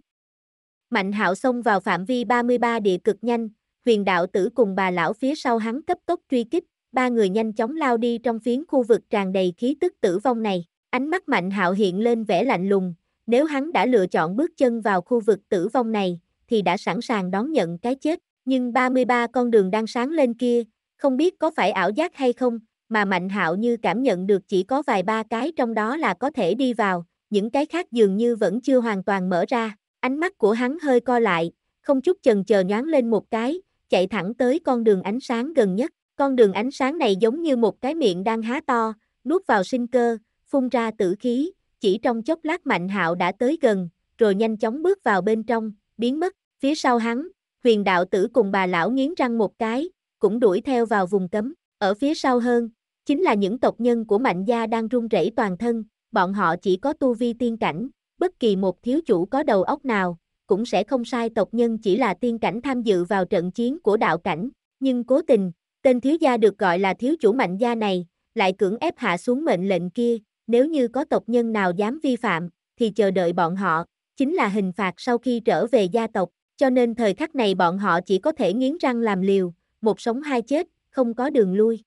Speaker 1: Mạnh hạo xông vào phạm vi 33 địa cực nhanh, huyền đạo tử cùng bà lão phía sau hắn cấp tốc truy kích, ba người nhanh chóng lao đi trong phiến khu vực tràn đầy khí tức tử vong này. Ánh mắt mạnh hạo hiện lên vẻ lạnh lùng, nếu hắn đã lựa chọn bước chân vào khu vực tử vong này, thì đã sẵn sàng đón nhận cái chết. Nhưng 33 con đường đang sáng lên kia, không biết có phải ảo giác hay không, mà Mạnh Hạo như cảm nhận được chỉ có vài ba cái trong đó là có thể đi vào, những cái khác dường như vẫn chưa hoàn toàn mở ra. Ánh mắt của hắn hơi co lại, không chút chần chờ nhoáng lên một cái, chạy thẳng tới con đường ánh sáng gần nhất. Con đường ánh sáng này giống như một cái miệng đang há to, nuốt vào sinh cơ, phun ra tử khí, chỉ trong chốc lát Mạnh Hạo đã tới gần, rồi nhanh chóng bước vào bên trong, biến mất. Phía sau hắn, Huyền đạo tử cùng bà lão nghiến răng một cái, cũng đuổi theo vào vùng cấm. Ở phía sau hơn, Chính là những tộc nhân của mạnh gia đang run rẩy toàn thân, bọn họ chỉ có tu vi tiên cảnh, bất kỳ một thiếu chủ có đầu óc nào, cũng sẽ không sai tộc nhân chỉ là tiên cảnh tham dự vào trận chiến của đạo cảnh, nhưng cố tình, tên thiếu gia được gọi là thiếu chủ mạnh gia này, lại cưỡng ép hạ xuống mệnh lệnh kia, nếu như có tộc nhân nào dám vi phạm, thì chờ đợi bọn họ, chính là hình phạt sau khi trở về gia tộc, cho nên thời khắc này bọn họ chỉ có thể nghiến răng làm liều, một sống hai chết, không có đường lui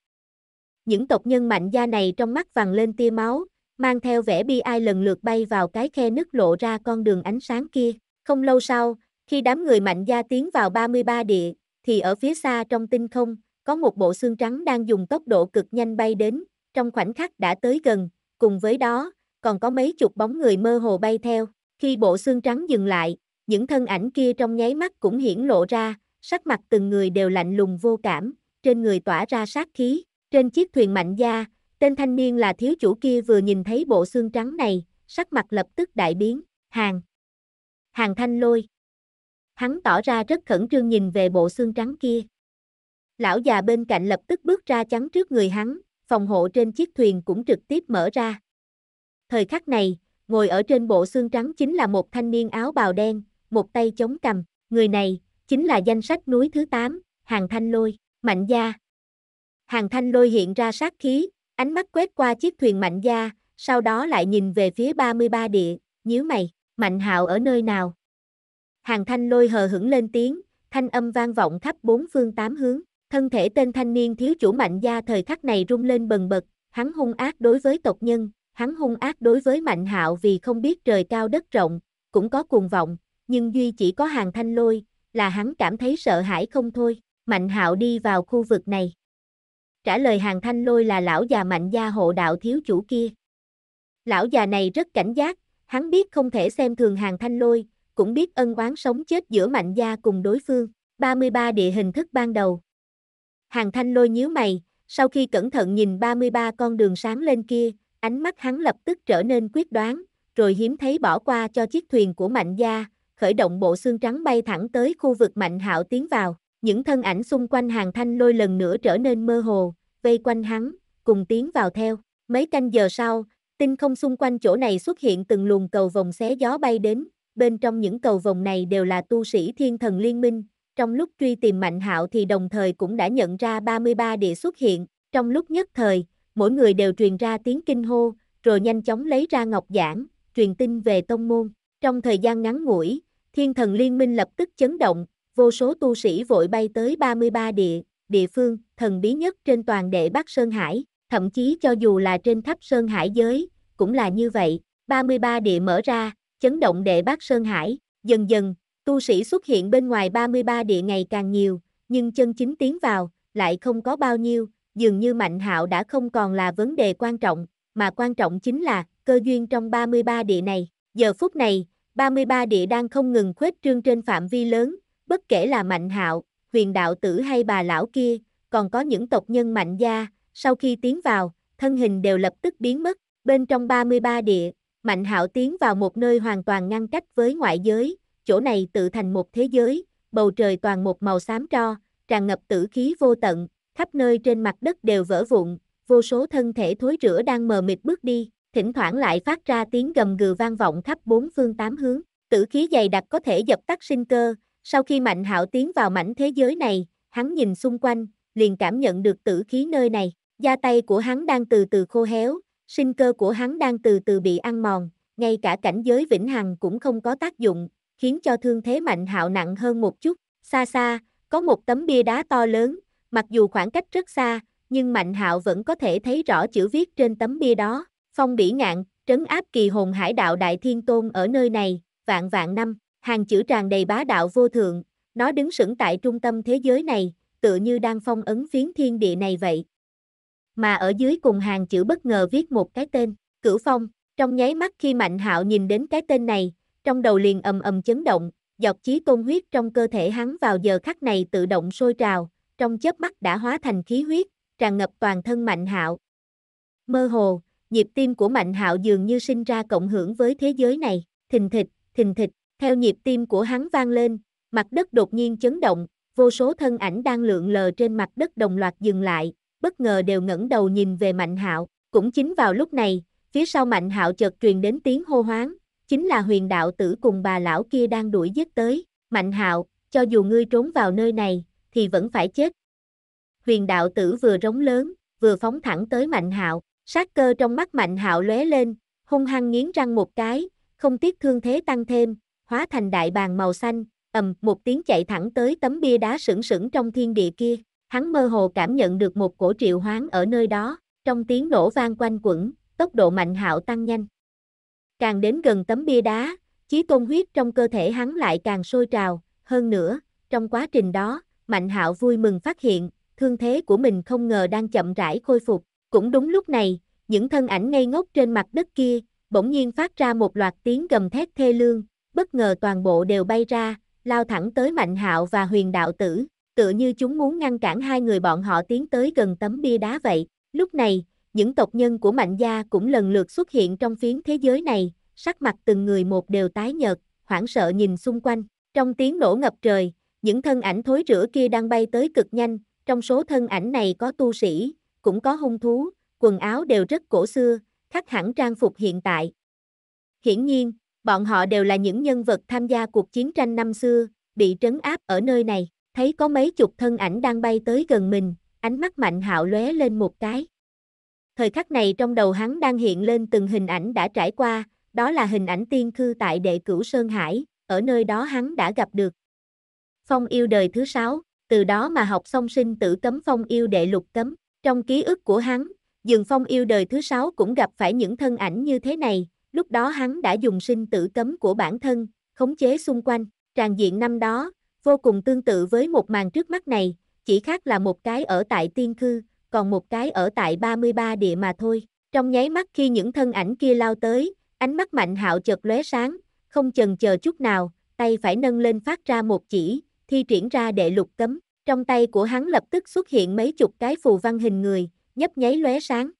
Speaker 1: những tộc nhân mạnh da này trong mắt vàng lên tia máu, mang theo vẻ bi ai lần lượt bay vào cái khe nứt lộ ra con đường ánh sáng kia. Không lâu sau, khi đám người mạnh gia tiến vào 33 địa, thì ở phía xa trong tinh không, có một bộ xương trắng đang dùng tốc độ cực nhanh bay đến, trong khoảnh khắc đã tới gần, cùng với đó, còn có mấy chục bóng người mơ hồ bay theo. Khi bộ xương trắng dừng lại, những thân ảnh kia trong nháy mắt cũng hiển lộ ra, sắc mặt từng người đều lạnh lùng vô cảm, trên người tỏa ra sát khí, trên chiếc thuyền mạnh gia, tên thanh niên là thiếu chủ kia vừa nhìn thấy bộ xương trắng này, sắc mặt lập tức đại biến, hàng. Hàng thanh lôi. Hắn tỏ ra rất khẩn trương nhìn về bộ xương trắng kia. Lão già bên cạnh lập tức bước ra chắn trước người hắn, phòng hộ trên chiếc thuyền cũng trực tiếp mở ra. Thời khắc này, ngồi ở trên bộ xương trắng chính là một thanh niên áo bào đen, một tay chống cầm, người này, chính là danh sách núi thứ 8, hàng thanh lôi, mạnh gia hàng thanh lôi hiện ra sát khí, ánh mắt quét qua chiếc thuyền mạnh gia, sau đó lại nhìn về phía 33 địa, nhíu mày, mạnh hạo ở nơi nào? Hàng thanh lôi hờ hững lên tiếng, thanh âm vang vọng khắp bốn phương tám hướng, thân thể tên thanh niên thiếu chủ mạnh gia thời khắc này rung lên bần bật, hắn hung ác đối với tộc nhân, hắn hung ác đối với mạnh hạo vì không biết trời cao đất rộng, cũng có cuồng vọng, nhưng duy chỉ có hàng thanh lôi, là hắn cảm thấy sợ hãi không thôi, mạnh hạo đi vào khu vực này, trả lời hàng thanh lôi là lão già mạnh gia hộ đạo thiếu chủ kia. Lão già này rất cảnh giác, hắn biết không thể xem thường hàng thanh lôi, cũng biết ân oán sống chết giữa mạnh gia cùng đối phương. 33 địa hình thức ban đầu. Hàng thanh lôi nhíu mày, sau khi cẩn thận nhìn 33 con đường sáng lên kia, ánh mắt hắn lập tức trở nên quyết đoán, rồi hiếm thấy bỏ qua cho chiếc thuyền của mạnh gia, khởi động bộ xương trắng bay thẳng tới khu vực mạnh hạo tiến vào. Những thân ảnh xung quanh hàng thanh lôi lần nữa trở nên mơ hồ, vây quanh hắn, cùng tiến vào theo. Mấy canh giờ sau, tinh không xung quanh chỗ này xuất hiện từng luồng cầu vòng xé gió bay đến, bên trong những cầu vòng này đều là tu sĩ thiên thần liên minh. Trong lúc truy tìm Mạnh hạo thì đồng thời cũng đã nhận ra 33 địa xuất hiện, trong lúc nhất thời, mỗi người đều truyền ra tiếng kinh hô, rồi nhanh chóng lấy ra ngọc giảng, truyền tin về tông môn. Trong thời gian ngắn ngủi, thiên thần liên minh lập tức chấn động, vô số tu sĩ vội bay tới 33 địa, địa phương, thần bí nhất trên toàn đệ Bắc Sơn Hải, thậm chí cho dù là trên khắp Sơn Hải giới, cũng là như vậy, 33 địa mở ra, chấn động đệ Bắc Sơn Hải, dần dần, tu sĩ xuất hiện bên ngoài 33 địa ngày càng nhiều, nhưng chân chính tiến vào, lại không có bao nhiêu, dường như Mạnh hạo đã không còn là vấn đề quan trọng, mà quan trọng chính là, cơ duyên trong 33 địa này, giờ phút này, 33 địa đang không ngừng khuếch trương trên phạm vi lớn, Bất kể là mạnh hạo, huyền đạo tử hay bà lão kia, còn có những tộc nhân mạnh gia, sau khi tiến vào, thân hình đều lập tức biến mất, bên trong 33 địa, mạnh hạo tiến vào một nơi hoàn toàn ngăn cách với ngoại giới, chỗ này tự thành một thế giới, bầu trời toàn một màu xám tro, tràn ngập tử khí vô tận, khắp nơi trên mặt đất đều vỡ vụn, vô số thân thể thối rữa đang mờ mịt bước đi, thỉnh thoảng lại phát ra tiếng gầm gừ vang vọng khắp bốn phương tám hướng, tử khí dày đặc có thể dập tắt sinh cơ, sau khi Mạnh Hạo tiến vào mảnh thế giới này, hắn nhìn xung quanh, liền cảm nhận được tử khí nơi này. Da tay của hắn đang từ từ khô héo, sinh cơ của hắn đang từ từ bị ăn mòn, ngay cả cảnh giới vĩnh hằng cũng không có tác dụng, khiến cho thương thế Mạnh Hạo nặng hơn một chút. Xa xa, có một tấm bia đá to lớn, mặc dù khoảng cách rất xa, nhưng Mạnh Hạo vẫn có thể thấy rõ chữ viết trên tấm bia đó. Phong bỉ ngạn, trấn áp kỳ hồn hải đạo đại thiên tôn ở nơi này, vạn vạn năm, Hàng chữ tràn đầy bá đạo vô thượng, nó đứng sững tại trung tâm thế giới này, tựa như đang phong ấn phiến thiên địa này vậy. Mà ở dưới cùng hàng chữ bất ngờ viết một cái tên, Cửu Phong, trong nháy mắt khi Mạnh Hạo nhìn đến cái tên này, trong đầu liền ầm ầm chấn động, dọc chí tôn huyết trong cơ thể hắn vào giờ khắc này tự động sôi trào, trong chớp mắt đã hóa thành khí huyết, tràn ngập toàn thân Mạnh Hạo. Mơ hồ, nhịp tim của Mạnh Hạo dường như sinh ra cộng hưởng với thế giới này, thình thịch, thình thịch, theo nhịp tim của hắn vang lên, mặt đất đột nhiên chấn động, vô số thân ảnh đang lượn lờ trên mặt đất đồng loạt dừng lại, bất ngờ đều ngẩng đầu nhìn về Mạnh Hạo, cũng chính vào lúc này, phía sau Mạnh Hạo chợt truyền đến tiếng hô hoáng, chính là Huyền đạo tử cùng bà lão kia đang đuổi giết tới, "Mạnh Hạo, cho dù ngươi trốn vào nơi này thì vẫn phải chết." Huyền đạo tử vừa rống lớn, vừa phóng thẳng tới Mạnh Hạo, sát cơ trong mắt Mạnh Hạo lóe lên, hung hăng nghiến răng một cái, không tiếc thương thế tăng thêm, hóa thành đại bàng màu xanh, ầm, một tiếng chạy thẳng tới tấm bia đá sững sững trong thiên địa kia. Hắn mơ hồ cảm nhận được một cổ triệu hoán ở nơi đó, trong tiếng nổ vang quanh quẩn, tốc độ mạnh hạo tăng nhanh. Càng đến gần tấm bia đá, chí tôn huyết trong cơ thể hắn lại càng sôi trào, hơn nữa, trong quá trình đó, mạnh hạo vui mừng phát hiện, thương thế của mình không ngờ đang chậm rãi khôi phục. Cũng đúng lúc này, những thân ảnh ngây ngốc trên mặt đất kia, bỗng nhiên phát ra một loạt tiếng gầm thét thê lương, bất ngờ toàn bộ đều bay ra, lao thẳng tới Mạnh Hạo và Huyền Đạo Tử, tựa như chúng muốn ngăn cản hai người bọn họ tiến tới gần tấm bia đá vậy. Lúc này, những tộc nhân của Mạnh gia cũng lần lượt xuất hiện trong phiến thế giới này, sắc mặt từng người một đều tái nhợt, hoảng sợ nhìn xung quanh. Trong tiếng nổ ngập trời, những thân ảnh thối rữa kia đang bay tới cực nhanh, trong số thân ảnh này có tu sĩ, cũng có hung thú, quần áo đều rất cổ xưa, khác hẳn trang phục hiện tại. Hiển nhiên, Bọn họ đều là những nhân vật tham gia cuộc chiến tranh năm xưa, bị trấn áp ở nơi này, thấy có mấy chục thân ảnh đang bay tới gần mình, ánh mắt mạnh hạo lóe lên một cái. Thời khắc này trong đầu hắn đang hiện lên từng hình ảnh đã trải qua, đó là hình ảnh tiên cư tại đệ cửu Sơn Hải, ở nơi đó hắn đã gặp được. Phong yêu đời thứ sáu, từ đó mà học song sinh tử cấm phong yêu đệ lục cấm, trong ký ức của hắn, dường phong yêu đời thứ sáu cũng gặp phải những thân ảnh như thế này, lúc đó hắn đã dùng sinh tử cấm của bản thân, khống chế xung quanh, tràn diện năm đó, vô cùng tương tự với một màn trước mắt này, chỉ khác là một cái ở tại tiên khư, còn một cái ở tại 33 địa mà thôi. Trong nháy mắt khi những thân ảnh kia lao tới, ánh mắt mạnh hạo chợt lóe sáng, không chần chờ chút nào, tay phải nâng lên phát ra một chỉ, thi triển ra đệ lục cấm. Trong tay của hắn lập tức xuất hiện mấy chục cái phù văn hình người, nhấp nháy lóe sáng.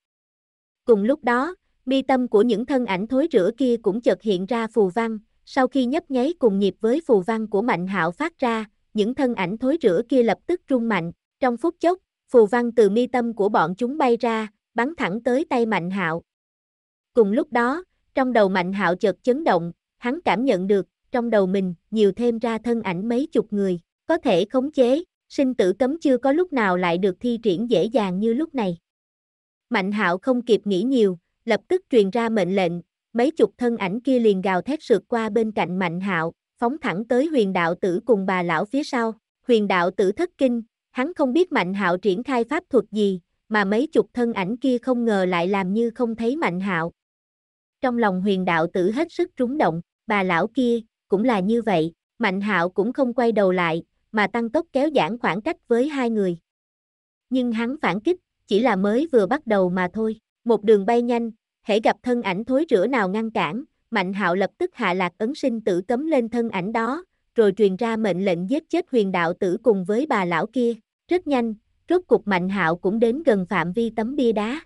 Speaker 1: Cùng lúc đó, mi tâm của những thân ảnh thối rữa kia cũng chợt hiện ra phù văn, sau khi nhấp nháy cùng nhịp với phù văn của Mạnh Hạo phát ra, những thân ảnh thối rữa kia lập tức rung mạnh, trong phút chốc, phù văn từ mi tâm của bọn chúng bay ra, bắn thẳng tới tay Mạnh Hạo. Cùng lúc đó, trong đầu Mạnh Hạo chợt chấn động, hắn cảm nhận được, trong đầu mình, nhiều thêm ra thân ảnh mấy chục người, có thể khống chế, sinh tử cấm chưa có lúc nào lại được thi triển dễ dàng như lúc này. Mạnh Hạo không kịp nghĩ nhiều, lập tức truyền ra mệnh lệnh, mấy chục thân ảnh kia liền gào thét sượt qua bên cạnh Mạnh Hạo, phóng thẳng tới huyền đạo tử cùng bà lão phía sau. Huyền đạo tử thất kinh, hắn không biết Mạnh Hạo triển khai pháp thuật gì, mà mấy chục thân ảnh kia không ngờ lại làm như không thấy Mạnh Hạo. Trong lòng huyền đạo tử hết sức trúng động, bà lão kia, cũng là như vậy, Mạnh Hạo cũng không quay đầu lại, mà tăng tốc kéo giãn khoảng cách với hai người. Nhưng hắn phản kích, chỉ là mới vừa bắt đầu mà thôi. Một đường bay nhanh, hễ gặp thân ảnh thối rửa nào ngăn cản, Mạnh Hạo lập tức hạ lạc ấn sinh tử cấm lên thân ảnh đó, rồi truyền ra mệnh lệnh giết chết huyền đạo tử cùng với bà lão kia. Rất nhanh, rốt cục Mạnh Hạo cũng đến gần phạm vi tấm bia đá.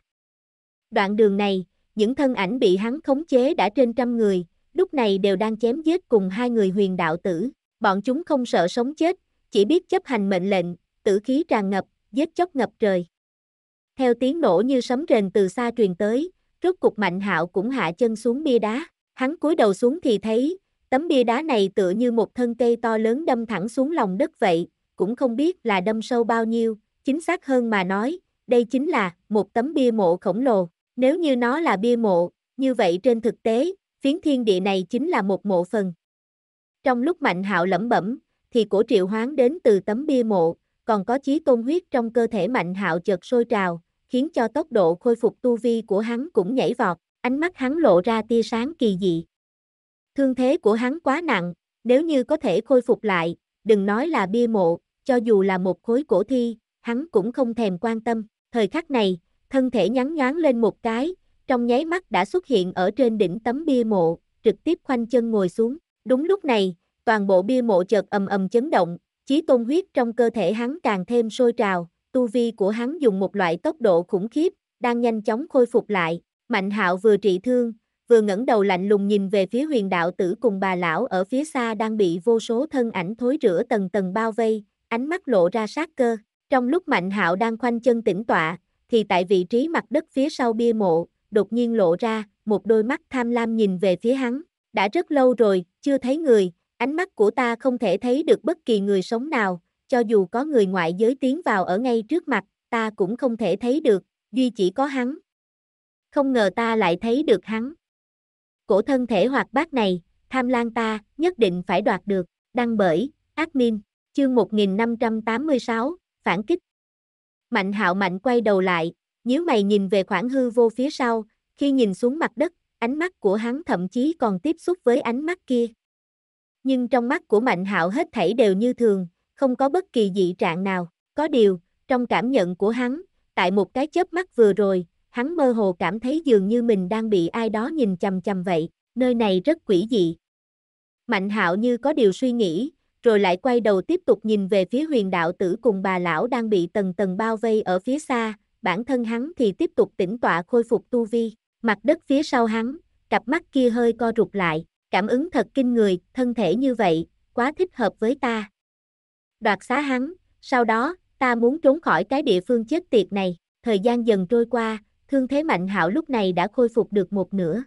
Speaker 1: Đoạn đường này, những thân ảnh bị hắn khống chế đã trên trăm người, lúc này đều đang chém giết cùng hai người huyền đạo tử. Bọn chúng không sợ sống chết, chỉ biết chấp hành mệnh lệnh, tử khí tràn ngập, giết chóc ngập trời. Theo tiếng nổ như sấm rền từ xa truyền tới, rốt cục Mạnh Hạo cũng hạ chân xuống bia đá. Hắn cúi đầu xuống thì thấy, tấm bia đá này tựa như một thân cây to lớn đâm thẳng xuống lòng đất vậy, cũng không biết là đâm sâu bao nhiêu, chính xác hơn mà nói, đây chính là một tấm bia mộ khổng lồ. Nếu như nó là bia mộ, như vậy trên thực tế, phiến thiên địa này chính là một mộ phần. Trong lúc Mạnh Hạo lẩm bẩm, thì cổ triệu hoán đến từ tấm bia mộ, còn có chí tôn huyết trong cơ thể Mạnh Hạo chợt sôi trào, khiến cho tốc độ khôi phục tu vi của hắn cũng nhảy vọt, ánh mắt hắn lộ ra tia sáng kỳ dị. Thương thế của hắn quá nặng, nếu như có thể khôi phục lại, đừng nói là bia mộ, cho dù là một khối cổ thi, hắn cũng không thèm quan tâm. Thời khắc này, thân thể nhắn nhoáng lên một cái, trong nháy mắt đã xuất hiện ở trên đỉnh tấm bia mộ, trực tiếp khoanh chân ngồi xuống. Đúng lúc này, toàn bộ bia mộ chợt ầm ầm chấn động, chí tôn huyết trong cơ thể hắn càng thêm sôi trào, tu vi của hắn dùng một loại tốc độ khủng khiếp, đang nhanh chóng khôi phục lại, Mạnh Hạo vừa trị thương, vừa ngẩng đầu lạnh lùng nhìn về phía huyền đạo tử cùng bà lão ở phía xa đang bị vô số thân ảnh thối rửa tầng tầng bao vây, ánh mắt lộ ra sát cơ. Trong lúc Mạnh Hạo đang khoanh chân tĩnh tọa, thì tại vị trí mặt đất phía sau bia mộ, đột nhiên lộ ra, một đôi mắt tham lam nhìn về phía hắn. Đã rất lâu rồi, chưa thấy người, ánh mắt của ta không thể thấy được bất kỳ người sống nào, cho dù có người ngoại giới tiến vào ở ngay trước mặt, ta cũng không thể thấy được, duy chỉ có hắn. Không ngờ ta lại thấy được hắn. Cổ thân thể hoạt bát này, tham lan ta, nhất định phải đoạt được, đăng bởi, admin, chương 1586, phản kích. Mạnh hạo mạnh quay đầu lại, nếu mày nhìn về khoảng hư vô phía sau, khi nhìn xuống mặt đất, ánh mắt của hắn thậm chí còn tiếp xúc với ánh mắt kia. Nhưng trong mắt của Mạnh Hạo hết thảy đều như thường, không có bất kỳ dị trạng nào. Có điều, trong cảm nhận của hắn, tại một cái chớp mắt vừa rồi, hắn mơ hồ cảm thấy dường như mình đang bị ai đó nhìn chằm chằm vậy, nơi này rất quỷ dị. Mạnh hạo như có điều suy nghĩ, rồi lại quay đầu tiếp tục nhìn về phía huyền đạo tử cùng bà lão đang bị tầng tầng bao vây ở phía xa, bản thân hắn thì tiếp tục tĩnh tọa khôi phục tu vi, mặt đất phía sau hắn, cặp mắt kia hơi co rụt lại, cảm ứng thật kinh người, thân thể như vậy, quá thích hợp với ta, đoạt xá hắn, sau đó, ta muốn trốn khỏi cái địa phương chết tiệt này. Thời gian dần trôi qua, thương thế Mạnh Hạo lúc này đã khôi phục được một nửa.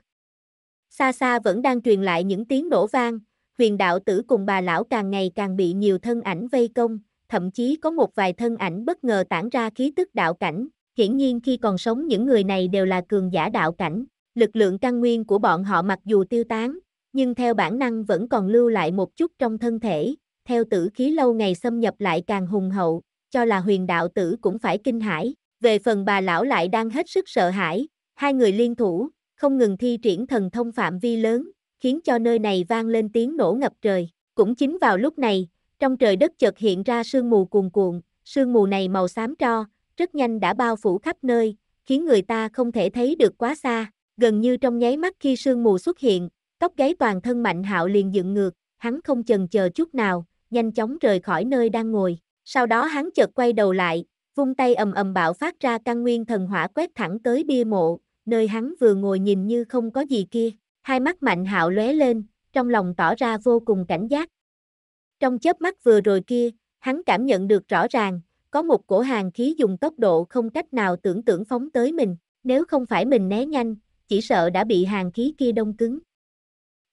Speaker 1: Xa xa vẫn đang truyền lại những tiếng nổ vang, huyền đạo tử cùng bà lão càng ngày càng bị nhiều thân ảnh vây công, thậm chí có một vài thân ảnh bất ngờ tản ra khí tức đạo cảnh. Hiển nhiên khi còn sống những người này đều là cường giả đạo cảnh, lực lượng căn nguyên của bọn họ mặc dù tiêu tán, nhưng theo bản năng vẫn còn lưu lại một chút trong thân thể, theo tử khí lâu ngày xâm nhập lại càng hùng hậu, cho là huyền đạo tử cũng phải kinh hãi. Về phần bà lão lại đang hết sức sợ hãi, hai người liên thủ, không ngừng thi triển thần thông phạm vi lớn, khiến cho nơi này vang lên tiếng nổ ngập trời. Cũng chính vào lúc này, trong trời đất chợt hiện ra sương mù cuồn cuộn, sương mù này màu xám tro, rất nhanh đã bao phủ khắp nơi, khiến người ta không thể thấy được quá xa. Gần như trong nháy mắt khi sương mù xuất hiện, tóc gáy toàn thân Mạnh Hạo liền dựng ngược, hắn không chần chờ chút nào, nhanh chóng rời khỏi nơi đang ngồi. Sau đó hắn chợt quay đầu lại, vung tay ầm ầm bạo phát ra căn nguyên thần hỏa quét thẳng tới bia mộ, nơi hắn vừa ngồi nhìn như không có gì kia. Hai mắt mạnh hạo lóe lên, trong lòng tỏ ra vô cùng cảnh giác. Trong chớp mắt vừa rồi kia, hắn cảm nhận được rõ ràng, có một cổ hàng khí dùng tốc độ không cách nào tưởng tượng phóng tới mình, nếu không phải mình né nhanh, chỉ sợ đã bị hàng khí kia đông cứng.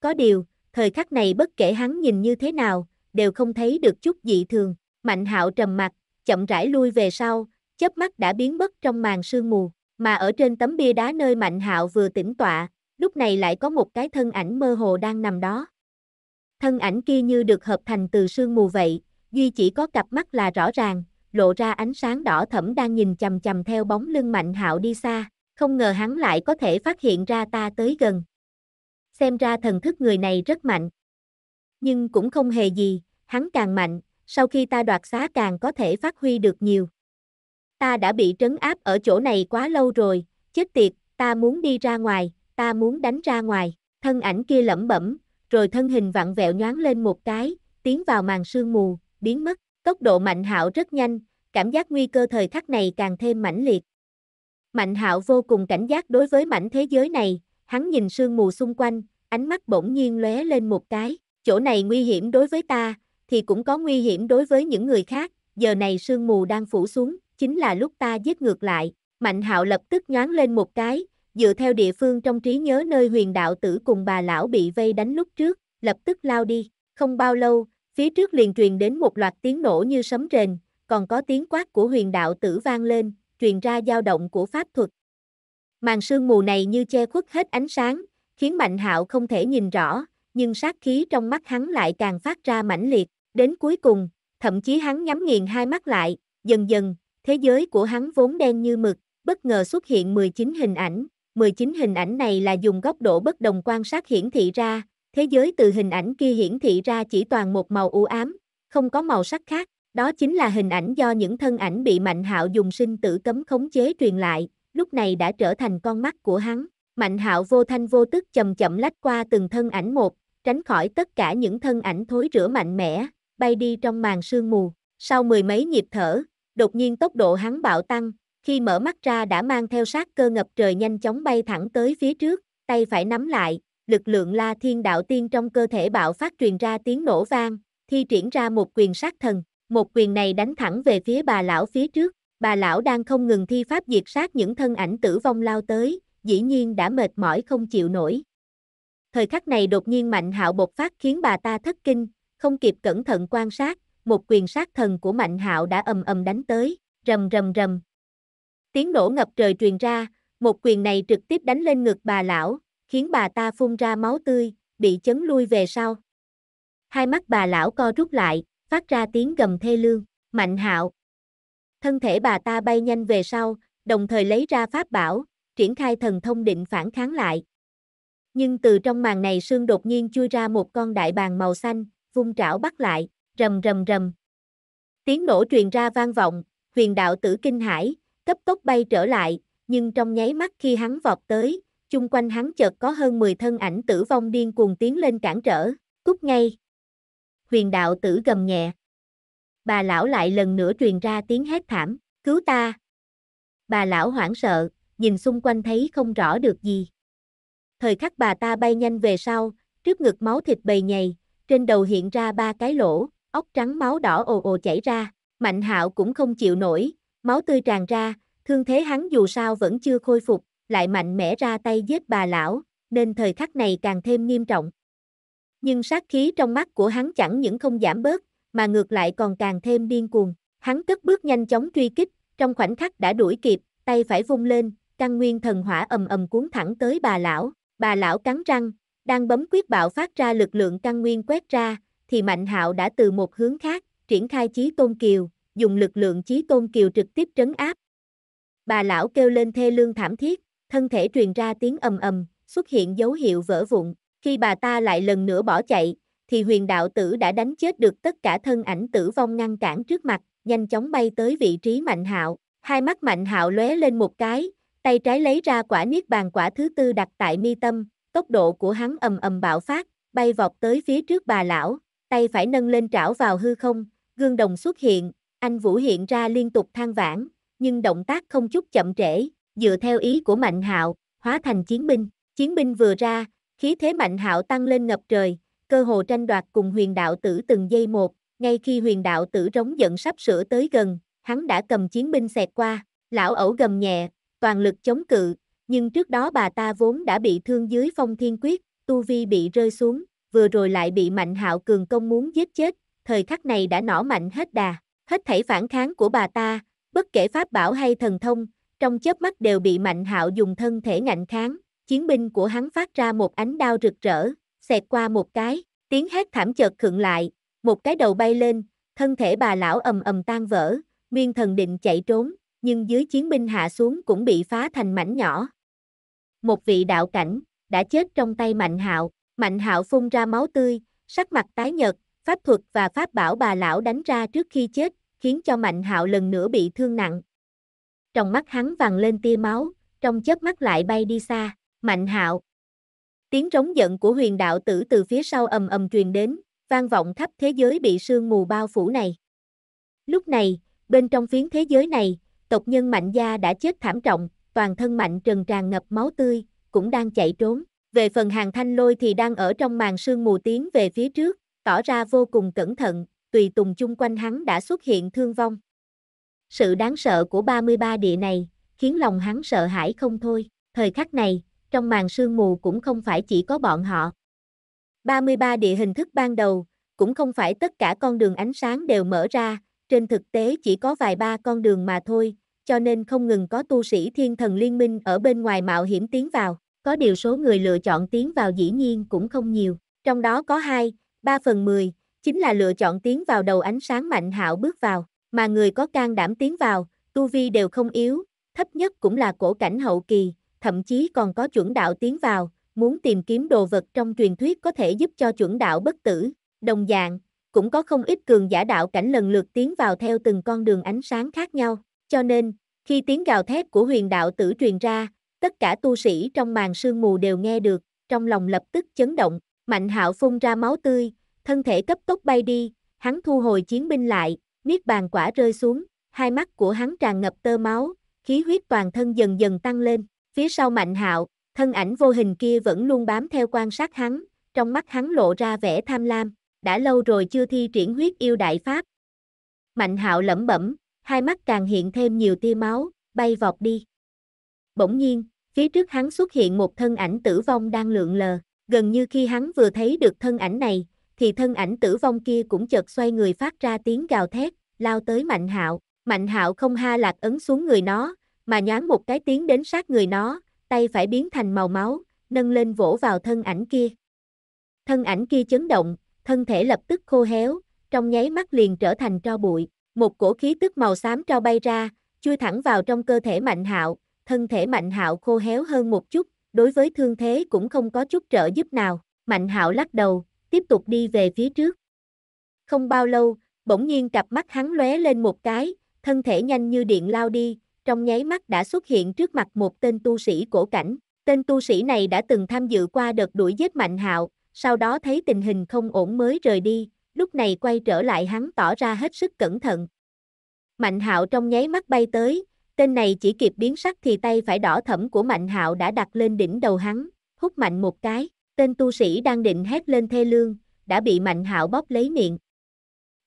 Speaker 1: Có điều, thời khắc này bất kể hắn nhìn như thế nào, đều không thấy được chút dị thường. Mạnh hạo trầm mặt, chậm rãi lui về sau, chớp mắt đã biến mất trong màn sương mù, mà ở trên tấm bia đá nơi Mạnh hạo vừa tỉnh tọa, lúc này lại có một cái thân ảnh mơ hồ đang nằm đó. Thân ảnh kia như được hợp thành từ sương mù vậy, duy chỉ có cặp mắt là rõ ràng, lộ ra ánh sáng đỏ thẫm đang nhìn chầm chầm theo bóng lưng Mạnh hạo đi xa, không ngờ hắn lại có thể phát hiện ra ta tới gần. Xem ra thần thức người này rất mạnh nhưng cũng không hề gì, hắn càng mạnh, sau khi ta đoạt xá càng có thể phát huy được nhiều. Ta đã bị trấn áp ở chỗ này quá lâu rồi, chết tiệt, ta muốn đi ra ngoài, ta muốn đánh ra ngoài, thân ảnh kia lẩm bẩm, rồi thân hình vặn vẹo nhoáng lên một cái, tiến vào màn sương mù, biến mất, tốc độ mạnh hạo rất nhanh, cảm giác nguy cơ thời khắc này càng thêm mãnh liệt. Mạnh hạo vô cùng cảnh giác đối với mảnh thế giới này, hắn nhìn sương mù xung quanh, ánh mắt bỗng nhiên lóe lên một cái chỗ này nguy hiểm đối với ta, thì cũng có nguy hiểm đối với những người khác, giờ này sương mù đang phủ xuống, chính là lúc ta giết ngược lại. Mạnh hạo lập tức nhoáng lên một cái, dựa theo địa phương trong trí nhớ nơi huyền đạo tử cùng bà lão bị vây đánh lúc trước, lập tức lao đi. Không bao lâu, phía trước liền truyền đến một loạt tiếng nổ như sấm rền, còn có tiếng quát của huyền đạo tử vang lên, truyền ra dao động của pháp thuật. Màn sương mù này như che khuất hết ánh sáng, khiến Mạnh hạo không thể nhìn rõ, nhưng sát khí trong mắt hắn lại càng phát ra mãnh liệt, đến cuối cùng, thậm chí hắn nhắm nghiền hai mắt lại, dần dần, thế giới của hắn vốn đen như mực, bất ngờ xuất hiện 19 hình ảnh, 19 hình ảnh này là dùng góc độ bất đồng quan sát hiển thị ra, thế giới từ hình ảnh kia hiển thị ra chỉ toàn một màu u ám, không có màu sắc khác, đó chính là hình ảnh do những thân ảnh bị Mạnh Hạo dùng sinh tử cấm khống chế truyền lại, lúc này đã trở thành con mắt của hắn. Mạnh Hạo vô thanh vô tức chậm chậm lách qua từng thân ảnh một, tránh khỏi tất cả những thân ảnh thối rửa mạnh mẽ, bay đi trong màn sương mù. Sau mười mấy nhịp thở, đột nhiên tốc độ hắn bạo tăng, khi mở mắt ra đã mang theo sát cơ ngập trời nhanh chóng bay thẳng tới phía trước, tay phải nắm lại, lực lượng la thiên đạo tiên trong cơ thể bạo phát truyền ra tiếng nổ vang, thi triển ra một quyền sát thần, một quyền này đánh thẳng về phía bà lão phía trước, bà lão đang không ngừng thi pháp diệt sát những thân ảnh tử vong lao tới, dĩ nhiên đã mệt mỏi không chịu nổi, thời khắc này đột nhiên mạnh hạo bộc phát khiến bà ta thất kinh, không kịp cẩn thận quan sát, một quyền sát thần của mạnh hạo đã ầm ầm đánh tới, rầm rầm rầm. Tiếng nổ ngập trời truyền ra, một quyền này trực tiếp đánh lên ngực bà lão, khiến bà ta phun ra máu tươi, bị chấn lui về sau. Hai mắt bà lão co rút lại, phát ra tiếng gầm thê lương, mạnh hạo. Thân thể bà ta bay nhanh về sau, đồng thời lấy ra pháp bảo, triển khai thần thông định phản kháng lại. Nhưng từ trong màn này Sương đột nhiên chui ra một con đại bàng màu xanh, vung trảo bắt lại, rầm rầm rầm. Tiếng nổ truyền ra vang vọng, huyền đạo tử kinh hải, cấp tốc bay trở lại, nhưng trong nháy mắt khi hắn vọt tới, chung quanh hắn chợt có hơn 10 thân ảnh tử vong điên cuồng tiến lên cản trở, cút ngay. Huyền đạo tử gầm nhẹ. Bà lão lại lần nữa truyền ra tiếng hét thảm, cứu ta. Bà lão hoảng sợ, nhìn xung quanh thấy không rõ được gì thời khắc bà ta bay nhanh về sau, trước ngực máu thịt bầy nhầy, trên đầu hiện ra ba cái lỗ, ốc trắng máu đỏ ồ ồ chảy ra, Mạnh Hạo cũng không chịu nổi, máu tươi tràn ra, thương thế hắn dù sao vẫn chưa khôi phục, lại mạnh mẽ ra tay giết bà lão, nên thời khắc này càng thêm nghiêm trọng. Nhưng sát khí trong mắt của hắn chẳng những không giảm bớt, mà ngược lại còn càng thêm điên cuồng. Hắn cất bước nhanh chóng truy kích, trong khoảnh khắc đã đuổi kịp, tay phải vung lên, căn nguyên thần hỏa ầm ầm cuốn thẳng tới bà lão, Bà lão cắn răng, đang bấm quyết bạo phát ra lực lượng căn nguyên quét ra, thì Mạnh Hạo đã từ một hướng khác, triển khai chí tôn kiều, dùng lực lượng chí tôn kiều trực tiếp trấn áp. Bà lão kêu lên thê lương thảm thiết, thân thể truyền ra tiếng ầm ầm, xuất hiện dấu hiệu vỡ vụn. Khi bà ta lại lần nữa bỏ chạy, thì huyền đạo tử đã đánh chết được tất cả thân ảnh tử vong ngăn cản trước mặt, nhanh chóng bay tới vị trí Mạnh Hạo. Hai mắt Mạnh Hạo lóe lên một cái, Tay trái lấy ra quả niết bàn quả thứ tư đặt tại mi tâm, tốc độ của hắn ầm ầm bạo phát, bay vọt tới phía trước bà lão, tay phải nâng lên trảo vào hư không, gương đồng xuất hiện, anh Vũ hiện ra liên tục than vãn, nhưng động tác không chút chậm trễ, dựa theo ý của Mạnh Hạo, hóa thành chiến binh. Chiến binh vừa ra, khí thế Mạnh Hạo tăng lên ngập trời, cơ hồ tranh đoạt cùng huyền đạo tử từng giây một, ngay khi huyền đạo tử rống giận sắp sửa tới gần, hắn đã cầm chiến binh xẹt qua, lão ẩu gầm nhẹ, toàn lực chống cự, nhưng trước đó bà ta vốn đã bị thương dưới phong thiên quyết, tu vi bị rơi xuống, vừa rồi lại bị mạnh hạo cường công muốn giết chết, thời khắc này đã nỏ mạnh hết đà, hết thảy phản kháng của bà ta, bất kể pháp bảo hay thần thông, trong chớp mắt đều bị mạnh hạo dùng thân thể ngạnh kháng, chiến binh của hắn phát ra một ánh đao rực rỡ, xẹt qua một cái, tiếng hét thảm chợt khựng lại, một cái đầu bay lên, thân thể bà lão ầm ầm tan vỡ, nguyên thần định chạy trốn, nhưng dưới chiến binh hạ xuống cũng bị phá thành mảnh nhỏ. Một vị đạo cảnh, đã chết trong tay Mạnh Hạo, Mạnh Hạo phun ra máu tươi, sắc mặt tái nhợt, pháp thuật và pháp bảo bà lão đánh ra trước khi chết, khiến cho Mạnh Hạo lần nữa bị thương nặng. Trong mắt hắn vàng lên tia máu, trong chớp mắt lại bay đi xa, Mạnh Hạo. Tiếng rống giận của huyền đạo tử từ phía sau ầm ầm truyền đến, vang vọng khắp thế giới bị sương mù bao phủ này. Lúc này, bên trong phiến thế giới này, tộc nhân Mạnh Gia đã chết thảm trọng, toàn thân Mạnh Trần tràn ngập máu tươi, cũng đang chạy trốn. Về phần hàng thanh lôi thì đang ở trong màn sương mù tiến về phía trước, tỏ ra vô cùng cẩn thận, tùy tùng chung quanh hắn đã xuất hiện thương vong. Sự đáng sợ của 33 địa này, khiến lòng hắn sợ hãi không thôi, thời khắc này, trong màn sương mù cũng không phải chỉ có bọn họ. 33 địa hình thức ban đầu, cũng không phải tất cả con đường ánh sáng đều mở ra, trên thực tế chỉ có vài ba con đường mà thôi, cho nên không ngừng có tu sĩ thiên thần liên minh ở bên ngoài mạo hiểm tiến vào, có điều số người lựa chọn tiến vào dĩ nhiên cũng không nhiều, trong đó có 2, 3 phần 10, chính là lựa chọn tiến vào đầu ánh sáng mạnh hảo bước vào, mà người có can đảm tiến vào, tu vi đều không yếu, thấp nhất cũng là cổ cảnh hậu kỳ, thậm chí còn có chuẩn đạo tiến vào, muốn tìm kiếm đồ vật trong truyền thuyết có thể giúp cho chuẩn đạo bất tử, đồng dạng, cũng có không ít cường giả đạo cảnh lần lượt tiến vào theo từng con đường ánh sáng khác nhau. Cho nên, khi tiếng gào thét của huyền đạo tử truyền ra, tất cả tu sĩ trong màn sương mù đều nghe được, trong lòng lập tức chấn động, Mạnh Hạo phun ra máu tươi, thân thể cấp tốc bay đi, hắn thu hồi chiến binh lại, niết bàn quả rơi xuống, hai mắt của hắn tràn ngập tơ máu, khí huyết toàn thân dần dần tăng lên, phía sau Mạnh Hạo, thân ảnh vô hình kia vẫn luôn bám theo quan sát hắn, trong mắt hắn lộ ra vẻ tham lam, đã lâu rồi chưa thi triển huyết yêu đại pháp. Mạnh Hạo lẩm bẩm, hai mắt càng hiện thêm nhiều tia máu, bay vọt đi. Bỗng nhiên, phía trước hắn xuất hiện một thân ảnh tử vong đang lượn lờ, gần như khi hắn vừa thấy được thân ảnh này, thì thân ảnh tử vong kia cũng chợt xoay người phát ra tiếng gào thét, lao tới Mạnh Hạo. Mạnh Hạo không ha lạc ấn xuống người nó, mà nhoáng một cái tiếng đến sát người nó, tay phải biến thành màu máu, nâng lên vỗ vào thân ảnh kia. Thân ảnh kia chấn động, thân thể lập tức khô héo, trong nháy mắt liền trở thành tro bụi. Một cổ khí tức màu xám trao bay ra, chui thẳng vào trong cơ thể Mạnh Hạo, thân thể Mạnh Hạo khô héo hơn một chút, đối với thương thế cũng không có chút trợ giúp nào. Mạnh Hạo lắc đầu, tiếp tục đi về phía trước. Không bao lâu, bỗng nhiên cặp mắt hắn lóe lên một cái, thân thể nhanh như điện lao đi, trong nháy mắt đã xuất hiện trước mặt một tên tu sĩ cổ cảnh. Tên tu sĩ này đã từng tham dự qua đợt đuổi giết Mạnh Hạo, sau đó thấy tình hình không ổn mới rời đi, lúc này quay trở lại hắn tỏ ra hết sức cẩn thận. Mạnh hạo trong nháy mắt bay tới, tên này chỉ kịp biến sắc thì tay phải đỏ thẫm của mạnh hạo đã đặt lên đỉnh đầu hắn, hút mạnh một cái, tên tu sĩ đang định hét lên thê lương, đã bị mạnh hạo bóp lấy miệng.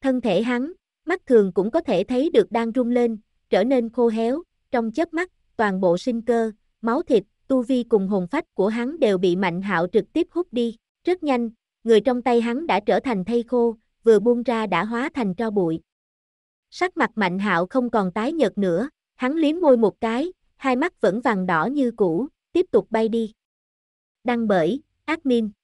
Speaker 1: Thân thể hắn, mắt thường cũng có thể thấy được đang rung lên, trở nên khô héo, trong chớp mắt, toàn bộ sinh cơ, máu thịt, tu vi cùng hồn phách của hắn đều bị mạnh hạo trực tiếp hút đi, rất nhanh, người trong tay hắn đã trở thành thây khô, vừa buông ra đã hóa thành tro bụi. Sắc mặt Mạnh Hạo không còn tái nhợt nữa, hắn liếm môi một cái, hai mắt vẫn vàng đỏ như cũ, tiếp tục bay đi. Đăng bởi Admin